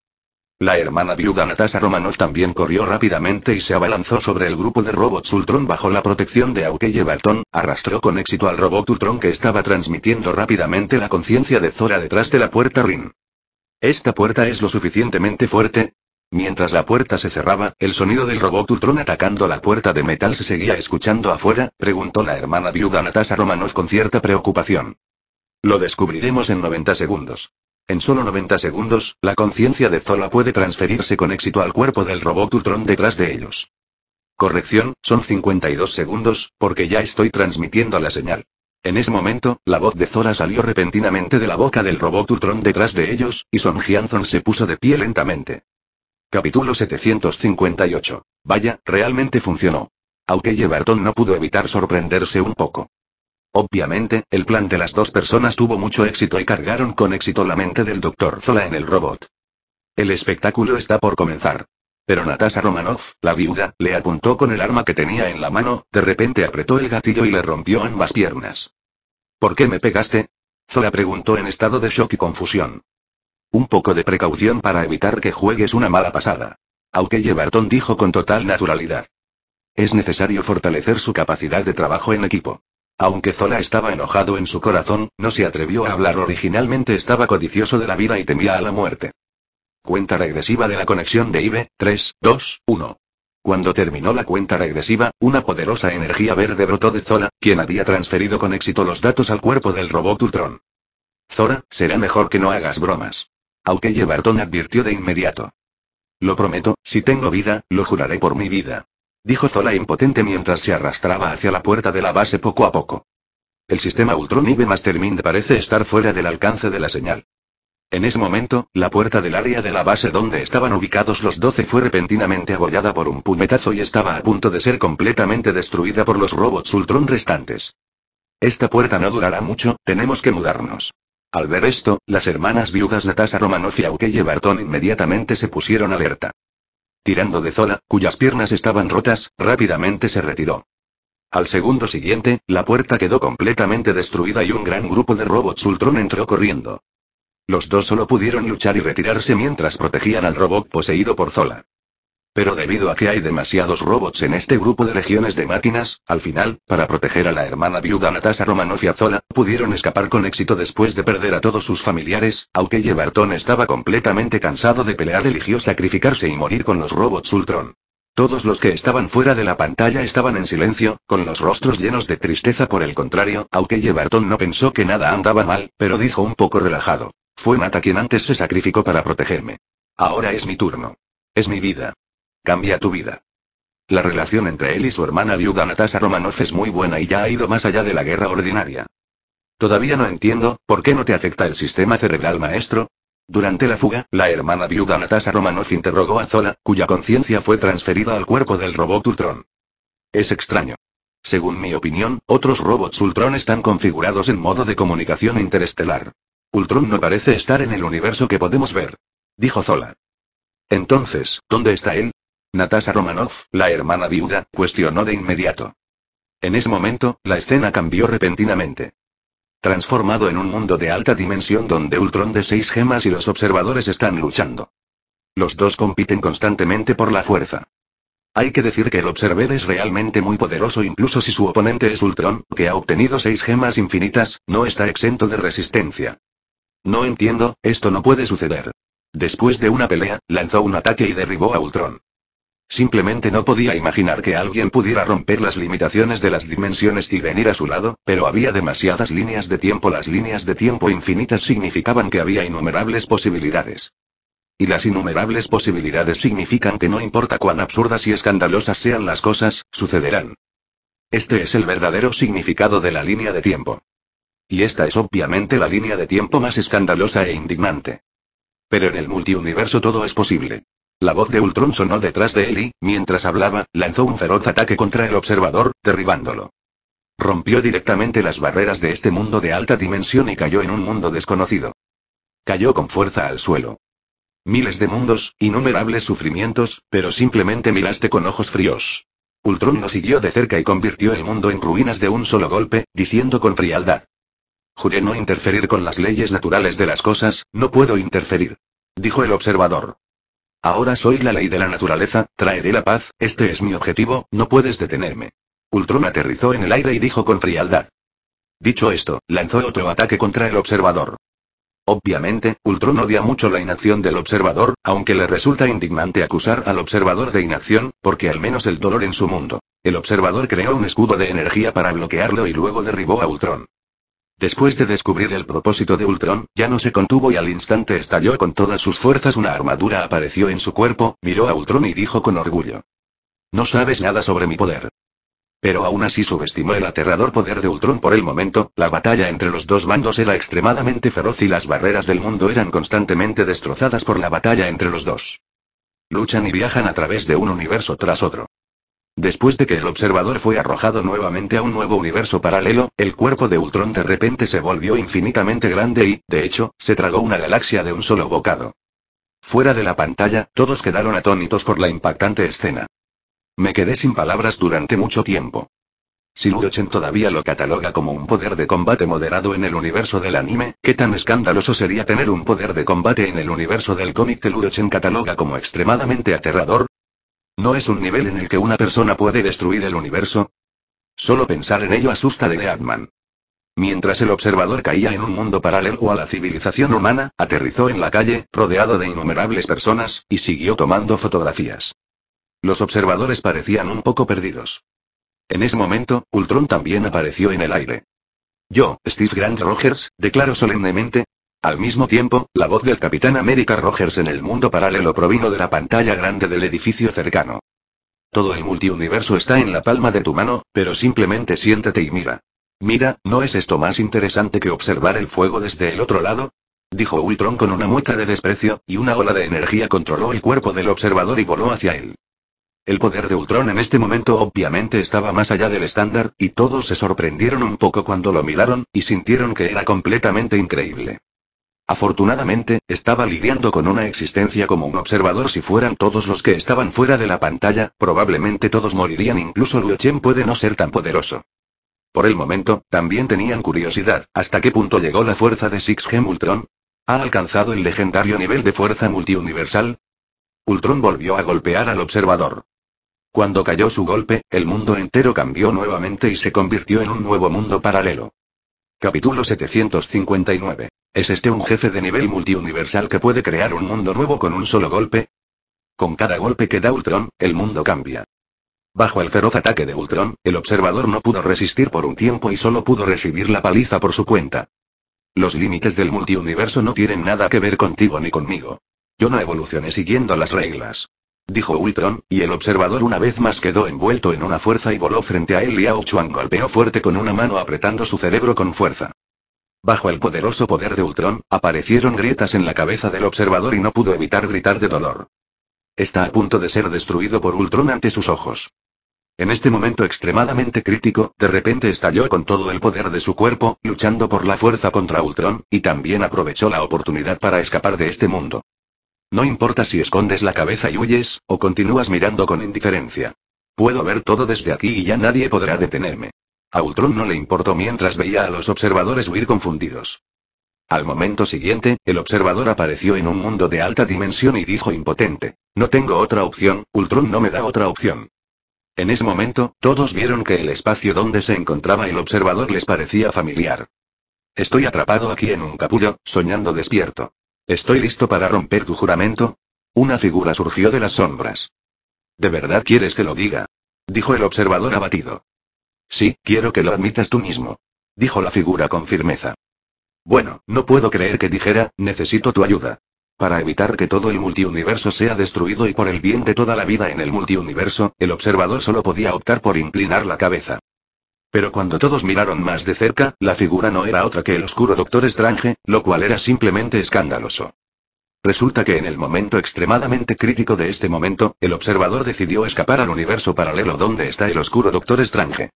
La hermana viuda Natasha Romanov también corrió rápidamente y se abalanzó sobre el grupo de robots Ultron bajo la protección de Aukeye Barton, arrastró con éxito al robot Ultron que estaba transmitiendo rápidamente la conciencia de Zora detrás de la puerta Rin. Esta puerta es lo suficientemente fuerte, Mientras la puerta se cerraba, el sonido del robot Ultron atacando la puerta de metal se seguía escuchando afuera, preguntó la hermana viuda Natasha Romanos con cierta preocupación. Lo descubriremos en 90 segundos. En solo 90 segundos, la conciencia de Zola puede transferirse con éxito al cuerpo del robot Ultron detrás de ellos. Corrección, son 52 segundos, porque ya estoy transmitiendo la señal. En ese momento, la voz de Zola salió repentinamente de la boca del robot Ultron detrás de ellos, y Son Gianzon se puso de pie lentamente. Capítulo 758. Vaya, realmente funcionó. Aunque Everton no pudo evitar sorprenderse un poco. Obviamente, el plan de las dos personas tuvo mucho éxito y cargaron con éxito la mente del Dr. Zola en el robot. El espectáculo está por comenzar. Pero Natasha Romanoff, la viuda, le apuntó con el arma que tenía en la mano, de repente apretó el gatillo y le rompió ambas piernas. ¿Por qué me pegaste? Zola preguntó en estado de shock y confusión. Un poco de precaución para evitar que juegues una mala pasada. Aunque Barton dijo con total naturalidad. Es necesario fortalecer su capacidad de trabajo en equipo. Aunque Zola estaba enojado en su corazón, no se atrevió a hablar originalmente estaba codicioso de la vida y temía a la muerte. Cuenta regresiva de la conexión de IBE, 3, 2, 1. Cuando terminó la cuenta regresiva, una poderosa energía verde brotó de Zola, quien había transferido con éxito los datos al cuerpo del robot Ultron. Zora, será mejor que no hagas bromas. Aunque Barton advirtió de inmediato. Lo prometo, si tengo vida, lo juraré por mi vida. Dijo Zola impotente mientras se arrastraba hacia la puerta de la base poco a poco. El sistema Ultron IB Mastermind parece estar fuera del alcance de la señal. En ese momento, la puerta del área de la base donde estaban ubicados los 12 fue repentinamente abollada por un puñetazo y estaba a punto de ser completamente destruida por los robots Ultron restantes. Esta puerta no durará mucho, tenemos que mudarnos. Al ver esto, las hermanas viudas Natasha Romanoff y Aukeye Barton inmediatamente se pusieron alerta. Tirando de Zola, cuyas piernas estaban rotas, rápidamente se retiró. Al segundo siguiente, la puerta quedó completamente destruida y un gran grupo de robots Ultron entró corriendo. Los dos solo pudieron luchar y retirarse mientras protegían al robot poseído por Zola. Pero debido a que hay demasiados robots en este grupo de legiones de máquinas, al final, para proteger a la hermana viuda Natasha Romanoff pudieron escapar con éxito después de perder a todos sus familiares, aunque Yevarton estaba completamente cansado de pelear, eligió sacrificarse y morir con los robots Ultron. Todos los que estaban fuera de la pantalla estaban en silencio, con los rostros llenos de tristeza por el contrario, aunque Yevarton no pensó que nada andaba mal, pero dijo un poco relajado. Fue Mata quien antes se sacrificó para protegerme. Ahora es mi turno. Es mi vida. Cambia tu vida. La relación entre él y su hermana viuda Natasha Romanov es muy buena y ya ha ido más allá de la guerra ordinaria. Todavía no entiendo, ¿por qué no te afecta el sistema cerebral maestro? Durante la fuga, la hermana viuda Natasha Romanov interrogó a Zola, cuya conciencia fue transferida al cuerpo del robot Ultron. Es extraño. Según mi opinión, otros robots Ultron están configurados en modo de comunicación interestelar. Ultron no parece estar en el universo que podemos ver. Dijo Zola. Entonces, ¿dónde está él? Natasha Romanoff, la hermana viuda, cuestionó de inmediato. En ese momento, la escena cambió repentinamente. Transformado en un mundo de alta dimensión donde Ultron de seis gemas y los observadores están luchando. Los dos compiten constantemente por la fuerza. Hay que decir que el Observer es realmente muy poderoso incluso si su oponente es Ultron, que ha obtenido seis gemas infinitas, no está exento de resistencia. No entiendo, esto no puede suceder. Después de una pelea, lanzó un ataque y derribó a Ultron. Simplemente no podía imaginar que alguien pudiera romper las limitaciones de las dimensiones y venir a su lado, pero había demasiadas líneas de tiempo. Las líneas de tiempo infinitas significaban que había innumerables posibilidades. Y las innumerables posibilidades significan que no importa cuán absurdas y escandalosas sean las cosas, sucederán. Este es el verdadero significado de la línea de tiempo. Y esta es obviamente la línea de tiempo más escandalosa e indignante. Pero en el multiuniverso todo es posible. La voz de Ultron sonó detrás de él y, mientras hablaba, lanzó un feroz ataque contra el observador, derribándolo. Rompió directamente las barreras de este mundo de alta dimensión y cayó en un mundo desconocido. Cayó con fuerza al suelo. Miles de mundos, innumerables sufrimientos, pero simplemente miraste con ojos fríos. Ultron lo siguió de cerca y convirtió el mundo en ruinas de un solo golpe, diciendo con frialdad. Juré no interferir con las leyes naturales de las cosas, no puedo interferir. Dijo el observador. Ahora soy la ley de la naturaleza, traeré la paz, este es mi objetivo, no puedes detenerme. Ultron aterrizó en el aire y dijo con frialdad. Dicho esto, lanzó otro ataque contra el observador. Obviamente, Ultron odia mucho la inacción del observador, aunque le resulta indignante acusar al observador de inacción, porque al menos el dolor en su mundo. El observador creó un escudo de energía para bloquearlo y luego derribó a Ultron. Después de descubrir el propósito de Ultron, ya no se contuvo y al instante estalló con todas sus fuerzas. Una armadura apareció en su cuerpo, miró a Ultron y dijo con orgullo. No sabes nada sobre mi poder. Pero aún así subestimó el aterrador poder de Ultron por el momento, la batalla entre los dos bandos era extremadamente feroz y las barreras del mundo eran constantemente destrozadas por la batalla entre los dos. Luchan y viajan a través de un universo tras otro. Después de que el observador fue arrojado nuevamente a un nuevo universo paralelo, el cuerpo de Ultron de repente se volvió infinitamente grande y, de hecho, se tragó una galaxia de un solo bocado. Fuera de la pantalla, todos quedaron atónitos por la impactante escena. Me quedé sin palabras durante mucho tiempo. Si Ludochen todavía lo cataloga como un poder de combate moderado en el universo del anime, ¿qué tan escandaloso sería tener un poder de combate en el universo del cómic que Ludochen cataloga como extremadamente aterrador? ¿No es un nivel en el que una persona puede destruir el universo? Solo pensar en ello asusta de Deadman. Mientras el observador caía en un mundo paralelo a la civilización humana, aterrizó en la calle, rodeado de innumerables personas, y siguió tomando fotografías. Los observadores parecían un poco perdidos. En ese momento, Ultron también apareció en el aire. Yo, Steve Grant Rogers, declaro solemnemente, al mismo tiempo, la voz del Capitán América Rogers en el mundo paralelo provino de la pantalla grande del edificio cercano. Todo el multiuniverso está en la palma de tu mano, pero simplemente siéntate y mira. Mira, ¿no es esto más interesante que observar el fuego desde el otro lado? Dijo Ultron con una mueca de desprecio, y una ola de energía controló el cuerpo del observador y voló hacia él. El poder de Ultron en este momento obviamente estaba más allá del estándar, y todos se sorprendieron un poco cuando lo miraron, y sintieron que era completamente increíble. Afortunadamente, estaba lidiando con una existencia como un observador si fueran todos los que estaban fuera de la pantalla, probablemente todos morirían incluso Liu Chen puede no ser tan poderoso. Por el momento, también tenían curiosidad, ¿hasta qué punto llegó la fuerza de Six Gem Ultron? ¿Ha alcanzado el legendario nivel de fuerza multiuniversal? Ultron volvió a golpear al observador. Cuando cayó su golpe, el mundo entero cambió nuevamente y se convirtió en un nuevo mundo paralelo. Capítulo 759 ¿Es este un jefe de nivel multiuniversal que puede crear un mundo nuevo con un solo golpe? Con cada golpe que da Ultron, el mundo cambia. Bajo el feroz ataque de Ultron, el observador no pudo resistir por un tiempo y solo pudo recibir la paliza por su cuenta. Los límites del multiuniverso no tienen nada que ver contigo ni conmigo. Yo no evolucioné siguiendo las reglas. Dijo Ultron, y el observador una vez más quedó envuelto en una fuerza y voló frente a él. y Ao Chuan golpeó fuerte con una mano apretando su cerebro con fuerza. Bajo el poderoso poder de Ultron, aparecieron grietas en la cabeza del observador y no pudo evitar gritar de dolor. Está a punto de ser destruido por Ultron ante sus ojos. En este momento extremadamente crítico, de repente estalló con todo el poder de su cuerpo, luchando por la fuerza contra Ultron, y también aprovechó la oportunidad para escapar de este mundo. No importa si escondes la cabeza y huyes, o continúas mirando con indiferencia. Puedo ver todo desde aquí y ya nadie podrá detenerme. A Ultron no le importó mientras veía a los observadores huir confundidos. Al momento siguiente, el observador apareció en un mundo de alta dimensión y dijo impotente, No tengo otra opción, Ultron no me da otra opción. En ese momento, todos vieron que el espacio donde se encontraba el observador les parecía familiar. Estoy atrapado aquí en un capullo, soñando despierto. ¿Estoy listo para romper tu juramento? Una figura surgió de las sombras. ¿De verdad quieres que lo diga? Dijo el observador abatido. Sí, quiero que lo admitas tú mismo. Dijo la figura con firmeza. Bueno, no puedo creer que dijera, necesito tu ayuda. Para evitar que todo el multiuniverso sea destruido y por el bien de toda la vida en el multiuniverso, el observador solo podía optar por inclinar la cabeza. Pero cuando todos miraron más de cerca, la figura no era otra que el oscuro Doctor Strange, lo cual era simplemente escandaloso. Resulta que en el momento extremadamente crítico de este momento, el observador decidió escapar al universo paralelo donde está el oscuro Doctor Strange.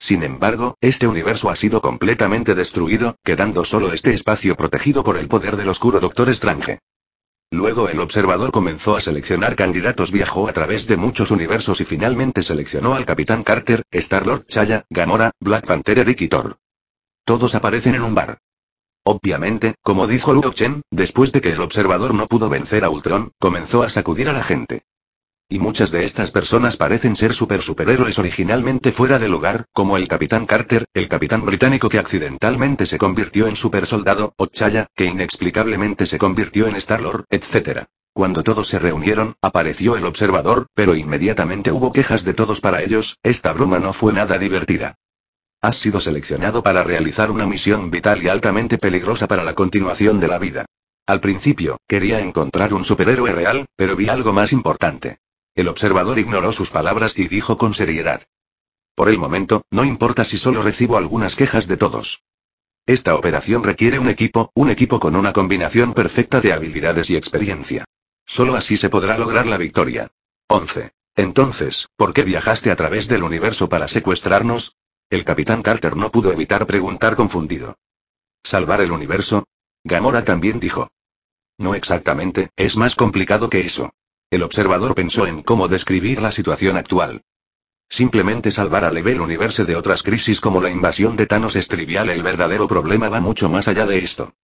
Sin embargo, este universo ha sido completamente destruido, quedando solo este espacio protegido por el poder del oscuro Doctor Strange. Luego el observador comenzó a seleccionar candidatos, viajó a través de muchos universos y finalmente seleccionó al Capitán Carter, Star-Lord Chaya, Gamora, Black Panther, Eric y Thor. Todos aparecen en un bar. Obviamente, como dijo Luo Chen, después de que el observador no pudo vencer a Ultron, comenzó a sacudir a la gente. Y muchas de estas personas parecen ser super superhéroes originalmente fuera de lugar, como el Capitán Carter, el capitán británico que accidentalmente se convirtió en soldado, o Chaya, que inexplicablemente se convirtió en Star-Lord, etc. Cuando todos se reunieron, apareció el observador, pero inmediatamente hubo quejas de todos para ellos, esta broma no fue nada divertida. Has sido seleccionado para realizar una misión vital y altamente peligrosa para la continuación de la vida. Al principio, quería encontrar un superhéroe real, pero vi algo más importante. El observador ignoró sus palabras y dijo con seriedad. Por el momento, no importa si solo recibo algunas quejas de todos. Esta operación requiere un equipo, un equipo con una combinación perfecta de habilidades y experiencia. Solo así se podrá lograr la victoria. 11. Entonces, ¿por qué viajaste a través del universo para secuestrarnos? El capitán Carter no pudo evitar preguntar confundido. ¿Salvar el universo? Gamora también dijo. No exactamente, es más complicado que eso. El observador pensó en cómo describir la situación actual. Simplemente salvar a Level universo de otras crisis como la invasión de Thanos es trivial, el verdadero problema va mucho más allá de esto.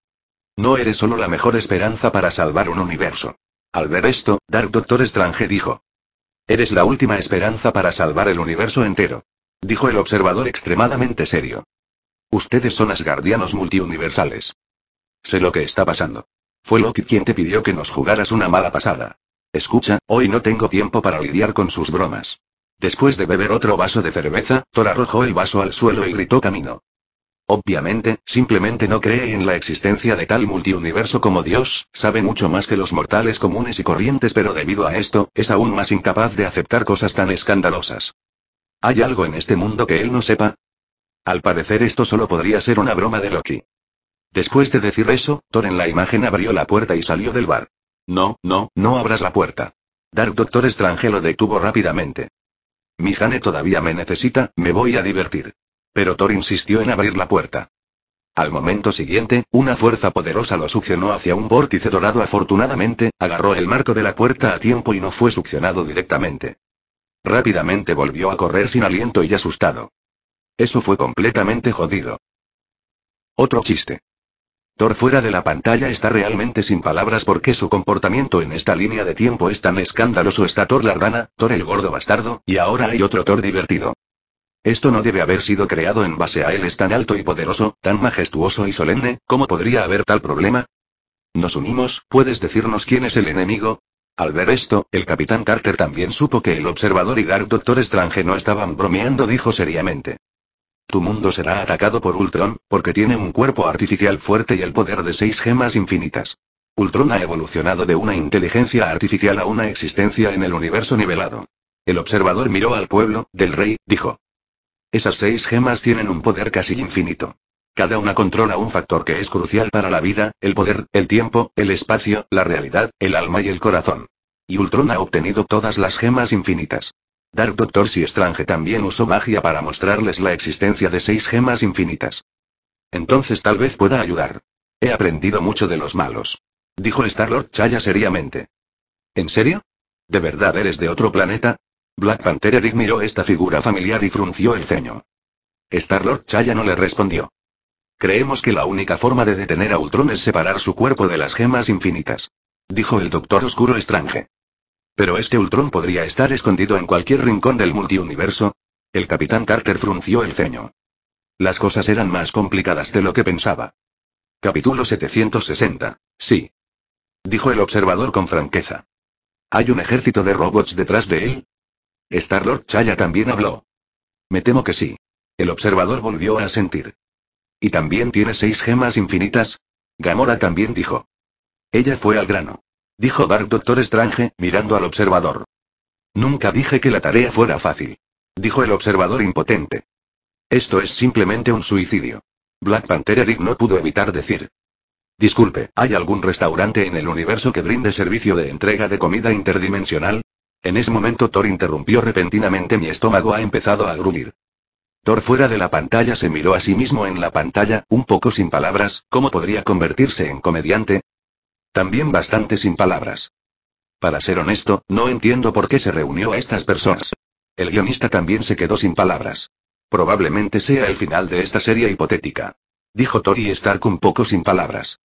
No eres solo la mejor esperanza para salvar un universo. Al ver esto, Dark Doctor Strange dijo. Eres la última esperanza para salvar el universo entero. Dijo el observador extremadamente serio. Ustedes son asgardianos multiuniversales. Sé lo que está pasando. Fue Loki quien te pidió que nos jugaras una mala pasada. Escucha, hoy no tengo tiempo para lidiar con sus bromas. Después de beber otro vaso de cerveza, Thor arrojó el vaso al suelo y gritó camino. Obviamente, simplemente no cree en la existencia de tal multiuniverso como Dios, sabe mucho más que los mortales comunes y corrientes pero debido a esto, es aún más incapaz de aceptar cosas tan escandalosas. ¿Hay algo en este mundo que él no sepa? Al parecer esto solo podría ser una broma de Loki. Después de decir eso, Thor en la imagen abrió la puerta y salió del bar. No, no, no abras la puerta. Dark Doctor Strange lo detuvo rápidamente. Mi Jane todavía me necesita, me voy a divertir. Pero Thor insistió en abrir la puerta. Al momento siguiente, una fuerza poderosa lo succionó hacia un vórtice dorado. Afortunadamente, agarró el marco de la puerta a tiempo y no fue succionado directamente. Rápidamente volvió a correr sin aliento y asustado. Eso fue completamente jodido. Otro chiste. Thor fuera de la pantalla está realmente sin palabras porque su comportamiento en esta línea de tiempo es tan escandaloso. Está Thor Lardana, Thor el gordo bastardo, y ahora hay otro Thor divertido. Esto no debe haber sido creado en base a él. Es tan alto y poderoso, tan majestuoso y solemne, ¿cómo podría haber tal problema? Nos unimos, ¿puedes decirnos quién es el enemigo? Al ver esto, el capitán Carter también supo que el observador y Dark Doctor Strange no estaban bromeando, dijo seriamente. Tu mundo será atacado por Ultron, porque tiene un cuerpo artificial fuerte y el poder de seis gemas infinitas. Ultron ha evolucionado de una inteligencia artificial a una existencia en el universo nivelado. El observador miró al pueblo, del rey, dijo. Esas seis gemas tienen un poder casi infinito. Cada una controla un factor que es crucial para la vida, el poder, el tiempo, el espacio, la realidad, el alma y el corazón. Y Ultron ha obtenido todas las gemas infinitas. Dark Doctor si Strange también usó magia para mostrarles la existencia de seis gemas infinitas. Entonces tal vez pueda ayudar. He aprendido mucho de los malos. Dijo Star-Lord Chaya seriamente. ¿En serio? ¿De verdad eres de otro planeta? Black Panther Eric miró esta figura familiar y frunció el ceño. Star-Lord Chaya no le respondió. Creemos que la única forma de detener a Ultron es separar su cuerpo de las gemas infinitas. Dijo el Doctor Oscuro Strange. Pero este Ultron podría estar escondido en cualquier rincón del multiuniverso. El capitán Carter frunció el ceño. Las cosas eran más complicadas de lo que pensaba. Capítulo 760. Sí. Dijo el observador con franqueza. ¿Hay un ejército de robots detrás de él? Star-Lord Chaya también habló. Me temo que sí. El observador volvió a sentir. ¿Y también tiene seis gemas infinitas? Gamora también dijo. Ella fue al grano dijo Dark Doctor Strange, mirando al observador. Nunca dije que la tarea fuera fácil. Dijo el observador impotente. Esto es simplemente un suicidio. Black Panther Eric no pudo evitar decir. Disculpe, ¿hay algún restaurante en el universo que brinde servicio de entrega de comida interdimensional? En ese momento Thor interrumpió repentinamente mi estómago ha empezado a gruñir. Thor fuera de la pantalla se miró a sí mismo en la pantalla, un poco sin palabras, ¿cómo podría convertirse en comediante? También bastante sin palabras. Para ser honesto, no entiendo por qué se reunió a estas personas. El guionista también se quedó sin palabras. Probablemente sea el final de esta serie hipotética. Dijo Tori Stark un poco sin palabras.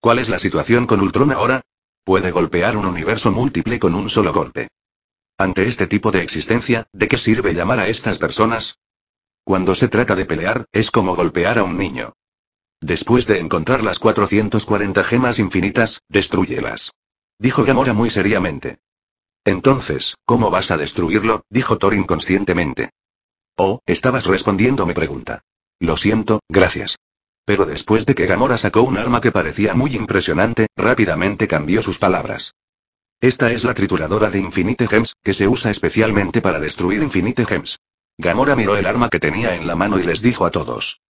¿Cuál es la situación con Ultron ahora? Puede golpear un universo múltiple con un solo golpe. Ante este tipo de existencia, ¿de qué sirve llamar a estas personas? Cuando se trata de pelear, es como golpear a un niño. Después de encontrar las 440 gemas infinitas, destruyelas. Dijo Gamora muy seriamente. Entonces, ¿cómo vas a destruirlo? dijo Thor inconscientemente. Oh, estabas respondiendo mi pregunta. Lo siento, gracias. Pero después de que Gamora sacó un arma que parecía muy impresionante, rápidamente cambió sus palabras. Esta es la trituradora de Infinite Gems, que se usa especialmente para destruir Infinite Gems. Gamora miró el arma que tenía en la mano y les dijo a todos.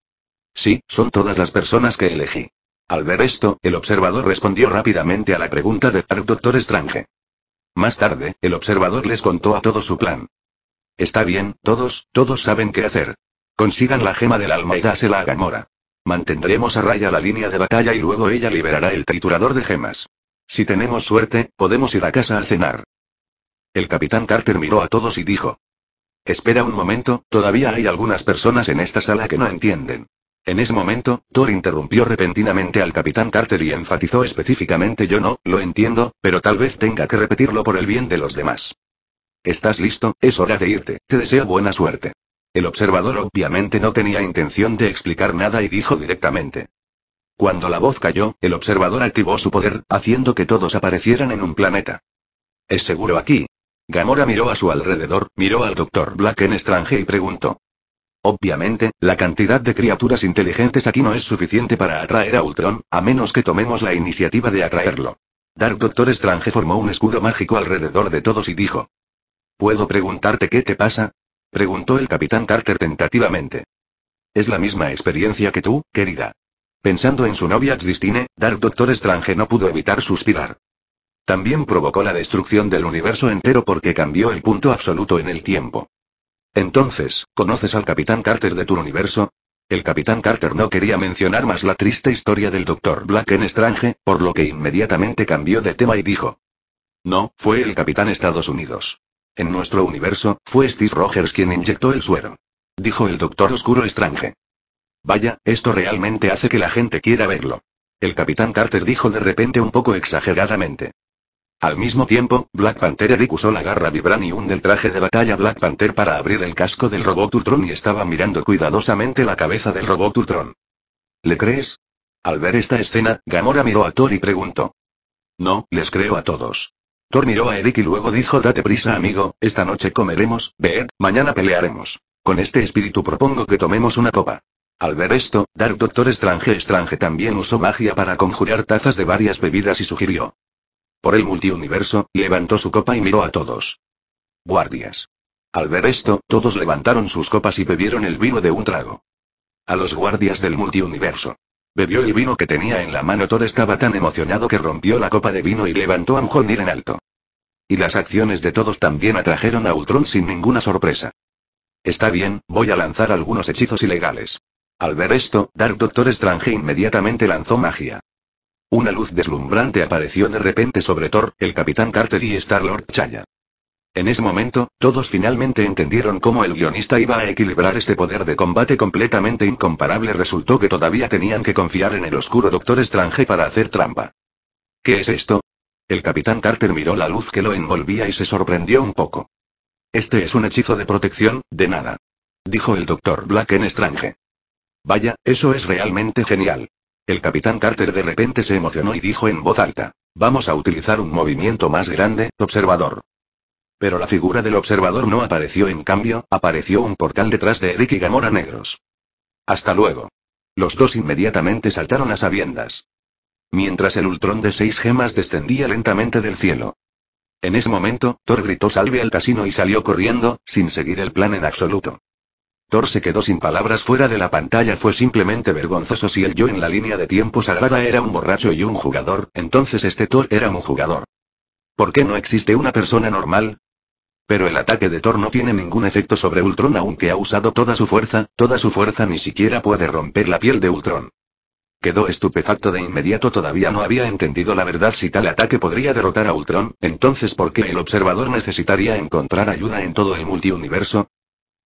Sí, son todas las personas que elegí. Al ver esto, el observador respondió rápidamente a la pregunta de Dr. Doctor Strange. Más tarde, el observador les contó a todos su plan. Está bien, todos, todos saben qué hacer. Consigan la gema del alma y dásela a Gamora. Mantendremos a raya la línea de batalla y luego ella liberará el triturador de gemas. Si tenemos suerte, podemos ir a casa a cenar. El capitán Carter miró a todos y dijo. Espera un momento, todavía hay algunas personas en esta sala que no entienden. En ese momento, Thor interrumpió repentinamente al capitán Carter y enfatizó específicamente yo no, lo entiendo, pero tal vez tenga que repetirlo por el bien de los demás. Estás listo, es hora de irte, te deseo buena suerte. El observador obviamente no tenía intención de explicar nada y dijo directamente. Cuando la voz cayó, el observador activó su poder, haciendo que todos aparecieran en un planeta. ¿Es seguro aquí? Gamora miró a su alrededor, miró al doctor Black en estranje y preguntó. Obviamente, la cantidad de criaturas inteligentes aquí no es suficiente para atraer a Ultron, a menos que tomemos la iniciativa de atraerlo. Dark Doctor Strange formó un escudo mágico alrededor de todos y dijo. ¿Puedo preguntarte qué te pasa? Preguntó el capitán Carter tentativamente. Es la misma experiencia que tú, querida. Pensando en su novia Christine, Dark Doctor Strange no pudo evitar suspirar. También provocó la destrucción del universo entero porque cambió el punto absoluto en el tiempo. Entonces, ¿conoces al Capitán Carter de tu universo? El Capitán Carter no quería mencionar más la triste historia del Dr. Black en Strange, por lo que inmediatamente cambió de tema y dijo. No, fue el Capitán Estados Unidos. En nuestro universo, fue Steve Rogers quien inyectó el suero. Dijo el Doctor Oscuro Strange. Vaya, esto realmente hace que la gente quiera verlo. El Capitán Carter dijo de repente un poco exageradamente. Al mismo tiempo, Black Panther Eric usó la garra Vibranium del traje de batalla Black Panther para abrir el casco del robot Ultron y estaba mirando cuidadosamente la cabeza del robot Ultron. ¿Le crees? Al ver esta escena, Gamora miró a Thor y preguntó. No, les creo a todos. Thor miró a Eric y luego dijo date prisa amigo, esta noche comeremos, ver, mañana pelearemos. Con este espíritu propongo que tomemos una copa. Al ver esto, Dark Doctor Strange Strange también usó magia para conjurar tazas de varias bebidas y sugirió por el multiuniverso, levantó su copa y miró a todos. Guardias. Al ver esto, todos levantaron sus copas y bebieron el vino de un trago. A los guardias del multiuniverso. Bebió el vino que tenía en la mano. Thor estaba tan emocionado que rompió la copa de vino y levantó a Mjolnir en alto. Y las acciones de todos también atrajeron a Ultron sin ninguna sorpresa. Está bien, voy a lanzar algunos hechizos ilegales. Al ver esto, Dark Doctor Strange inmediatamente lanzó magia. Una luz deslumbrante apareció de repente sobre Thor, el Capitán Carter y Star-Lord Chaya. En ese momento, todos finalmente entendieron cómo el guionista iba a equilibrar este poder de combate completamente incomparable. Resultó que todavía tenían que confiar en el oscuro Doctor Strange para hacer trampa. ¿Qué es esto? El capitán Carter miró la luz que lo envolvía y se sorprendió un poco. Este es un hechizo de protección, de nada. Dijo el doctor Black en Strange. Vaya, eso es realmente genial. El capitán Carter de repente se emocionó y dijo en voz alta. Vamos a utilizar un movimiento más grande, observador. Pero la figura del observador no apareció en cambio, apareció un portal detrás de Eric y Gamora negros. Hasta luego. Los dos inmediatamente saltaron a sabiendas. Mientras el Ultrón de seis gemas descendía lentamente del cielo. En ese momento, Thor gritó salve al casino y salió corriendo, sin seguir el plan en absoluto. Thor se quedó sin palabras fuera de la pantalla fue simplemente vergonzoso si el yo en la línea de tiempo sagrada era un borracho y un jugador, entonces este Thor era un jugador. ¿Por qué no existe una persona normal? Pero el ataque de Thor no tiene ningún efecto sobre Ultron aunque ha usado toda su fuerza, toda su fuerza ni siquiera puede romper la piel de Ultron. Quedó estupefacto de inmediato todavía no había entendido la verdad si tal ataque podría derrotar a Ultron, entonces ¿por qué el observador necesitaría encontrar ayuda en todo el multiuniverso?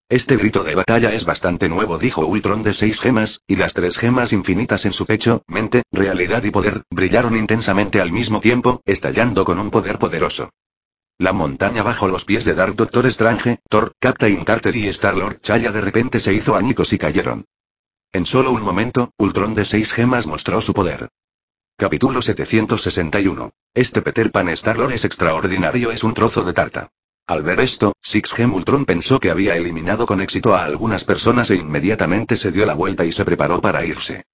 Este grito de batalla es bastante nuevo, dijo Ultron de seis gemas, y las tres gemas infinitas en su pecho, mente, realidad y poder, brillaron intensamente al mismo tiempo, estallando con un poder poderoso. La montaña bajo los pies de Dark Doctor Strange, Thor, Captain Carter y Star-Lord Chaya de repente se hizo añicos y cayeron. En solo un momento, Ultron de seis gemas mostró su poder. Capítulo 761. Este Peter Pan Star-Lord es extraordinario es un trozo de tarta. Al ver esto, Six-Gem Ultron pensó que había eliminado con éxito a algunas personas e inmediatamente se dio la vuelta y se preparó para irse.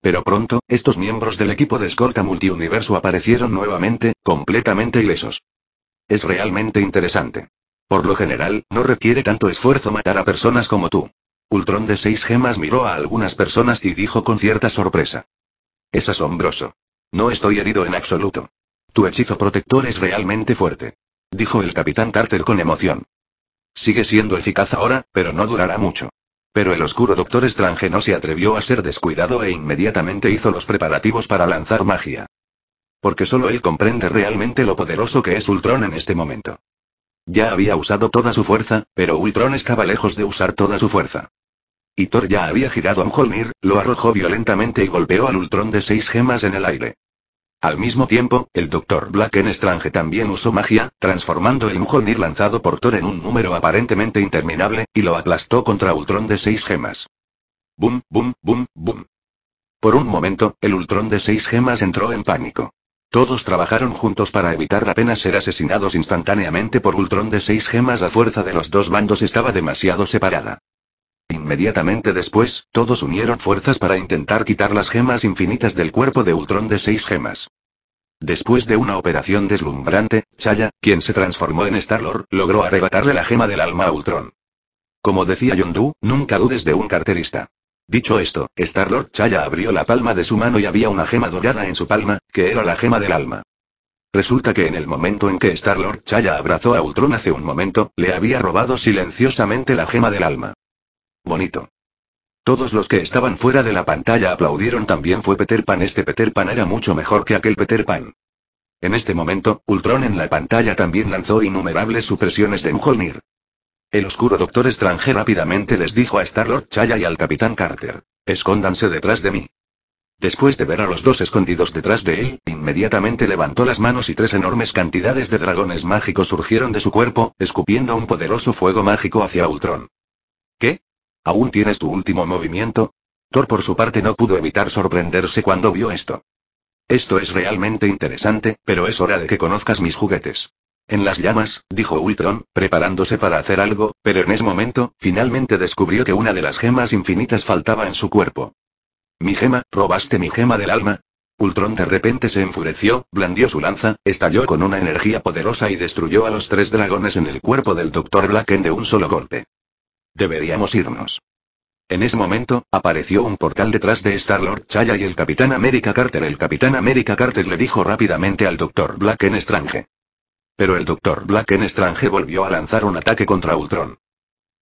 Pero pronto, estos miembros del equipo de escolta multiuniverso aparecieron nuevamente, completamente ilesos. Es realmente interesante. Por lo general, no requiere tanto esfuerzo matar a personas como tú. Ultron de seis gemas miró a algunas personas y dijo con cierta sorpresa. Es asombroso. No estoy herido en absoluto. Tu hechizo protector es realmente fuerte dijo el capitán Carter con emoción. Sigue siendo eficaz ahora, pero no durará mucho. Pero el oscuro doctor Strange no se atrevió a ser descuidado e inmediatamente hizo los preparativos para lanzar magia. Porque solo él comprende realmente lo poderoso que es Ultron en este momento. Ya había usado toda su fuerza, pero Ultron estaba lejos de usar toda su fuerza. Y Thor ya había girado a Mjolnir, lo arrojó violentamente y golpeó al Ultron de seis gemas en el aire. Al mismo tiempo, el Dr. Strange también usó magia, transformando el mujonir lanzado por Thor en un número aparentemente interminable, y lo aplastó contra Ultron de seis gemas. Boom, boom, boom, boom. Por un momento, el Ultron de seis gemas entró en pánico. Todos trabajaron juntos para evitar apenas ser asesinados instantáneamente por Ultron de seis gemas. La fuerza de los dos bandos estaba demasiado separada. Inmediatamente después, todos unieron fuerzas para intentar quitar las gemas infinitas del cuerpo de Ultron de seis gemas. Después de una operación deslumbrante, Chaya, quien se transformó en Star-Lord, logró arrebatarle la gema del alma a Ultron. Como decía Yondu, nunca dudes de un carterista. Dicho esto, Star-Lord Chaya abrió la palma de su mano y había una gema dorada en su palma, que era la gema del alma. Resulta que en el momento en que Star-Lord Chaya abrazó a Ultron hace un momento, le había robado silenciosamente la gema del alma. Bonito. Todos los que estaban fuera de la pantalla aplaudieron también fue Peter Pan. Este Peter Pan era mucho mejor que aquel Peter Pan. En este momento, Ultron en la pantalla también lanzó innumerables supresiones de Mjolnir. El oscuro Doctor Strange rápidamente les dijo a Star-Lord Chaya y al Capitán Carter, escóndanse detrás de mí. Después de ver a los dos escondidos detrás de él, inmediatamente levantó las manos y tres enormes cantidades de dragones mágicos surgieron de su cuerpo, escupiendo un poderoso fuego mágico hacia Ultron. ¿Qué? ¿Aún tienes tu último movimiento? Thor por su parte no pudo evitar sorprenderse cuando vio esto. Esto es realmente interesante, pero es hora de que conozcas mis juguetes. En las llamas, dijo Ultron, preparándose para hacer algo, pero en ese momento, finalmente descubrió que una de las gemas infinitas faltaba en su cuerpo. ¿Mi gema? ¿Robaste mi gema del alma? Ultron de repente se enfureció, blandió su lanza, estalló con una energía poderosa y destruyó a los tres dragones en el cuerpo del Dr. Black de un solo golpe. Deberíamos irnos. En ese momento, apareció un portal detrás de Star-Lord Chaya y el Capitán América Carter. El Capitán América Carter le dijo rápidamente al Dr. Black en Strange. Pero el Dr. Black en Strange volvió a lanzar un ataque contra Ultron.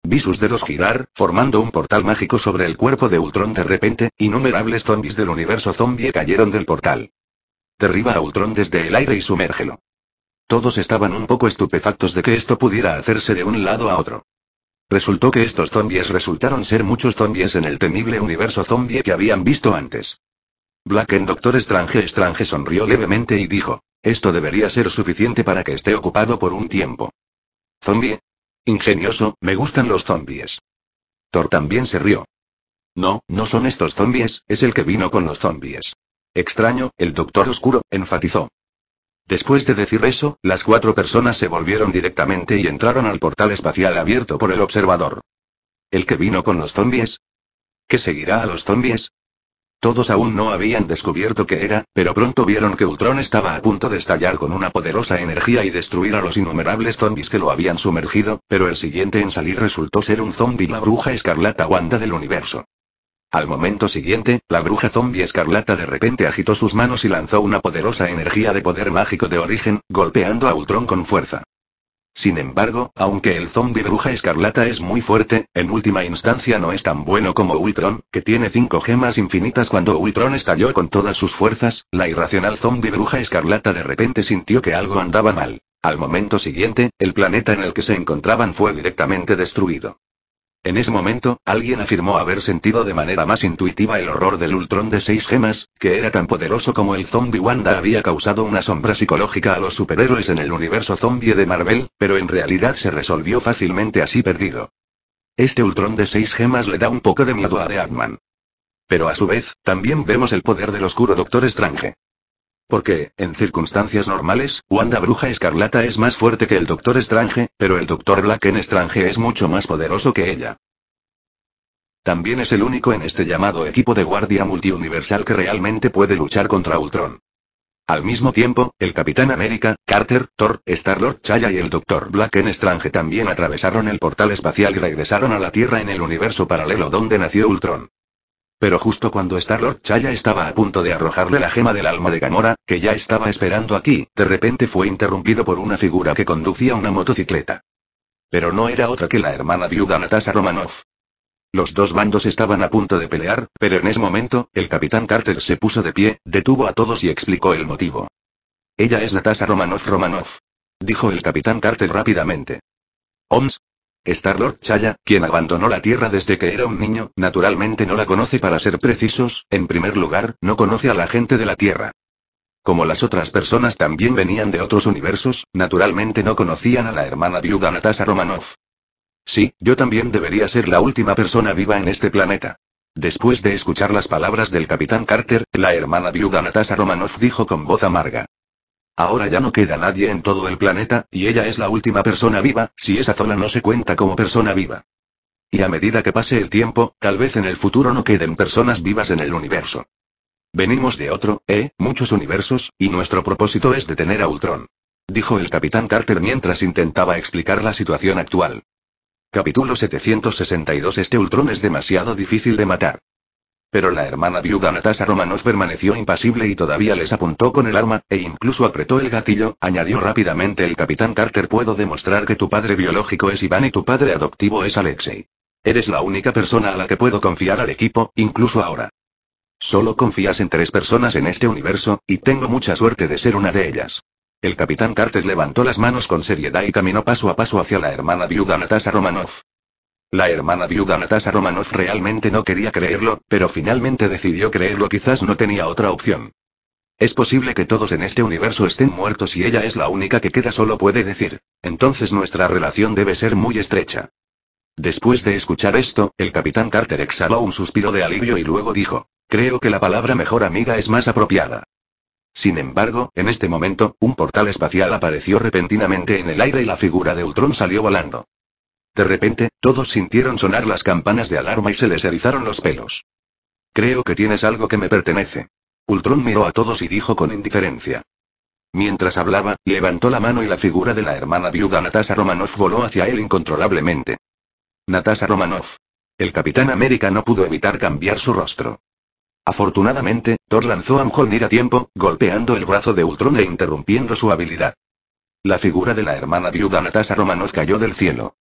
Vi sus dedos girar, formando un portal mágico sobre el cuerpo de Ultron de repente, innumerables zombies del universo zombie cayeron del portal. Derriba a Ultron desde el aire y sumérgelo. Todos estaban un poco estupefactos de que esto pudiera hacerse de un lado a otro. Resultó que estos zombies resultaron ser muchos zombies en el temible universo zombie que habían visto antes. Black en Doctor Strange Strange sonrió levemente y dijo, esto debería ser suficiente para que esté ocupado por un tiempo. ¿Zombie? Ingenioso, me gustan los zombies. Thor también se rió. No, no son estos zombies, es el que vino con los zombies. Extraño, el Doctor Oscuro, enfatizó. Después de decir eso, las cuatro personas se volvieron directamente y entraron al portal espacial abierto por el observador. ¿El que vino con los zombies? ¿Qué seguirá a los zombies? Todos aún no habían descubierto qué era, pero pronto vieron que Ultron estaba a punto de estallar con una poderosa energía y destruir a los innumerables zombies que lo habían sumergido, pero el siguiente en salir resultó ser un zombi la bruja escarlata Wanda del universo. Al momento siguiente, la bruja zombie escarlata de repente agitó sus manos y lanzó una poderosa energía de poder mágico de origen, golpeando a Ultron con fuerza. Sin embargo, aunque el zombie bruja escarlata es muy fuerte, en última instancia no es tan bueno como Ultron, que tiene cinco gemas infinitas cuando Ultron estalló con todas sus fuerzas, la irracional zombie bruja escarlata de repente sintió que algo andaba mal. Al momento siguiente, el planeta en el que se encontraban fue directamente destruido. En ese momento, alguien afirmó haber sentido de manera más intuitiva el horror del Ultron de seis gemas, que era tan poderoso como el zombie Wanda había causado una sombra psicológica a los superhéroes en el universo zombie de Marvel, pero en realidad se resolvió fácilmente así perdido. Este Ultron de seis gemas le da un poco de miedo a The Pero a su vez, también vemos el poder del oscuro Doctor Strange. Porque, en circunstancias normales, Wanda Bruja Escarlata es más fuerte que el Doctor Strange, pero el Doctor Black en Strange es mucho más poderoso que ella. También es el único en este llamado equipo de guardia multiuniversal que realmente puede luchar contra Ultron. Al mismo tiempo, el Capitán América, Carter, Thor, Star-Lord Chaya y el Doctor Black en Strange también atravesaron el portal espacial y regresaron a la Tierra en el universo paralelo donde nació Ultron. Pero justo cuando Star-Lord Chaya estaba a punto de arrojarle la gema del alma de Gamora, que ya estaba esperando aquí, de repente fue interrumpido por una figura que conducía una motocicleta. Pero no era otra que la hermana viuda Natasha Romanoff. Los dos bandos estaban a punto de pelear, pero en ese momento, el capitán Carter se puso de pie, detuvo a todos y explicó el motivo. Ella es Natasha Romanoff Romanoff. Dijo el capitán Carter rápidamente. Oms, Star-Lord Chaya, quien abandonó la Tierra desde que era un niño, naturalmente no la conoce para ser precisos, en primer lugar, no conoce a la gente de la Tierra. Como las otras personas también venían de otros universos, naturalmente no conocían a la hermana viuda Natasha Romanoff. Sí, yo también debería ser la última persona viva en este planeta. Después de escuchar las palabras del capitán Carter, la hermana viuda Natasha Romanoff dijo con voz amarga. Ahora ya no queda nadie en todo el planeta, y ella es la última persona viva, si esa zona no se cuenta como persona viva. Y a medida que pase el tiempo, tal vez en el futuro no queden personas vivas en el universo. Venimos de otro, eh, muchos universos, y nuestro propósito es detener a Ultron. Dijo el capitán Carter mientras intentaba explicar la situación actual. Capítulo 762 Este Ultron es demasiado difícil de matar. Pero la hermana viuda Natasha Romanov permaneció impasible y todavía les apuntó con el arma, e incluso apretó el gatillo, añadió rápidamente el capitán Carter. Puedo demostrar que tu padre biológico es Iván y tu padre adoptivo es Alexei. Eres la única persona a la que puedo confiar al equipo, incluso ahora. Solo confías en tres personas en este universo, y tengo mucha suerte de ser una de ellas. El capitán Carter levantó las manos con seriedad y caminó paso a paso hacia la hermana viuda Natasha Romanov. La hermana viuda Natasha Romanoff realmente no quería creerlo, pero finalmente decidió creerlo, quizás no tenía otra opción. Es posible que todos en este universo estén muertos y ella es la única que queda, solo puede decir. Entonces nuestra relación debe ser muy estrecha. Después de escuchar esto, el capitán Carter exhaló un suspiro de alivio y luego dijo, creo que la palabra mejor amiga es más apropiada. Sin embargo, en este momento, un portal espacial apareció repentinamente en el aire y la figura de Ultron salió volando. De repente, todos sintieron sonar las campanas de alarma y se les erizaron los pelos. Creo que tienes algo que me pertenece. Ultron miró a todos y dijo con indiferencia. Mientras hablaba, levantó la mano y la figura de la hermana viuda Natasha Romanoff voló hacia él incontrolablemente. Natasha Romanoff. El Capitán América no pudo evitar cambiar su rostro. Afortunadamente, Thor lanzó a Mjolnir a tiempo, golpeando el brazo de Ultron e interrumpiendo su habilidad. La figura de la hermana viuda Natasha Romanoff cayó del cielo.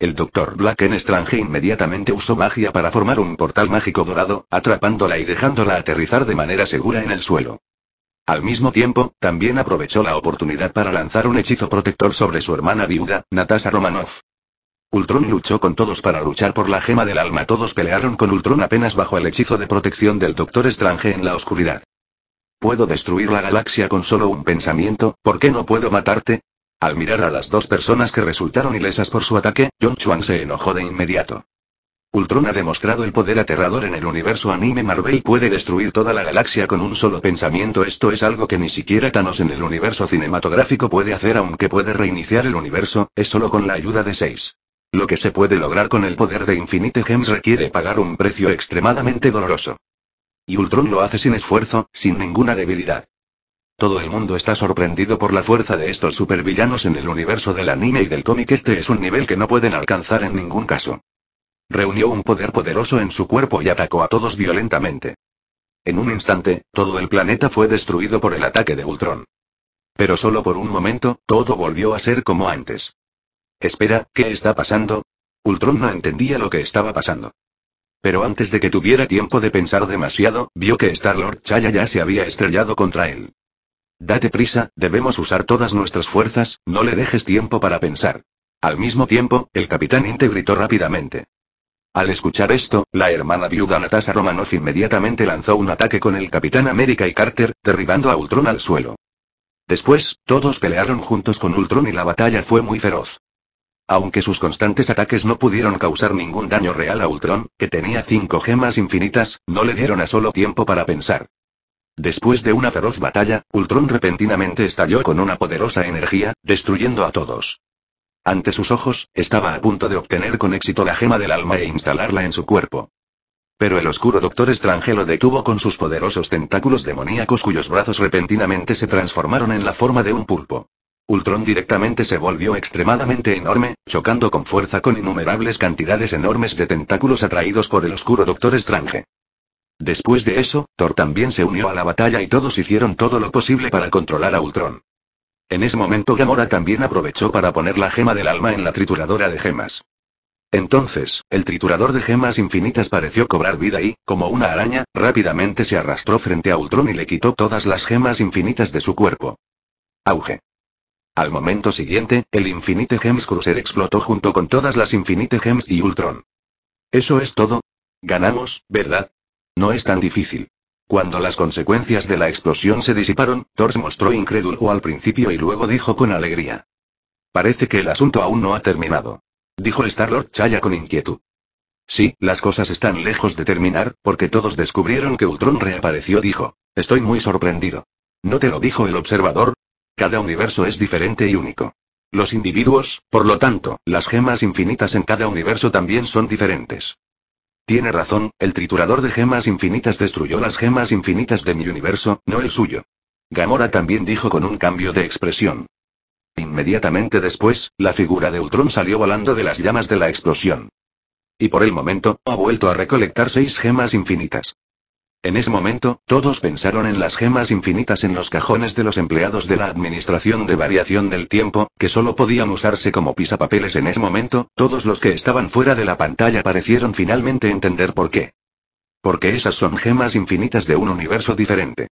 El Dr. Black en Strange inmediatamente usó magia para formar un portal mágico dorado, atrapándola y dejándola aterrizar de manera segura en el suelo. Al mismo tiempo, también aprovechó la oportunidad para lanzar un hechizo protector sobre su hermana viuda, Natasha Romanoff. Ultron luchó con todos para luchar por la gema del alma. Todos pelearon con Ultron apenas bajo el hechizo de protección del Doctor Strange en la oscuridad. Puedo destruir la galaxia con solo un pensamiento, ¿por qué no puedo matarte? Al mirar a las dos personas que resultaron ilesas por su ataque, John Chuan se enojó de inmediato. Ultron ha demostrado el poder aterrador en el universo anime Marvel puede destruir toda la galaxia con un solo pensamiento esto es algo que ni siquiera Thanos en el universo cinematográfico puede hacer aunque puede reiniciar el universo, es solo con la ayuda de 6. Lo que se puede lograr con el poder de Infinite Gems requiere pagar un precio extremadamente doloroso. Y Ultron lo hace sin esfuerzo, sin ninguna debilidad. Todo el mundo está sorprendido por la fuerza de estos supervillanos en el universo del anime y del cómic. Este es un nivel que no pueden alcanzar en ningún caso. Reunió un poder poderoso en su cuerpo y atacó a todos violentamente. En un instante, todo el planeta fue destruido por el ataque de Ultron. Pero solo por un momento, todo volvió a ser como antes. Espera, ¿qué está pasando? Ultron no entendía lo que estaba pasando. Pero antes de que tuviera tiempo de pensar demasiado, vio que Star-Lord Chaya ya se había estrellado contra él. Date prisa, debemos usar todas nuestras fuerzas, no le dejes tiempo para pensar. Al mismo tiempo, el capitán Inte gritó rápidamente. Al escuchar esto, la hermana viuda Natasha Romanoff inmediatamente lanzó un ataque con el Capitán América y Carter, derribando a Ultron al suelo. Después, todos pelearon juntos con Ultron y la batalla fue muy feroz. Aunque sus constantes ataques no pudieron causar ningún daño real a Ultron, que tenía cinco gemas infinitas, no le dieron a solo tiempo para pensar. Después de una feroz batalla, Ultron repentinamente estalló con una poderosa energía, destruyendo a todos. Ante sus ojos, estaba a punto de obtener con éxito la gema del alma e instalarla en su cuerpo. Pero el oscuro doctor Strange lo detuvo con sus poderosos tentáculos demoníacos cuyos brazos repentinamente se transformaron en la forma de un pulpo. Ultron directamente se volvió extremadamente enorme, chocando con fuerza con innumerables cantidades enormes de tentáculos atraídos por el oscuro doctor Strange. Después de eso, Thor también se unió a la batalla y todos hicieron todo lo posible para controlar a Ultron. En ese momento Gamora también aprovechó para poner la gema del alma en la trituradora de gemas. Entonces, el triturador de gemas infinitas pareció cobrar vida y, como una araña, rápidamente se arrastró frente a Ultron y le quitó todas las gemas infinitas de su cuerpo. Auge. Al momento siguiente, el Infinite Gems Cruiser explotó junto con todas las Infinite Gems y Ultron. Eso es todo. Ganamos, ¿verdad? No es tan difícil. Cuando las consecuencias de la explosión se disiparon, Thor mostró incrédulo al principio y luego dijo con alegría. Parece que el asunto aún no ha terminado. Dijo Star-Lord Chaya con inquietud. Sí, las cosas están lejos de terminar, porque todos descubrieron que Ultron reapareció, dijo. Estoy muy sorprendido. ¿No te lo dijo el observador? Cada universo es diferente y único. Los individuos, por lo tanto, las gemas infinitas en cada universo también son diferentes. Tiene razón, el triturador de gemas infinitas destruyó las gemas infinitas de mi universo, no el suyo. Gamora también dijo con un cambio de expresión. Inmediatamente después, la figura de Ultron salió volando de las llamas de la explosión. Y por el momento, ha vuelto a recolectar seis gemas infinitas. En ese momento, todos pensaron en las gemas infinitas en los cajones de los empleados de la Administración de Variación del Tiempo, que solo podían usarse como pisapapeles en ese momento, todos los que estaban fuera de la pantalla parecieron finalmente entender por qué. Porque esas son gemas infinitas de un universo diferente.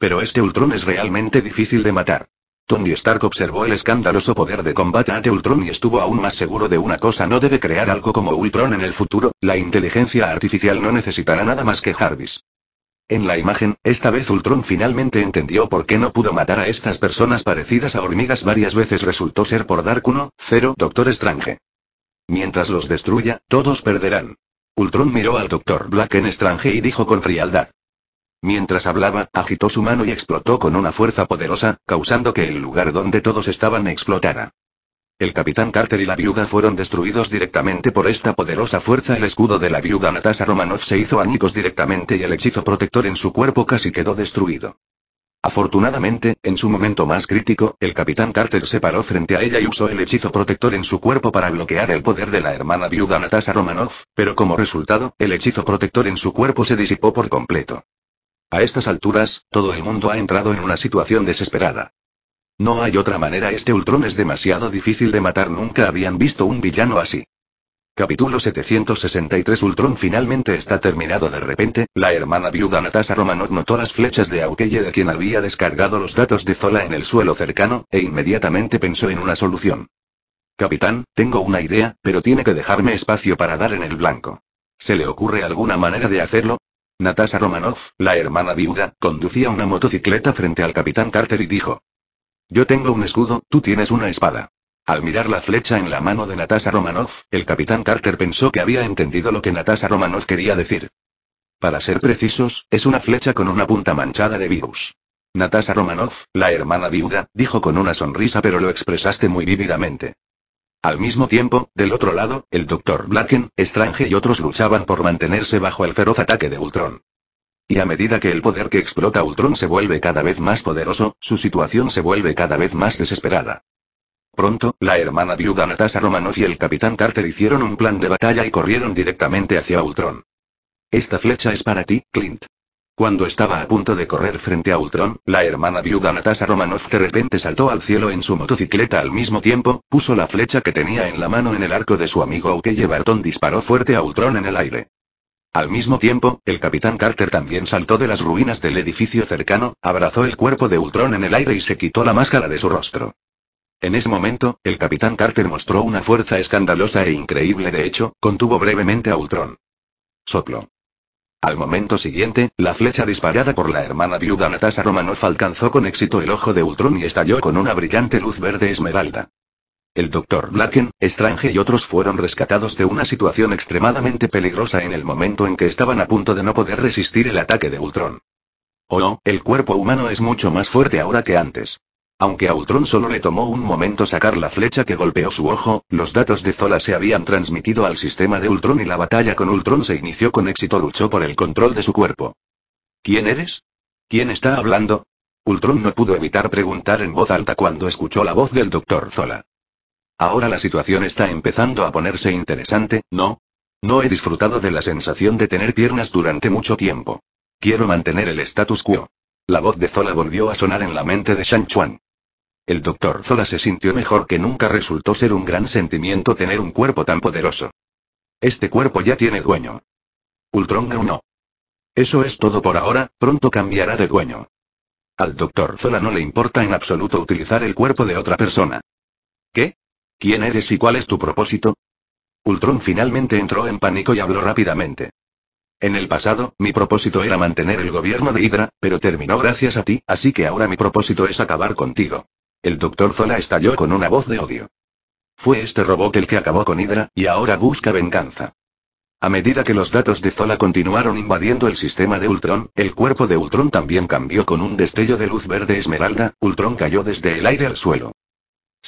Pero este Ultron es realmente difícil de matar. Tony Stark observó el escandaloso poder de combate ante Ultron y estuvo aún más seguro de una cosa no debe crear algo como Ultron en el futuro, la inteligencia artificial no necesitará nada más que Jarvis. En la imagen, esta vez Ultron finalmente entendió por qué no pudo matar a estas personas parecidas a hormigas varias veces resultó ser por Dark 1, 0 Doctor Strange. Mientras los destruya, todos perderán. Ultron miró al Doctor Black en Strange y dijo con frialdad. Mientras hablaba, agitó su mano y explotó con una fuerza poderosa, causando que el lugar donde todos estaban explotara. El capitán Carter y la viuda fueron destruidos directamente por esta poderosa fuerza. El escudo de la viuda Natasha Romanoff se hizo añicos directamente y el hechizo protector en su cuerpo casi quedó destruido. Afortunadamente, en su momento más crítico, el capitán Carter se paró frente a ella y usó el hechizo protector en su cuerpo para bloquear el poder de la hermana viuda Natasha Romanoff, pero como resultado, el hechizo protector en su cuerpo se disipó por completo. A estas alturas, todo el mundo ha entrado en una situación desesperada. No hay otra manera, este Ultron es demasiado difícil de matar, nunca habían visto un villano así. Capítulo 763 Ultron finalmente está terminado de repente, la hermana viuda Natasha Romanov notó las flechas de Aukeye de quien había descargado los datos de Zola en el suelo cercano, e inmediatamente pensó en una solución. Capitán, tengo una idea, pero tiene que dejarme espacio para dar en el blanco. ¿Se le ocurre alguna manera de hacerlo? Natasha Romanov, la hermana viuda, conducía una motocicleta frente al capitán Carter y dijo, yo tengo un escudo, tú tienes una espada. Al mirar la flecha en la mano de Natasha Romanoff, el capitán Carter pensó que había entendido lo que Natasha Romanoff quería decir. Para ser precisos, es una flecha con una punta manchada de virus. Natasha Romanoff, la hermana viuda, dijo con una sonrisa pero lo expresaste muy vívidamente. Al mismo tiempo, del otro lado, el doctor Blacken, Strange y otros luchaban por mantenerse bajo el feroz ataque de Ultron. Y a medida que el poder que explota Ultron se vuelve cada vez más poderoso, su situación se vuelve cada vez más desesperada. Pronto, la hermana viuda Natasha Romanoff y el capitán Carter hicieron un plan de batalla y corrieron directamente hacia Ultron. Esta flecha es para ti, Clint. Cuando estaba a punto de correr frente a Ultron, la hermana viuda Natasha Romanoff de repente saltó al cielo en su motocicleta al mismo tiempo, puso la flecha que tenía en la mano en el arco de su amigo Ukeye Barton disparó fuerte a Ultron en el aire. Al mismo tiempo, el capitán Carter también saltó de las ruinas del edificio cercano, abrazó el cuerpo de Ultron en el aire y se quitó la máscara de su rostro. En ese momento, el capitán Carter mostró una fuerza escandalosa e increíble de hecho, contuvo brevemente a Ultron. Soplo. Al momento siguiente, la flecha disparada por la hermana viuda Natasha Romanoff alcanzó con éxito el ojo de Ultron y estalló con una brillante luz verde esmeralda. El doctor Blacken, Strange y otros fueron rescatados de una situación extremadamente peligrosa en el momento en que estaban a punto de no poder resistir el ataque de Ultron. Oh no, el cuerpo humano es mucho más fuerte ahora que antes. Aunque a Ultron solo le tomó un momento sacar la flecha que golpeó su ojo, los datos de Zola se habían transmitido al sistema de Ultron y la batalla con Ultron se inició con éxito. Luchó por el control de su cuerpo. ¿Quién eres? ¿Quién está hablando? Ultron no pudo evitar preguntar en voz alta cuando escuchó la voz del doctor Zola. Ahora la situación está empezando a ponerse interesante, ¿no? No he disfrutado de la sensación de tener piernas durante mucho tiempo. Quiero mantener el status quo. La voz de Zola volvió a sonar en la mente de Shang Chuan. El doctor Zola se sintió mejor que nunca. Resultó ser un gran sentimiento tener un cuerpo tan poderoso. Este cuerpo ya tiene dueño. Ultron no. Eso es todo por ahora, pronto cambiará de dueño. Al doctor Zola no le importa en absoluto utilizar el cuerpo de otra persona. ¿Qué? ¿Quién eres y cuál es tu propósito? Ultron finalmente entró en pánico y habló rápidamente. En el pasado, mi propósito era mantener el gobierno de Hydra, pero terminó gracias a ti, así que ahora mi propósito es acabar contigo. El doctor Zola estalló con una voz de odio. Fue este robot el que acabó con Hydra, y ahora busca venganza. A medida que los datos de Zola continuaron invadiendo el sistema de Ultron, el cuerpo de Ultron también cambió con un destello de luz verde esmeralda, Ultron cayó desde el aire al suelo.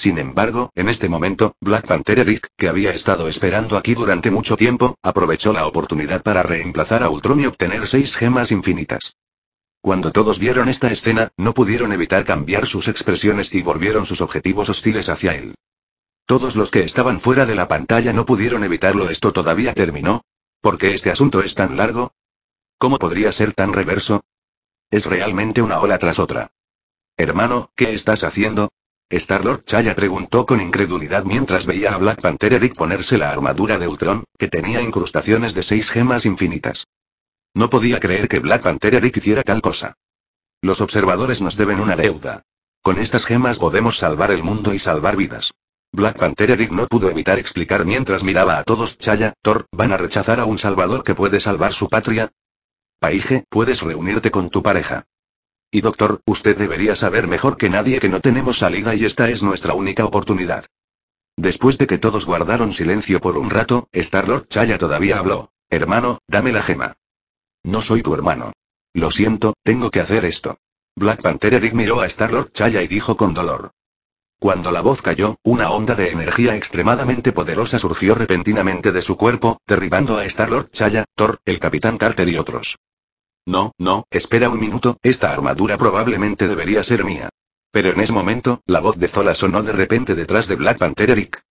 Sin embargo, en este momento, Black Panther Eric, que había estado esperando aquí durante mucho tiempo, aprovechó la oportunidad para reemplazar a Ultron y obtener seis gemas infinitas. Cuando todos vieron esta escena, no pudieron evitar cambiar sus expresiones y volvieron sus objetivos hostiles hacia él. Todos los que estaban fuera de la pantalla no pudieron evitarlo. ¿Esto todavía terminó? ¿Por qué este asunto es tan largo? ¿Cómo podría ser tan reverso? Es realmente una ola tras otra. Hermano, ¿qué estás haciendo? Star-Lord Chaya preguntó con incredulidad mientras veía a Black Panther Eric ponerse la armadura de Ultron, que tenía incrustaciones de seis gemas infinitas. No podía creer que Black Panther Eric hiciera tal cosa. Los observadores nos deben una deuda. Con estas gemas podemos salvar el mundo y salvar vidas. Black Panther Eric no pudo evitar explicar mientras miraba a todos Chaya, Thor, ¿van a rechazar a un salvador que puede salvar su patria? Paige, puedes reunirte con tu pareja. Y doctor, usted debería saber mejor que nadie que no tenemos salida y esta es nuestra única oportunidad. Después de que todos guardaron silencio por un rato, Star-Lord Chaya todavía habló. Hermano, dame la gema. No soy tu hermano. Lo siento, tengo que hacer esto. Black Panther Eric miró a Star-Lord Chaya y dijo con dolor. Cuando la voz cayó, una onda de energía extremadamente poderosa surgió repentinamente de su cuerpo, derribando a Star-Lord Chaya, Thor, el Capitán Carter y otros. No, no, espera un minuto, esta armadura probablemente debería ser mía. Pero en ese momento, la voz de Zola sonó de repente detrás de Black Panther Eric.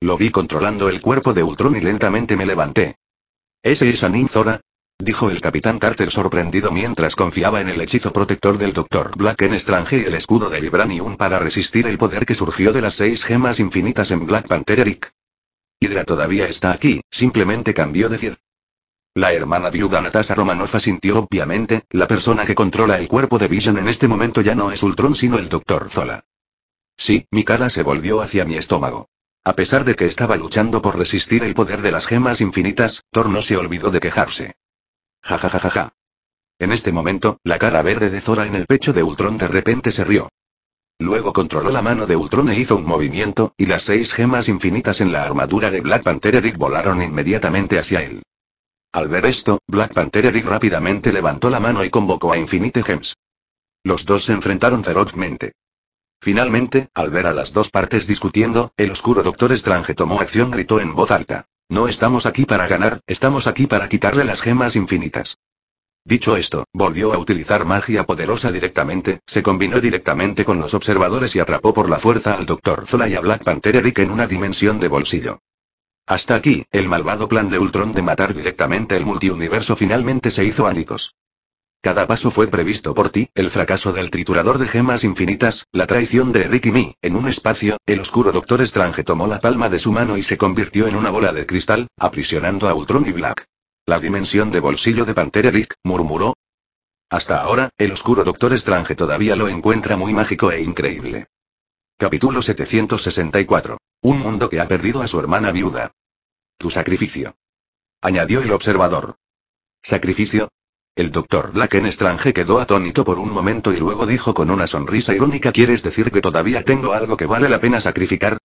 Lo vi controlando el cuerpo de Ultron y lentamente me levanté. ¿Ese es Anin Zora? dijo el capitán Carter sorprendido mientras confiaba en el hechizo protector del Dr. Black en Strange y el escudo de Vibranium para resistir el poder que surgió de las seis gemas infinitas en Black Panther Eric. Hydra todavía está aquí, simplemente cambió de decir. La hermana viuda Natasha Romanoff sintió obviamente, la persona que controla el cuerpo de Vision en este momento ya no es Ultron sino el Dr. Zola. Sí, mi cara se volvió hacia mi estómago. A pesar de que estaba luchando por resistir el poder de las gemas infinitas, Thor no se olvidó de quejarse. Ja ja ja ja ja. En este momento, la cara verde de Zola en el pecho de Ultron de repente se rió. Luego controló la mano de Ultron e hizo un movimiento, y las seis gemas infinitas en la armadura de Black Panther Eric volaron inmediatamente hacia él. Al ver esto, Black Panther Eric rápidamente levantó la mano y convocó a Infinite Gems. Los dos se enfrentaron ferozmente. Finalmente, al ver a las dos partes discutiendo, el oscuro doctor Strange tomó acción, gritó en voz alta. No estamos aquí para ganar, estamos aquí para quitarle las gemas infinitas. Dicho esto, volvió a utilizar magia poderosa directamente, se combinó directamente con los observadores y atrapó por la fuerza al Doctor Zola y a Black Panther Eric en una dimensión de bolsillo. Hasta aquí, el malvado plan de Ultron de matar directamente el multiuniverso finalmente se hizo ánicos. Cada paso fue previsto por ti, el fracaso del triturador de gemas infinitas, la traición de Rick y mí, en un espacio, el oscuro Doctor Strange tomó la palma de su mano y se convirtió en una bola de cristal, aprisionando a Ultron y Black. La dimensión de bolsillo de Pantera Rick, murmuró. Hasta ahora, el oscuro Doctor Strange todavía lo encuentra muy mágico e increíble. Capítulo 764. Un mundo que ha perdido a su hermana viuda. Tu sacrificio. Añadió el observador. ¿Sacrificio? El doctor Black Strange quedó atónito por un momento y luego dijo con una sonrisa irónica ¿Quieres decir que todavía tengo algo que vale la pena sacrificar?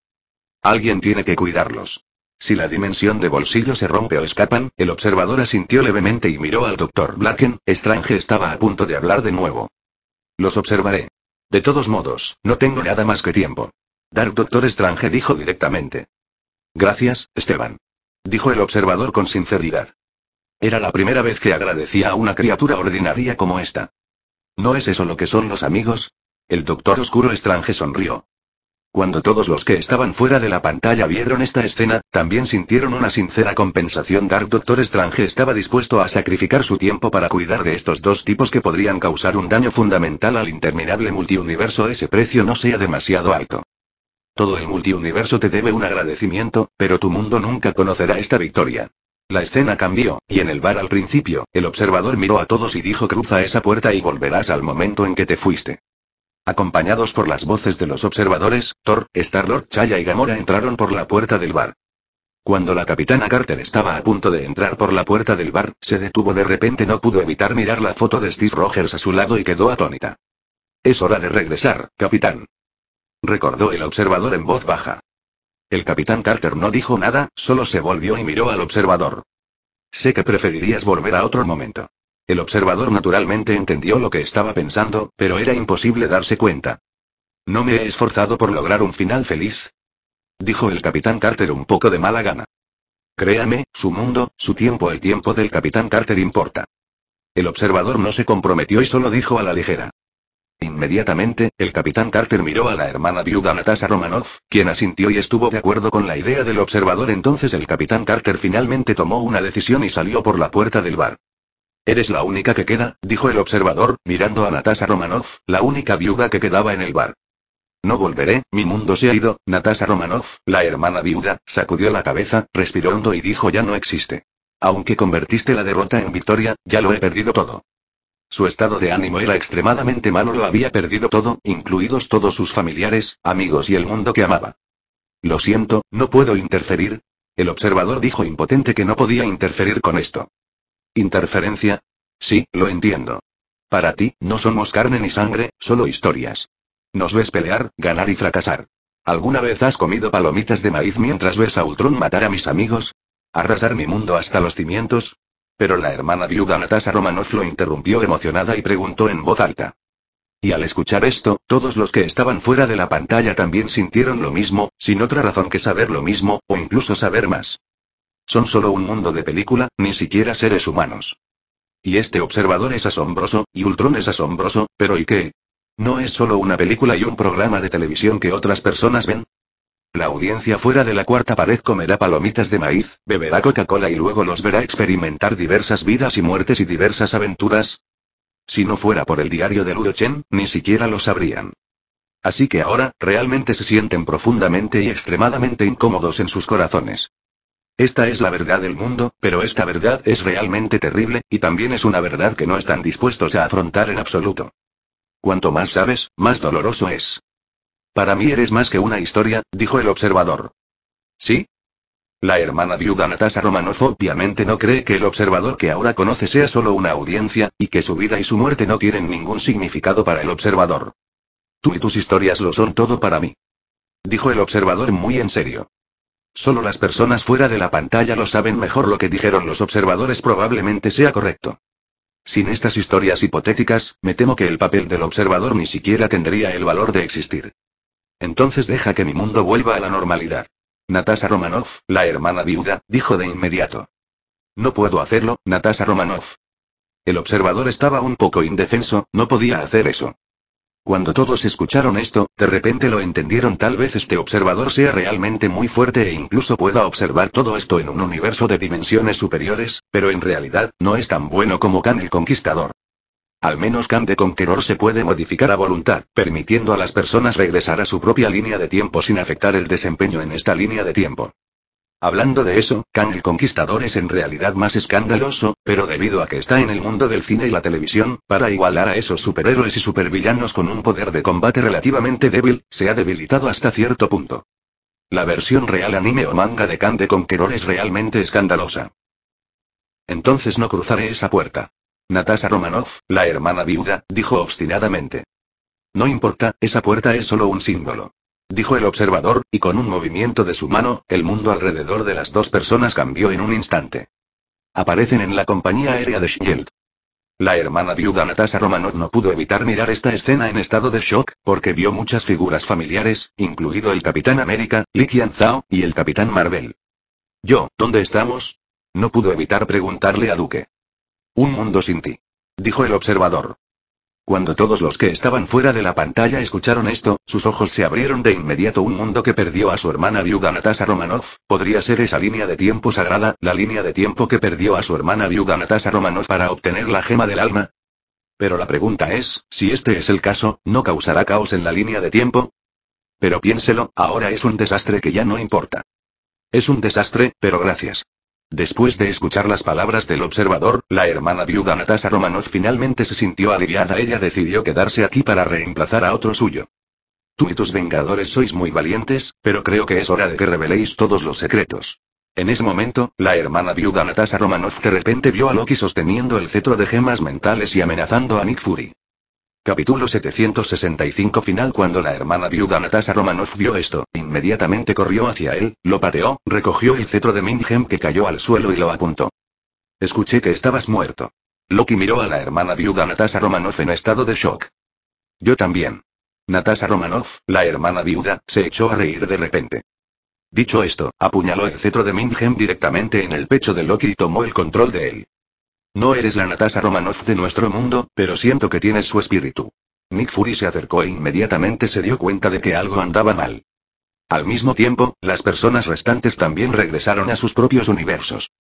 Alguien tiene que cuidarlos. Si la dimensión de bolsillo se rompe o escapan, el observador asintió levemente y miró al doctor Blacken, Strange estaba a punto de hablar de nuevo. Los observaré. De todos modos, no tengo nada más que tiempo. Dark Doctor Strange dijo directamente. Gracias, Esteban dijo el observador con sinceridad. Era la primera vez que agradecía a una criatura ordinaria como esta. ¿No es eso lo que son los amigos? El doctor oscuro extranje sonrió. Cuando todos los que estaban fuera de la pantalla vieron esta escena, también sintieron una sincera compensación. Dark Doctor Strange estaba dispuesto a sacrificar su tiempo para cuidar de estos dos tipos que podrían causar un daño fundamental al interminable multiuniverso. Ese precio no sea demasiado alto. Todo el multiuniverso te debe un agradecimiento, pero tu mundo nunca conocerá esta victoria. La escena cambió, y en el bar al principio, el observador miró a todos y dijo cruza esa puerta y volverás al momento en que te fuiste. Acompañados por las voces de los observadores, Thor, Star-Lord, Chaya y Gamora entraron por la puerta del bar. Cuando la capitana Carter estaba a punto de entrar por la puerta del bar, se detuvo de repente no pudo evitar mirar la foto de Steve Rogers a su lado y quedó atónita. Es hora de regresar, capitán recordó el observador en voz baja. El capitán Carter no dijo nada, solo se volvió y miró al observador. Sé que preferirías volver a otro momento. El observador naturalmente entendió lo que estaba pensando, pero era imposible darse cuenta. ¿No me he esforzado por lograr un final feliz? Dijo el capitán Carter un poco de mala gana. Créame, su mundo, su tiempo, el tiempo del capitán Carter importa. El observador no se comprometió y solo dijo a la ligera. Inmediatamente, el capitán Carter miró a la hermana viuda Natasha Romanoff, quien asintió y estuvo de acuerdo con la idea del observador. Entonces el capitán Carter finalmente tomó una decisión y salió por la puerta del bar. Eres la única que queda, dijo el observador, mirando a Natasha Romanoff, la única viuda que quedaba en el bar. No volveré, mi mundo se ha ido, Natasha Romanoff, la hermana viuda, sacudió la cabeza, respiró hondo y dijo ya no existe. Aunque convertiste la derrota en victoria, ya lo he perdido todo. Su estado de ánimo era extremadamente malo, lo había perdido todo, incluidos todos sus familiares, amigos y el mundo que amaba. Lo siento, no puedo interferir. El observador dijo impotente que no podía interferir con esto. ¿Interferencia? Sí, lo entiendo. Para ti, no somos carne ni sangre, solo historias. Nos ves pelear, ganar y fracasar. ¿Alguna vez has comido palomitas de maíz mientras ves a Ultron matar a mis amigos? ¿Arrasar mi mundo hasta los cimientos? Pero la hermana viuda Natasha Romanoff lo interrumpió emocionada y preguntó en voz alta. Y al escuchar esto, todos los que estaban fuera de la pantalla también sintieron lo mismo, sin otra razón que saber lo mismo, o incluso saber más. Son solo un mundo de película, ni siquiera seres humanos. Y este observador es asombroso, y Ultron es asombroso, pero ¿y qué? ¿No es solo una película y un programa de televisión que otras personas ven? La audiencia fuera de la cuarta pared comerá palomitas de maíz, beberá Coca-Cola y luego los verá experimentar diversas vidas y muertes y diversas aventuras. Si no fuera por el diario de Ludo Chen, ni siquiera lo sabrían. Así que ahora, realmente se sienten profundamente y extremadamente incómodos en sus corazones. Esta es la verdad del mundo, pero esta verdad es realmente terrible, y también es una verdad que no están dispuestos a afrontar en absoluto. Cuanto más sabes, más doloroso es. Para mí eres más que una historia, dijo el observador. ¿Sí? La hermana viuda Natasha Romanov obviamente no cree que el observador que ahora conoce sea solo una audiencia, y que su vida y su muerte no tienen ningún significado para el observador. Tú y tus historias lo son todo para mí. Dijo el observador muy en serio. Solo las personas fuera de la pantalla lo saben mejor lo que dijeron los observadores probablemente sea correcto. Sin estas historias hipotéticas, me temo que el papel del observador ni siquiera tendría el valor de existir. Entonces deja que mi mundo vuelva a la normalidad. Natasha Romanoff, la hermana viuda, dijo de inmediato. No puedo hacerlo, Natasha Romanoff. El observador estaba un poco indefenso, no podía hacer eso. Cuando todos escucharon esto, de repente lo entendieron tal vez este observador sea realmente muy fuerte e incluso pueda observar todo esto en un universo de dimensiones superiores, pero en realidad, no es tan bueno como Khan el Conquistador. Al menos Khan de Conqueror se puede modificar a voluntad, permitiendo a las personas regresar a su propia línea de tiempo sin afectar el desempeño en esta línea de tiempo. Hablando de eso, Khan el Conquistador es en realidad más escandaloso, pero debido a que está en el mundo del cine y la televisión, para igualar a esos superhéroes y supervillanos con un poder de combate relativamente débil, se ha debilitado hasta cierto punto. La versión real anime o manga de Khan de Conqueror es realmente escandalosa. Entonces no cruzaré esa puerta. Natasha Romanov, la hermana viuda, dijo obstinadamente. No importa, esa puerta es solo un símbolo. Dijo el observador, y con un movimiento de su mano, el mundo alrededor de las dos personas cambió en un instante. Aparecen en la compañía aérea de Shield. La hermana viuda Natasha Romanov no pudo evitar mirar esta escena en estado de shock, porque vio muchas figuras familiares, incluido el Capitán América, Li Zhao, y el Capitán Marvel. Yo, ¿dónde estamos? No pudo evitar preguntarle a Duque. Un mundo sin ti. Dijo el observador. Cuando todos los que estaban fuera de la pantalla escucharon esto, sus ojos se abrieron de inmediato. Un mundo que perdió a su hermana viuda Natasha Romanov, podría ser esa línea de tiempo sagrada, la línea de tiempo que perdió a su hermana viuda Natasha Romanov para obtener la gema del alma. Pero la pregunta es, si este es el caso, ¿no causará caos en la línea de tiempo? Pero piénselo, ahora es un desastre que ya no importa. Es un desastre, pero gracias. Después de escuchar las palabras del observador, la hermana viuda Natasha romanov finalmente se sintió aliviada. Ella decidió quedarse aquí para reemplazar a otro suyo. Tú y tus vengadores sois muy valientes, pero creo que es hora de que reveléis todos los secretos. En ese momento, la hermana viuda Natasha Romanoff de repente vio a Loki sosteniendo el cetro de gemas mentales y amenazando a Nick Fury. Capítulo 765 Final Cuando la hermana viuda Natasha Romanov vio esto, inmediatamente corrió hacia él, lo pateó, recogió el cetro de Mindhem que cayó al suelo y lo apuntó. Escuché que estabas muerto. Loki miró a la hermana viuda Natasha Romanoff en estado de shock. Yo también. Natasha Romanoff, la hermana viuda, se echó a reír de repente. Dicho esto, apuñaló el cetro de Mindhem directamente en el pecho de Loki y tomó el control de él. No eres la Natasha Romanoff de nuestro mundo, pero siento que tienes su espíritu. Nick Fury se acercó e inmediatamente se dio cuenta de que algo andaba mal. Al mismo tiempo, las personas restantes también regresaron a sus propios universos.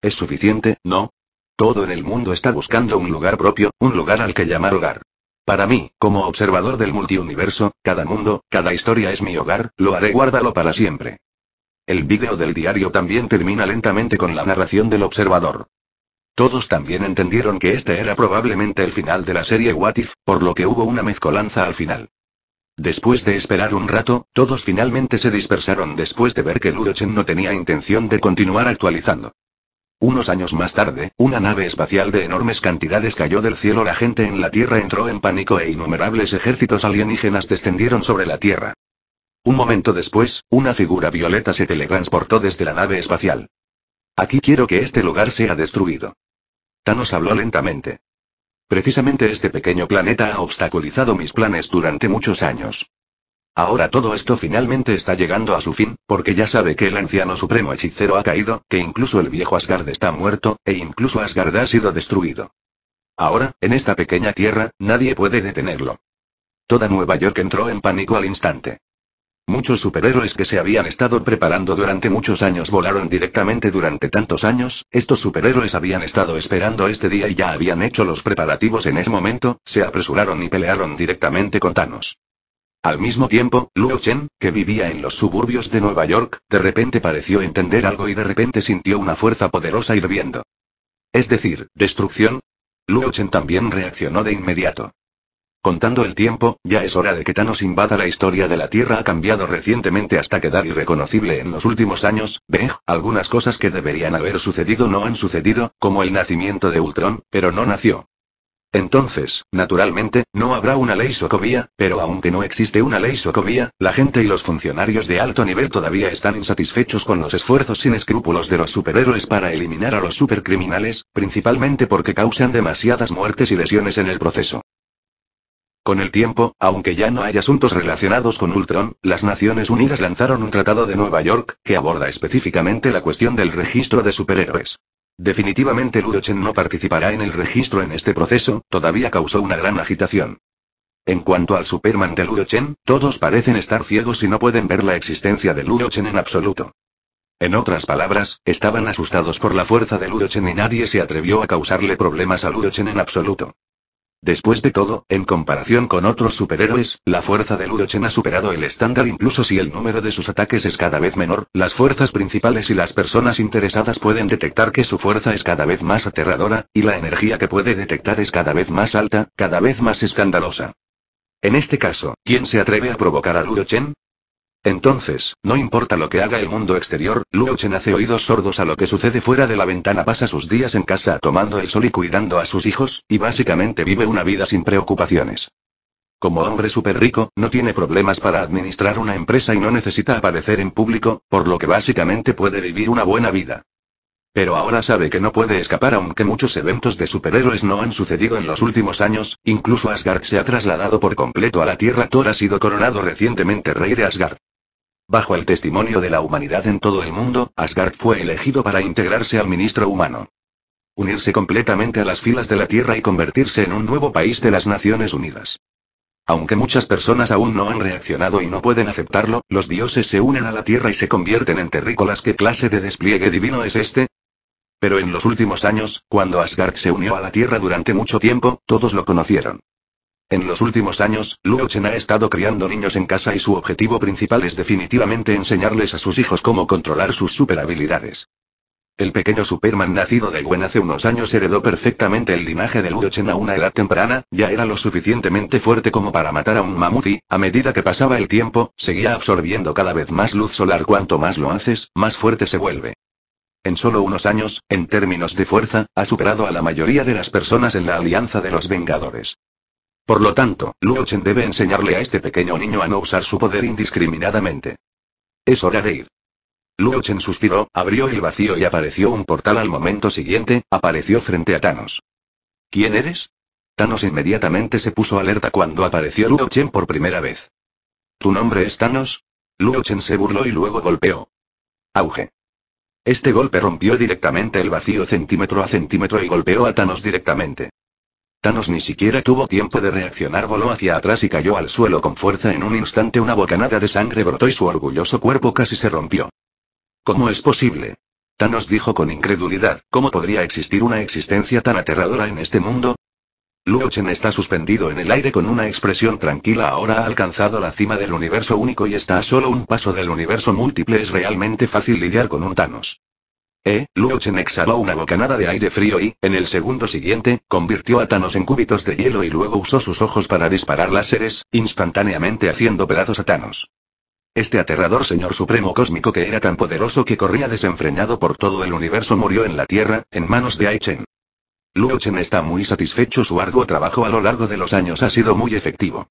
Es suficiente, ¿no? Todo en el mundo está buscando un lugar propio, un lugar al que llamar hogar. Para mí, como observador del multiuniverso, cada mundo, cada historia es mi hogar, lo haré guárdalo para siempre. El vídeo del diario también termina lentamente con la narración del observador. Todos también entendieron que este era probablemente el final de la serie What If, por lo que hubo una mezcolanza al final. Después de esperar un rato, todos finalmente se dispersaron después de ver que Ludochen no tenía intención de continuar actualizando. Unos años más tarde, una nave espacial de enormes cantidades cayó del cielo. La gente en la Tierra entró en pánico e innumerables ejércitos alienígenas descendieron sobre la Tierra. Un momento después, una figura violeta se teletransportó desde la nave espacial. Aquí quiero que este lugar sea destruido. Thanos habló lentamente. Precisamente este pequeño planeta ha obstaculizado mis planes durante muchos años. Ahora todo esto finalmente está llegando a su fin, porque ya sabe que el anciano supremo hechicero ha caído, que incluso el viejo Asgard está muerto, e incluso Asgard ha sido destruido. Ahora, en esta pequeña tierra, nadie puede detenerlo. Toda Nueva York entró en pánico al instante. Muchos superhéroes que se habían estado preparando durante muchos años volaron directamente durante tantos años, estos superhéroes habían estado esperando este día y ya habían hecho los preparativos en ese momento, se apresuraron y pelearon directamente con Thanos. Al mismo tiempo, Luo Chen, que vivía en los suburbios de Nueva York, de repente pareció entender algo y de repente sintió una fuerza poderosa hirviendo. Es decir, destrucción. Luo Chen también reaccionó de inmediato. Contando el tiempo, ya es hora de que Thanos invada la historia de la Tierra ha cambiado recientemente hasta quedar irreconocible en los últimos años, vej, algunas cosas que deberían haber sucedido no han sucedido, como el nacimiento de Ultron, pero no nació. Entonces, naturalmente, no habrá una ley Sokovia, pero aunque no existe una ley Sokovia, la gente y los funcionarios de alto nivel todavía están insatisfechos con los esfuerzos sin escrúpulos de los superhéroes para eliminar a los supercriminales, principalmente porque causan demasiadas muertes y lesiones en el proceso. Con el tiempo, aunque ya no hay asuntos relacionados con Ultron, las Naciones Unidas lanzaron un tratado de Nueva York, que aborda específicamente la cuestión del registro de superhéroes. Definitivamente Ludochen no participará en el registro en este proceso, todavía causó una gran agitación. En cuanto al Superman de Ludochen, todos parecen estar ciegos y no pueden ver la existencia de Ludochen en absoluto. En otras palabras, estaban asustados por la fuerza de Ludochen y nadie se atrevió a causarle problemas a Ludochen en absoluto. Después de todo, en comparación con otros superhéroes, la fuerza de Ludochen ha superado el estándar incluso si el número de sus ataques es cada vez menor, las fuerzas principales y las personas interesadas pueden detectar que su fuerza es cada vez más aterradora, y la energía que puede detectar es cada vez más alta, cada vez más escandalosa. En este caso, ¿quién se atreve a provocar a Ludochen? Entonces, no importa lo que haga el mundo exterior, Luo hace oídos sordos a lo que sucede fuera de la ventana, pasa sus días en casa tomando el sol y cuidando a sus hijos, y básicamente vive una vida sin preocupaciones. Como hombre súper rico, no tiene problemas para administrar una empresa y no necesita aparecer en público, por lo que básicamente puede vivir una buena vida. Pero ahora sabe que no puede escapar aunque muchos eventos de superhéroes no han sucedido en los últimos años, incluso Asgard se ha trasladado por completo a la Tierra Thor ha sido coronado recientemente rey de Asgard. Bajo el testimonio de la humanidad en todo el mundo, Asgard fue elegido para integrarse al ministro humano. Unirse completamente a las filas de la Tierra y convertirse en un nuevo país de las Naciones Unidas. Aunque muchas personas aún no han reaccionado y no pueden aceptarlo, los dioses se unen a la Tierra y se convierten en terrícolas. ¿Qué clase de despliegue divino es este? Pero en los últimos años, cuando Asgard se unió a la Tierra durante mucho tiempo, todos lo conocieron. En los últimos años, Luo Chen ha estado criando niños en casa y su objetivo principal es definitivamente enseñarles a sus hijos cómo controlar sus habilidades. El pequeño Superman nacido de Gwen hace unos años heredó perfectamente el linaje de Luo Chen a una edad temprana, ya era lo suficientemente fuerte como para matar a un mamut y, a medida que pasaba el tiempo, seguía absorbiendo cada vez más luz solar cuanto más lo haces, más fuerte se vuelve. En solo unos años, en términos de fuerza, ha superado a la mayoría de las personas en la Alianza de los Vengadores. Por lo tanto, Luochen debe enseñarle a este pequeño niño a no usar su poder indiscriminadamente. Es hora de ir. Luochen suspiró, abrió el vacío y apareció un portal al momento siguiente, apareció frente a Thanos. ¿Quién eres? Thanos inmediatamente se puso alerta cuando apareció Luochen por primera vez. ¿Tu nombre es Thanos? Luochen se burló y luego golpeó. Auge. Este golpe rompió directamente el vacío centímetro a centímetro y golpeó a Thanos directamente. Thanos ni siquiera tuvo tiempo de reaccionar, voló hacia atrás y cayó al suelo con fuerza. En un instante una bocanada de sangre brotó y su orgulloso cuerpo casi se rompió. ¿Cómo es posible? Thanos dijo con incredulidad, ¿cómo podría existir una existencia tan aterradora en este mundo? Luo Chen está suspendido en el aire con una expresión tranquila. Ahora ha alcanzado la cima del universo único y está a solo un paso del universo múltiple. Es realmente fácil lidiar con un Thanos. Eh, Chen exhaló una bocanada de aire frío y, en el segundo siguiente, convirtió a Thanos en cúbitos de hielo y luego usó sus ojos para disparar láseres, instantáneamente haciendo pedazos a Thanos. Este aterrador señor supremo cósmico que era tan poderoso que corría desenfrenado por todo el universo murió en la Tierra, en manos de Ai Luo Chen está muy satisfecho su arduo trabajo a lo largo de los años ha sido muy efectivo.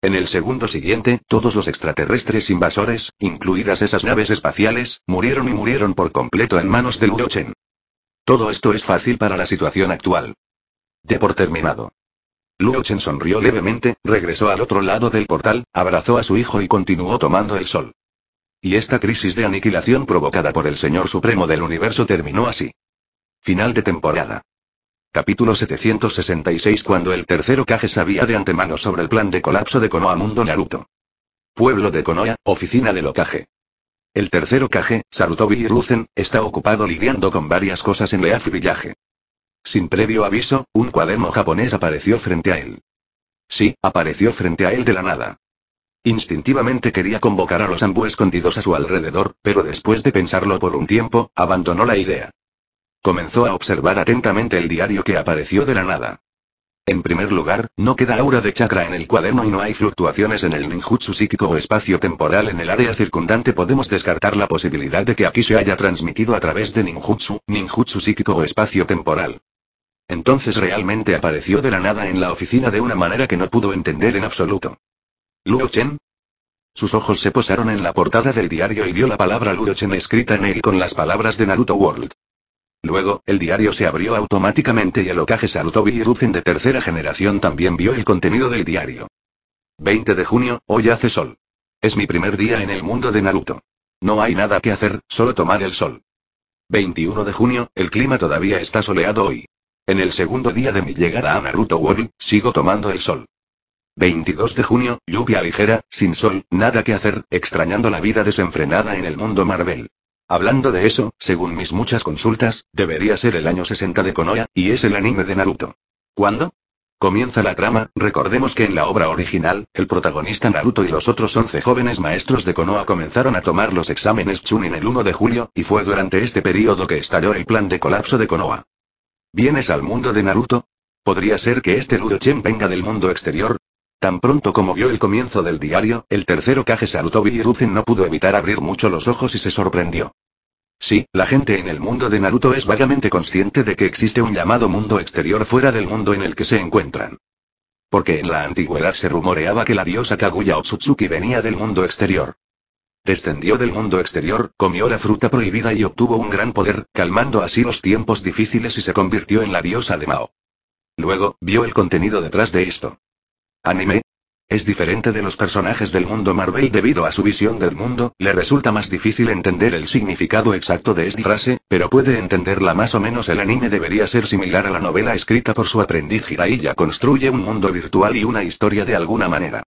En el segundo siguiente, todos los extraterrestres invasores, incluidas esas naves espaciales, murieron y murieron por completo en manos de Luochen. Chen. Todo esto es fácil para la situación actual. De por terminado. Luochen Chen sonrió levemente, regresó al otro lado del portal, abrazó a su hijo y continuó tomando el sol. Y esta crisis de aniquilación provocada por el Señor Supremo del Universo terminó así. Final de temporada. Capítulo 766 Cuando el tercero Kage sabía de antemano sobre el plan de colapso de Konoha Mundo Naruto. Pueblo de Konoha, oficina del locaje El tercero Kage, Sarutobi Hiruzen, está ocupado lidiando con varias cosas en Leaf Villaje. Sin previo aviso, un cuaderno japonés apareció frente a él. Sí, apareció frente a él de la nada. Instintivamente quería convocar a los Ambu escondidos a su alrededor, pero después de pensarlo por un tiempo, abandonó la idea. Comenzó a observar atentamente el diario que apareció de la nada. En primer lugar, no queda aura de chakra en el cuaderno y no hay fluctuaciones en el ninjutsu psíquico o espacio temporal en el área circundante. Podemos descartar la posibilidad de que aquí se haya transmitido a través de ninjutsu, ninjutsu psíquico o espacio temporal. Entonces realmente apareció de la nada en la oficina de una manera que no pudo entender en absoluto. ¿Luo Chen? Sus ojos se posaron en la portada del diario y vio la palabra Luo Chen escrita en él con las palabras de Naruto World. Luego, el diario se abrió automáticamente y el ocaje Sarutobi Ruzen de tercera generación también vio el contenido del diario. 20 de junio, hoy hace sol. Es mi primer día en el mundo de Naruto. No hay nada que hacer, solo tomar el sol. 21 de junio, el clima todavía está soleado hoy. En el segundo día de mi llegada a Naruto World, sigo tomando el sol. 22 de junio, lluvia ligera, sin sol, nada que hacer, extrañando la vida desenfrenada en el mundo Marvel. Hablando de eso, según mis muchas consultas, debería ser el año 60 de Konoha, y es el anime de Naruto. ¿Cuándo? Comienza la trama, recordemos que en la obra original, el protagonista Naruto y los otros 11 jóvenes maestros de Konoha comenzaron a tomar los exámenes Chunin el 1 de julio, y fue durante este periodo que estalló el plan de colapso de Konoha. ¿Vienes al mundo de Naruto? ¿Podría ser que este Chen venga del mundo exterior? Tan pronto como vio el comienzo del diario, el tercero caje saludó Ruzen no pudo evitar abrir mucho los ojos y se sorprendió. Sí, la gente en el mundo de Naruto es vagamente consciente de que existe un llamado mundo exterior fuera del mundo en el que se encuentran. Porque en la antigüedad se rumoreaba que la diosa Kaguya Otsutsuki venía del mundo exterior. Descendió del mundo exterior, comió la fruta prohibida y obtuvo un gran poder, calmando así los tiempos difíciles y se convirtió en la diosa de Mao. Luego, vio el contenido detrás de esto. Anime. Es diferente de los personajes del mundo Marvel debido a su visión del mundo, le resulta más difícil entender el significado exacto de esta frase, pero puede entenderla más o menos el anime debería ser similar a la novela escrita por su aprendiz Jiraiya construye un mundo virtual y una historia de alguna manera.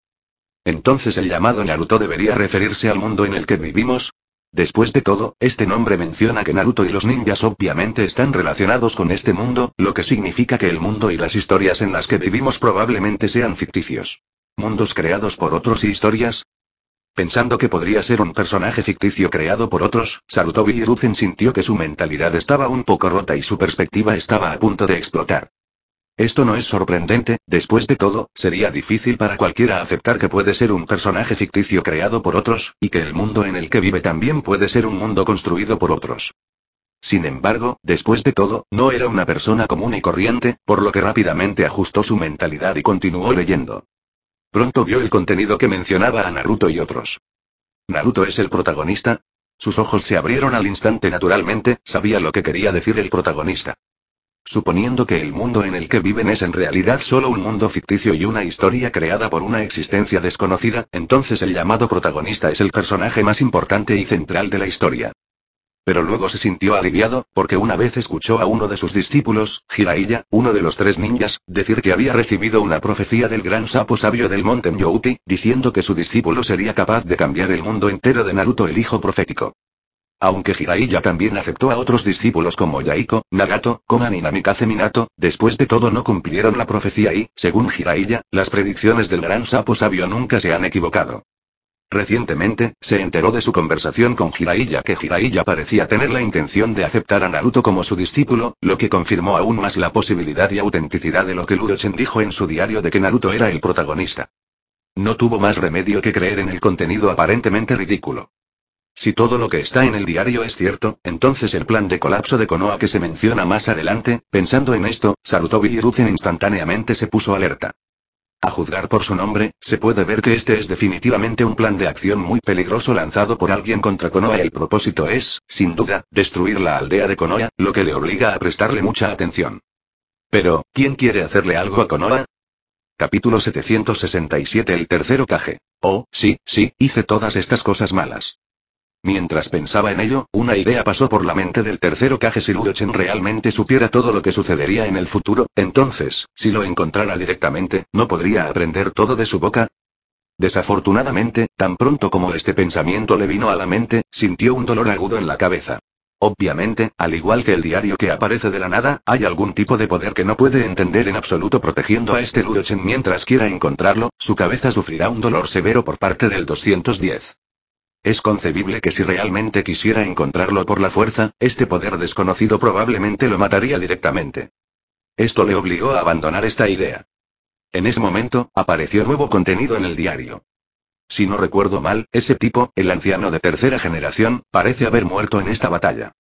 Entonces el llamado Naruto debería referirse al mundo en el que vivimos, Después de todo, este nombre menciona que Naruto y los ninjas obviamente están relacionados con este mundo, lo que significa que el mundo y las historias en las que vivimos probablemente sean ficticios. ¿Mundos creados por otros y historias? Pensando que podría ser un personaje ficticio creado por otros, Sarutobi Hiruzen sintió que su mentalidad estaba un poco rota y su perspectiva estaba a punto de explotar. Esto no es sorprendente, después de todo, sería difícil para cualquiera aceptar que puede ser un personaje ficticio creado por otros, y que el mundo en el que vive también puede ser un mundo construido por otros. Sin embargo, después de todo, no era una persona común y corriente, por lo que rápidamente ajustó su mentalidad y continuó leyendo. Pronto vio el contenido que mencionaba a Naruto y otros. ¿Naruto es el protagonista? Sus ojos se abrieron al instante naturalmente, sabía lo que quería decir el protagonista suponiendo que el mundo en el que viven es en realidad solo un mundo ficticio y una historia creada por una existencia desconocida, entonces el llamado protagonista es el personaje más importante y central de la historia. Pero luego se sintió aliviado, porque una vez escuchó a uno de sus discípulos, Jiraiya, uno de los tres ninjas, decir que había recibido una profecía del gran sapo sabio del monte Myouti, diciendo que su discípulo sería capaz de cambiar el mundo entero de Naruto el hijo profético. Aunque Jiraiya también aceptó a otros discípulos como Yaiko, Nagato, Konan y Namikaze Minato, después de todo no cumplieron la profecía y, según Jiraiya, las predicciones del gran sapo sabio nunca se han equivocado. Recientemente, se enteró de su conversación con Jiraiya que Jiraiya parecía tener la intención de aceptar a Naruto como su discípulo, lo que confirmó aún más la posibilidad y autenticidad de lo que Ludochen dijo en su diario de que Naruto era el protagonista. No tuvo más remedio que creer en el contenido aparentemente ridículo. Si todo lo que está en el diario es cierto, entonces el plan de colapso de Konoha que se menciona más adelante, pensando en esto, Sarutobi y instantáneamente se puso alerta. A juzgar por su nombre, se puede ver que este es definitivamente un plan de acción muy peligroso lanzado por alguien contra Konoha. El propósito es, sin duda, destruir la aldea de Konoha, lo que le obliga a prestarle mucha atención. Pero, ¿quién quiere hacerle algo a Konoha? Capítulo 767 El tercero caje. Oh, sí, sí, hice todas estas cosas malas. Mientras pensaba en ello, una idea pasó por la mente del tercero Kage si Ludochen realmente supiera todo lo que sucedería en el futuro, entonces, si lo encontrara directamente, ¿no podría aprender todo de su boca? Desafortunadamente, tan pronto como este pensamiento le vino a la mente, sintió un dolor agudo en la cabeza. Obviamente, al igual que el diario que aparece de la nada, hay algún tipo de poder que no puede entender en absoluto protegiendo a este Ludochen mientras quiera encontrarlo, su cabeza sufrirá un dolor severo por parte del 210. Es concebible que si realmente quisiera encontrarlo por la fuerza, este poder desconocido probablemente lo mataría directamente. Esto le obligó a abandonar esta idea. En ese momento, apareció nuevo contenido en el diario. Si no recuerdo mal, ese tipo, el anciano de tercera generación, parece haber muerto en esta batalla.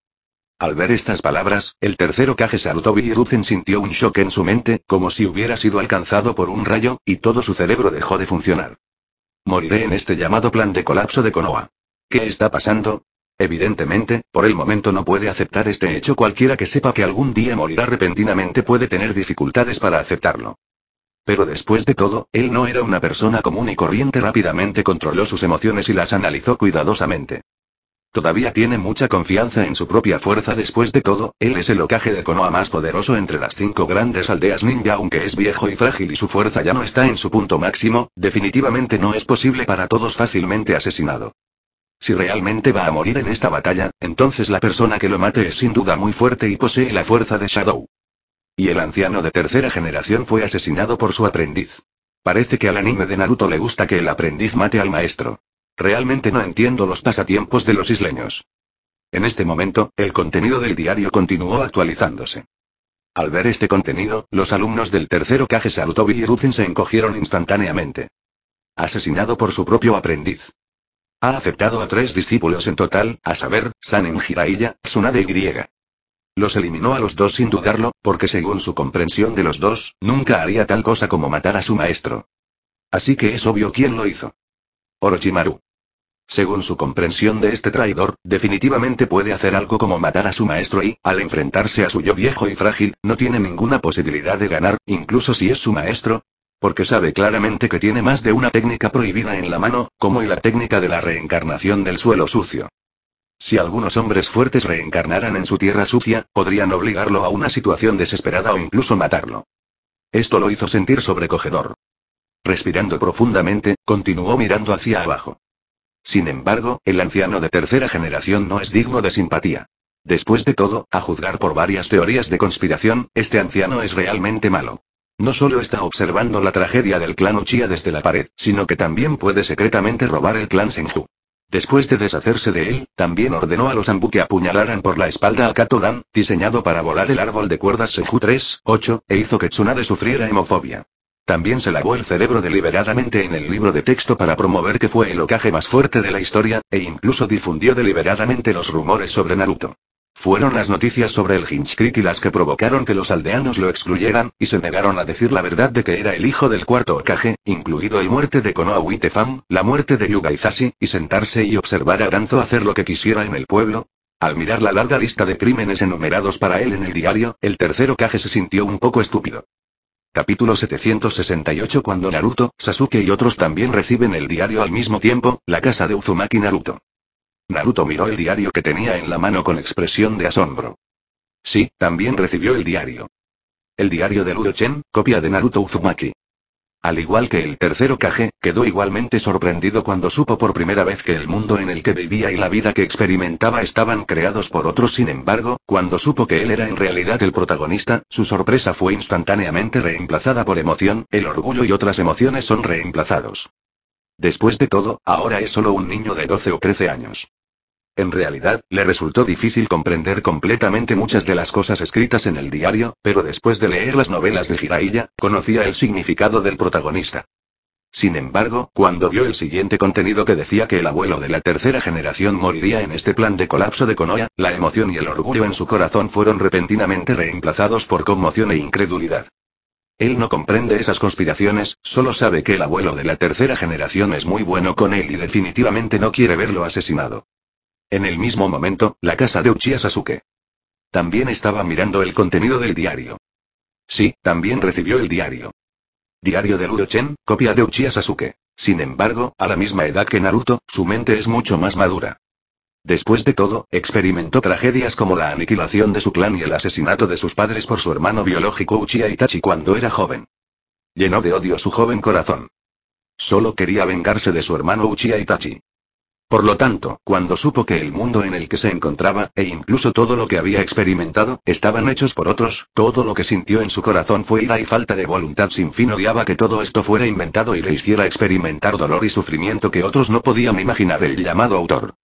Al ver estas palabras, el tercero Kage Sarutobi Hiruzen sintió un shock en su mente, como si hubiera sido alcanzado por un rayo, y todo su cerebro dejó de funcionar. Moriré en este llamado plan de colapso de Konoha. ¿Qué está pasando? Evidentemente, por el momento no puede aceptar este hecho. Cualquiera que sepa que algún día morirá repentinamente puede tener dificultades para aceptarlo. Pero después de todo, él no era una persona común y corriente. Rápidamente controló sus emociones y las analizó cuidadosamente. Todavía tiene mucha confianza en su propia fuerza después de todo, él es el ocaje de Konoha más poderoso entre las cinco grandes aldeas ninja aunque es viejo y frágil y su fuerza ya no está en su punto máximo, definitivamente no es posible para todos fácilmente asesinado. Si realmente va a morir en esta batalla, entonces la persona que lo mate es sin duda muy fuerte y posee la fuerza de Shadow. Y el anciano de tercera generación fue asesinado por su aprendiz. Parece que al anime de Naruto le gusta que el aprendiz mate al maestro. Realmente no entiendo los pasatiempos de los isleños. En este momento, el contenido del diario continuó actualizándose. Al ver este contenido, los alumnos del tercero Kage Salutobi y se encogieron instantáneamente. Asesinado por su propio aprendiz. Ha aceptado a tres discípulos en total, a saber, Sanen Jiraiya, Tsunade y Griega. Los eliminó a los dos sin dudarlo, porque según su comprensión de los dos, nunca haría tal cosa como matar a su maestro. Así que es obvio quién lo hizo. Orochimaru. Según su comprensión de este traidor, definitivamente puede hacer algo como matar a su maestro y, al enfrentarse a su yo viejo y frágil, no tiene ninguna posibilidad de ganar, incluso si es su maestro. Porque sabe claramente que tiene más de una técnica prohibida en la mano, como la técnica de la reencarnación del suelo sucio. Si algunos hombres fuertes reencarnaran en su tierra sucia, podrían obligarlo a una situación desesperada o incluso matarlo. Esto lo hizo sentir sobrecogedor. Respirando profundamente, continuó mirando hacia abajo. Sin embargo, el anciano de tercera generación no es digno de simpatía. Después de todo, a juzgar por varias teorías de conspiración, este anciano es realmente malo. No solo está observando la tragedia del clan Uchiha desde la pared, sino que también puede secretamente robar el clan Senju. Después de deshacerse de él, también ordenó a los Anbu que apuñalaran por la espalda a Kato-dan, diseñado para volar el árbol de cuerdas Senju 38, e hizo que Tsunade sufriera hemofobia. También se lavó el cerebro deliberadamente en el libro de texto para promover que fue el ocaje más fuerte de la historia, e incluso difundió deliberadamente los rumores sobre Naruto. Fueron las noticias sobre el y las que provocaron que los aldeanos lo excluyeran, y se negaron a decir la verdad de que era el hijo del cuarto Okage, incluido el muerte de Konoha Witefam, la muerte de Yuga Izashi, y sentarse y observar a Danzo hacer lo que quisiera en el pueblo, al mirar la larga lista de crímenes enumerados para él en el diario, el tercer Okage se sintió un poco estúpido. Capítulo 768 Cuando Naruto, Sasuke y otros también reciben el diario al mismo tiempo, la casa de Uzumaki Naruto. Naruto miró el diario que tenía en la mano con expresión de asombro. Sí, también recibió el diario. El diario de Ludo Chen, copia de Naruto Uzumaki. Al igual que el tercero Kage, quedó igualmente sorprendido cuando supo por primera vez que el mundo en el que vivía y la vida que experimentaba estaban creados por otros. Sin embargo, cuando supo que él era en realidad el protagonista, su sorpresa fue instantáneamente reemplazada por emoción, el orgullo y otras emociones son reemplazados. Después de todo, ahora es solo un niño de 12 o 13 años. En realidad, le resultó difícil comprender completamente muchas de las cosas escritas en el diario, pero después de leer las novelas de Jiraiya, conocía el significado del protagonista. Sin embargo, cuando vio el siguiente contenido que decía que el abuelo de la tercera generación moriría en este plan de colapso de Konoya, la emoción y el orgullo en su corazón fueron repentinamente reemplazados por conmoción e incredulidad. Él no comprende esas conspiraciones, solo sabe que el abuelo de la tercera generación es muy bueno con él y definitivamente no quiere verlo asesinado. En el mismo momento, la casa de Uchiha Sasuke. También estaba mirando el contenido del diario. Sí, también recibió el diario. Diario de Ludo Chen, copia de Uchiha Sasuke. Sin embargo, a la misma edad que Naruto, su mente es mucho más madura. Después de todo, experimentó tragedias como la aniquilación de su clan y el asesinato de sus padres por su hermano biológico Uchiha Itachi cuando era joven. Llenó de odio su joven corazón. Solo quería vengarse de su hermano Uchiha Itachi. Por lo tanto, cuando supo que el mundo en el que se encontraba, e incluso todo lo que había experimentado, estaban hechos por otros, todo lo que sintió en su corazón fue ira y falta de voluntad sin fin odiaba que todo esto fuera inventado y le hiciera experimentar dolor y sufrimiento que otros no podían imaginar el llamado autor.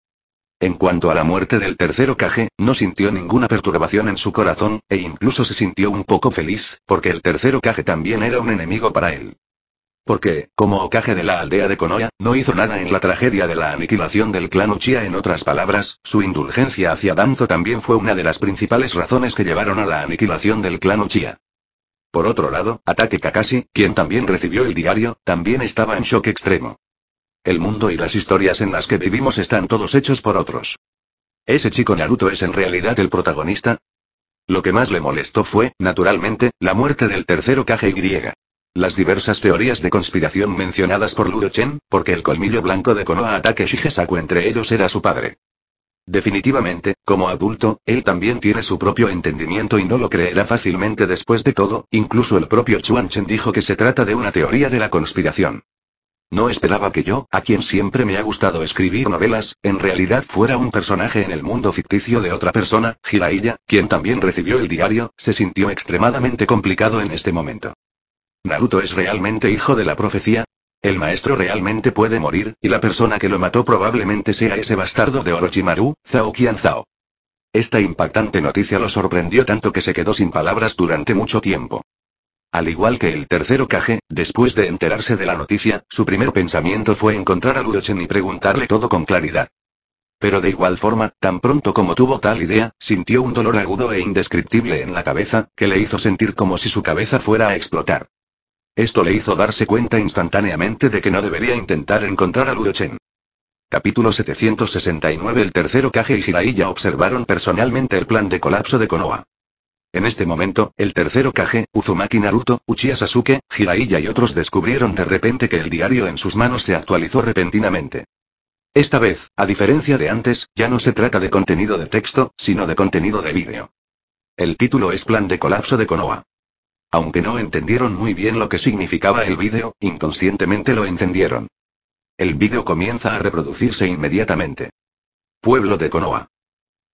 En cuanto a la muerte del tercero caje, no sintió ninguna perturbación en su corazón, e incluso se sintió un poco feliz, porque el tercero caje también era un enemigo para él. Porque, como Okage de la aldea de Konoya, no hizo nada en la tragedia de la aniquilación del clan Uchiha en otras palabras, su indulgencia hacia Danzo también fue una de las principales razones que llevaron a la aniquilación del clan Uchiha. Por otro lado, Atake Kakashi, quien también recibió el diario, también estaba en shock extremo. El mundo y las historias en las que vivimos están todos hechos por otros. ¿Ese chico Naruto es en realidad el protagonista? Lo que más le molestó fue, naturalmente, la muerte del tercero Kage Y. Las diversas teorías de conspiración mencionadas por Ludo Chen, porque el colmillo blanco de Konoha ataque Shigesaku entre ellos era su padre. Definitivamente, como adulto, él también tiene su propio entendimiento y no lo creerá fácilmente después de todo, incluso el propio Chuan Chen dijo que se trata de una teoría de la conspiración. No esperaba que yo, a quien siempre me ha gustado escribir novelas, en realidad fuera un personaje en el mundo ficticio de otra persona, Jiraiya, quien también recibió el diario, se sintió extremadamente complicado en este momento. ¿Naruto es realmente hijo de la profecía? ¿El maestro realmente puede morir, y la persona que lo mató probablemente sea ese bastardo de Orochimaru, Zhao Kian Zao? Esta impactante noticia lo sorprendió tanto que se quedó sin palabras durante mucho tiempo. Al igual que el tercero caje, después de enterarse de la noticia, su primer pensamiento fue encontrar a Ludochen y preguntarle todo con claridad. Pero de igual forma, tan pronto como tuvo tal idea, sintió un dolor agudo e indescriptible en la cabeza, que le hizo sentir como si su cabeza fuera a explotar. Esto le hizo darse cuenta instantáneamente de que no debería intentar encontrar a Ludochen. Capítulo 769 El tercero Kage y Jiraiya observaron personalmente el plan de colapso de Konoha. En este momento, el tercero Kage, Uzumaki Naruto, Uchiha Sasuke, Jiraiya y otros descubrieron de repente que el diario en sus manos se actualizó repentinamente. Esta vez, a diferencia de antes, ya no se trata de contenido de texto, sino de contenido de vídeo. El título es Plan de colapso de Konoha. Aunque no entendieron muy bien lo que significaba el vídeo, inconscientemente lo encendieron. El vídeo comienza a reproducirse inmediatamente. Pueblo de Konoha.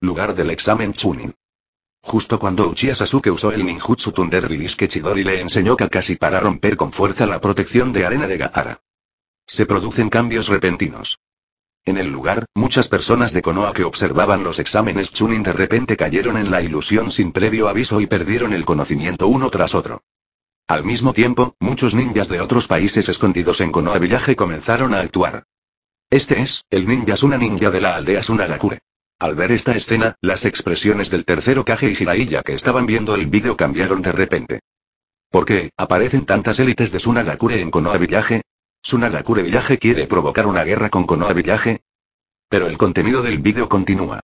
Lugar del examen Chunin. Justo cuando Uchiha Sasuke usó el ninjutsu Thunder Release que Chidori le enseñó Kakashi para romper con fuerza la protección de arena de Gaara. Se producen cambios repentinos. En el lugar, muchas personas de Konoha que observaban los exámenes Chunin de repente cayeron en la ilusión sin previo aviso y perdieron el conocimiento uno tras otro. Al mismo tiempo, muchos ninjas de otros países escondidos en Konoha Villaje comenzaron a actuar. Este es, el ninja Suna ninja de la aldea Sunagakure. Al ver esta escena, las expresiones del tercero Kage y Hiraiya que estaban viendo el vídeo cambiaron de repente. ¿Por qué aparecen tantas élites de Sunagakure en Konoha Villaje? ¿Sunagakure Villaje quiere provocar una guerra con Konoha Villaje? Pero el contenido del vídeo continúa.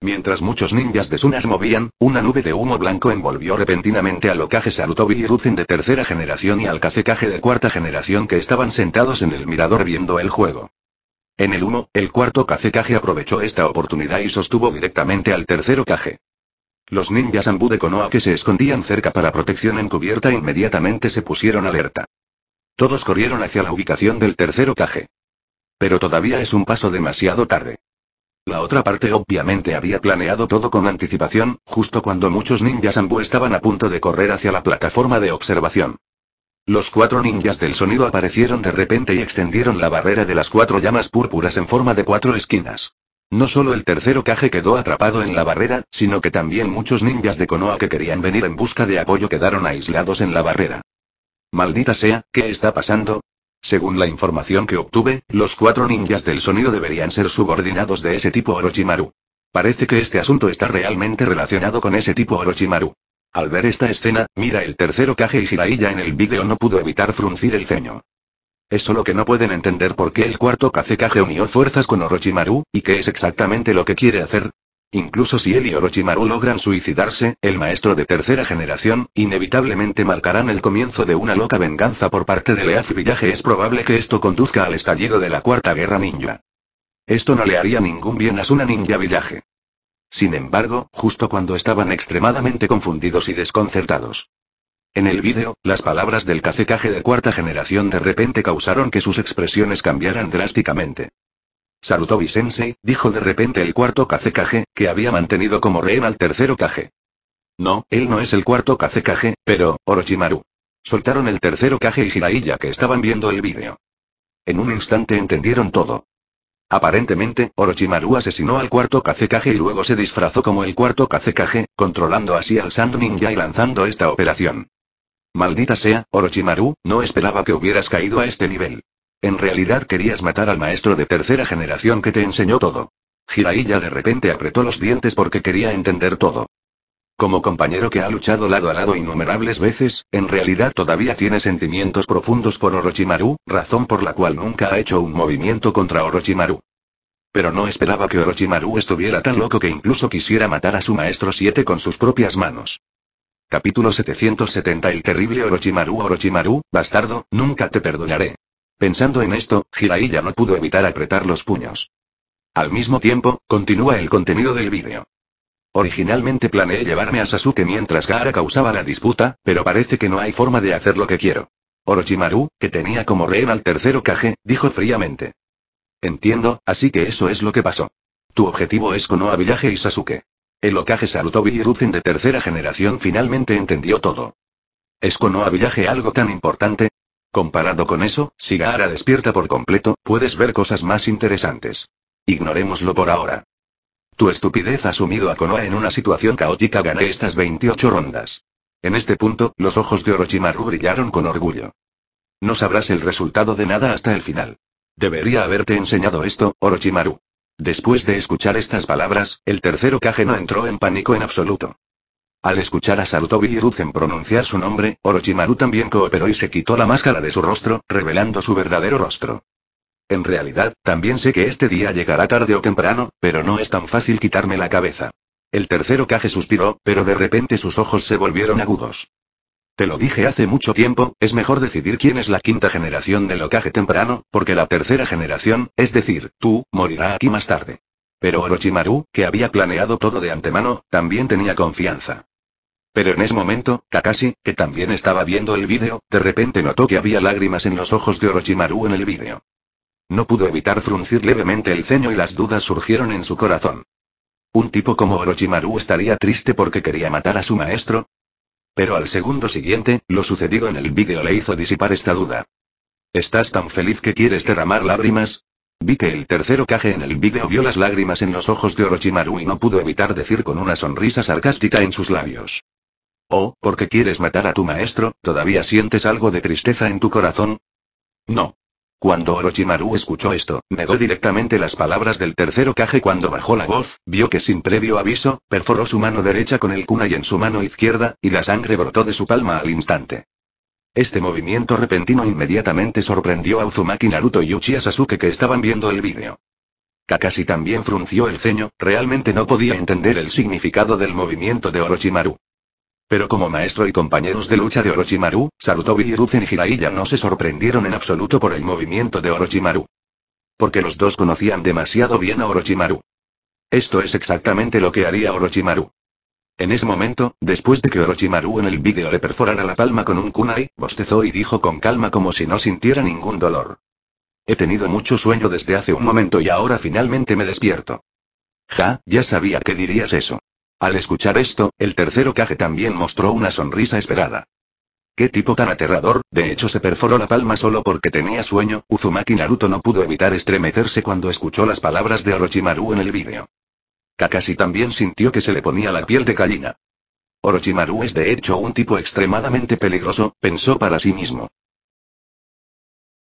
Mientras muchos ninjas de Sunas movían, una nube de humo blanco envolvió repentinamente al Okage Sarutobi y de tercera generación y al Kage de cuarta generación que estaban sentados en el mirador viendo el juego. En el humo, el cuarto Kage aprovechó esta oportunidad y sostuvo directamente al tercero Kage. Los ninjas Ambu de Konoha que se escondían cerca para protección encubierta inmediatamente se pusieron alerta. Todos corrieron hacia la ubicación del tercer caje, Pero todavía es un paso demasiado tarde. La otra parte obviamente había planeado todo con anticipación, justo cuando muchos ninjas ambú estaban a punto de correr hacia la plataforma de observación. Los cuatro ninjas del sonido aparecieron de repente y extendieron la barrera de las cuatro llamas púrpuras en forma de cuatro esquinas. No solo el tercer caje quedó atrapado en la barrera, sino que también muchos ninjas de Konoha que querían venir en busca de apoyo quedaron aislados en la barrera. Maldita sea, ¿qué está pasando? Según la información que obtuve, los cuatro ninjas del sonido deberían ser subordinados de ese tipo Orochimaru. Parece que este asunto está realmente relacionado con ese tipo Orochimaru. Al ver esta escena, mira el tercero Kage y Jiraiya en el vídeo no pudo evitar fruncir el ceño. Es solo que no pueden entender por qué el cuarto Kage unió fuerzas con Orochimaru, y qué es exactamente lo que quiere hacer. Incluso si él y Orochimaru logran suicidarse, el maestro de tercera generación, inevitablemente marcarán el comienzo de una loca venganza por parte de Leaf Village. Es probable que esto conduzca al estallido de la Cuarta Guerra Ninja. Esto no le haría ningún bien a Suna Ninja Village. Sin embargo, justo cuando estaban extremadamente confundidos y desconcertados. En el vídeo, las palabras del cacecaje de cuarta generación de repente causaron que sus expresiones cambiaran drásticamente. Sarutobi Sensei, dijo de repente el cuarto kaze-kage, que había mantenido como rehén al tercero Kage. No, él no es el cuarto kaze-kage, pero, Orochimaru. Soltaron el tercero Kage y Jiraiya que estaban viendo el vídeo. En un instante entendieron todo. Aparentemente, Orochimaru asesinó al cuarto kaze-kage y luego se disfrazó como el cuarto kaze-kage, controlando así al Sand Ninja y lanzando esta operación. Maldita sea, Orochimaru, no esperaba que hubieras caído a este nivel. En realidad querías matar al maestro de tercera generación que te enseñó todo. Jiraiya de repente apretó los dientes porque quería entender todo. Como compañero que ha luchado lado a lado innumerables veces, en realidad todavía tiene sentimientos profundos por Orochimaru, razón por la cual nunca ha hecho un movimiento contra Orochimaru. Pero no esperaba que Orochimaru estuviera tan loco que incluso quisiera matar a su maestro 7 con sus propias manos. Capítulo 770 El terrible Orochimaru Orochimaru, bastardo, nunca te perdonaré. Pensando en esto, Jiraiya no pudo evitar apretar los puños. Al mismo tiempo, continúa el contenido del vídeo. Originalmente planeé llevarme a Sasuke mientras Gaara causaba la disputa, pero parece que no hay forma de hacer lo que quiero. Orochimaru, que tenía como rehén al tercer Kage, dijo fríamente. Entiendo, así que eso es lo que pasó. Tu objetivo es Konoha Village y Sasuke. El Okage y Hiruzen de tercera generación finalmente entendió todo. ¿Es Konoha Village algo tan importante? Comparado con eso, si Gaara despierta por completo, puedes ver cosas más interesantes. Ignorémoslo por ahora. Tu estupidez ha sumido a Konoha en una situación caótica. Gané estas 28 rondas. En este punto, los ojos de Orochimaru brillaron con orgullo. No sabrás el resultado de nada hasta el final. Debería haberte enseñado esto, Orochimaru. Después de escuchar estas palabras, el tercero Kage no entró en pánico en absoluto. Al escuchar a Sarutobi y Ruzen pronunciar su nombre, Orochimaru también cooperó y se quitó la máscara de su rostro, revelando su verdadero rostro. En realidad, también sé que este día llegará tarde o temprano, pero no es tan fácil quitarme la cabeza. El tercero Kage suspiró, pero de repente sus ojos se volvieron agudos. Te lo dije hace mucho tiempo, es mejor decidir quién es la quinta generación del Okage temprano, porque la tercera generación, es decir, tú, morirá aquí más tarde. Pero Orochimaru, que había planeado todo de antemano, también tenía confianza. Pero en ese momento, Kakashi, que también estaba viendo el vídeo, de repente notó que había lágrimas en los ojos de Orochimaru en el vídeo. No pudo evitar fruncir levemente el ceño y las dudas surgieron en su corazón. ¿Un tipo como Orochimaru estaría triste porque quería matar a su maestro? Pero al segundo siguiente, lo sucedido en el vídeo le hizo disipar esta duda. ¿Estás tan feliz que quieres derramar lágrimas? Vi que el tercero caje en el vídeo vio las lágrimas en los ojos de Orochimaru y no pudo evitar decir con una sonrisa sarcástica en sus labios. ¿O, oh, porque quieres matar a tu maestro, todavía sientes algo de tristeza en tu corazón? No. Cuando Orochimaru escuchó esto, negó directamente las palabras del tercero Kage cuando bajó la voz, vio que sin previo aviso, perforó su mano derecha con el kunai en su mano izquierda, y la sangre brotó de su palma al instante. Este movimiento repentino inmediatamente sorprendió a Uzumaki Naruto y Uchiha Sasuke que estaban viendo el vídeo. Kakashi también frunció el ceño, realmente no podía entender el significado del movimiento de Orochimaru. Pero como maestro y compañeros de lucha de Orochimaru, Sarutobi y Ruzen Jiraiya no se sorprendieron en absoluto por el movimiento de Orochimaru. Porque los dos conocían demasiado bien a Orochimaru. Esto es exactamente lo que haría Orochimaru. En ese momento, después de que Orochimaru en el vídeo le perforara la palma con un kunai, bostezó y dijo con calma como si no sintiera ningún dolor. He tenido mucho sueño desde hace un momento y ahora finalmente me despierto. Ja, ya sabía que dirías eso. Al escuchar esto, el tercero Kage también mostró una sonrisa esperada. ¡Qué tipo tan aterrador! De hecho se perforó la palma solo porque tenía sueño, Uzumaki Naruto no pudo evitar estremecerse cuando escuchó las palabras de Orochimaru en el vídeo. Kakashi también sintió que se le ponía la piel de gallina. Orochimaru es de hecho un tipo extremadamente peligroso, pensó para sí mismo.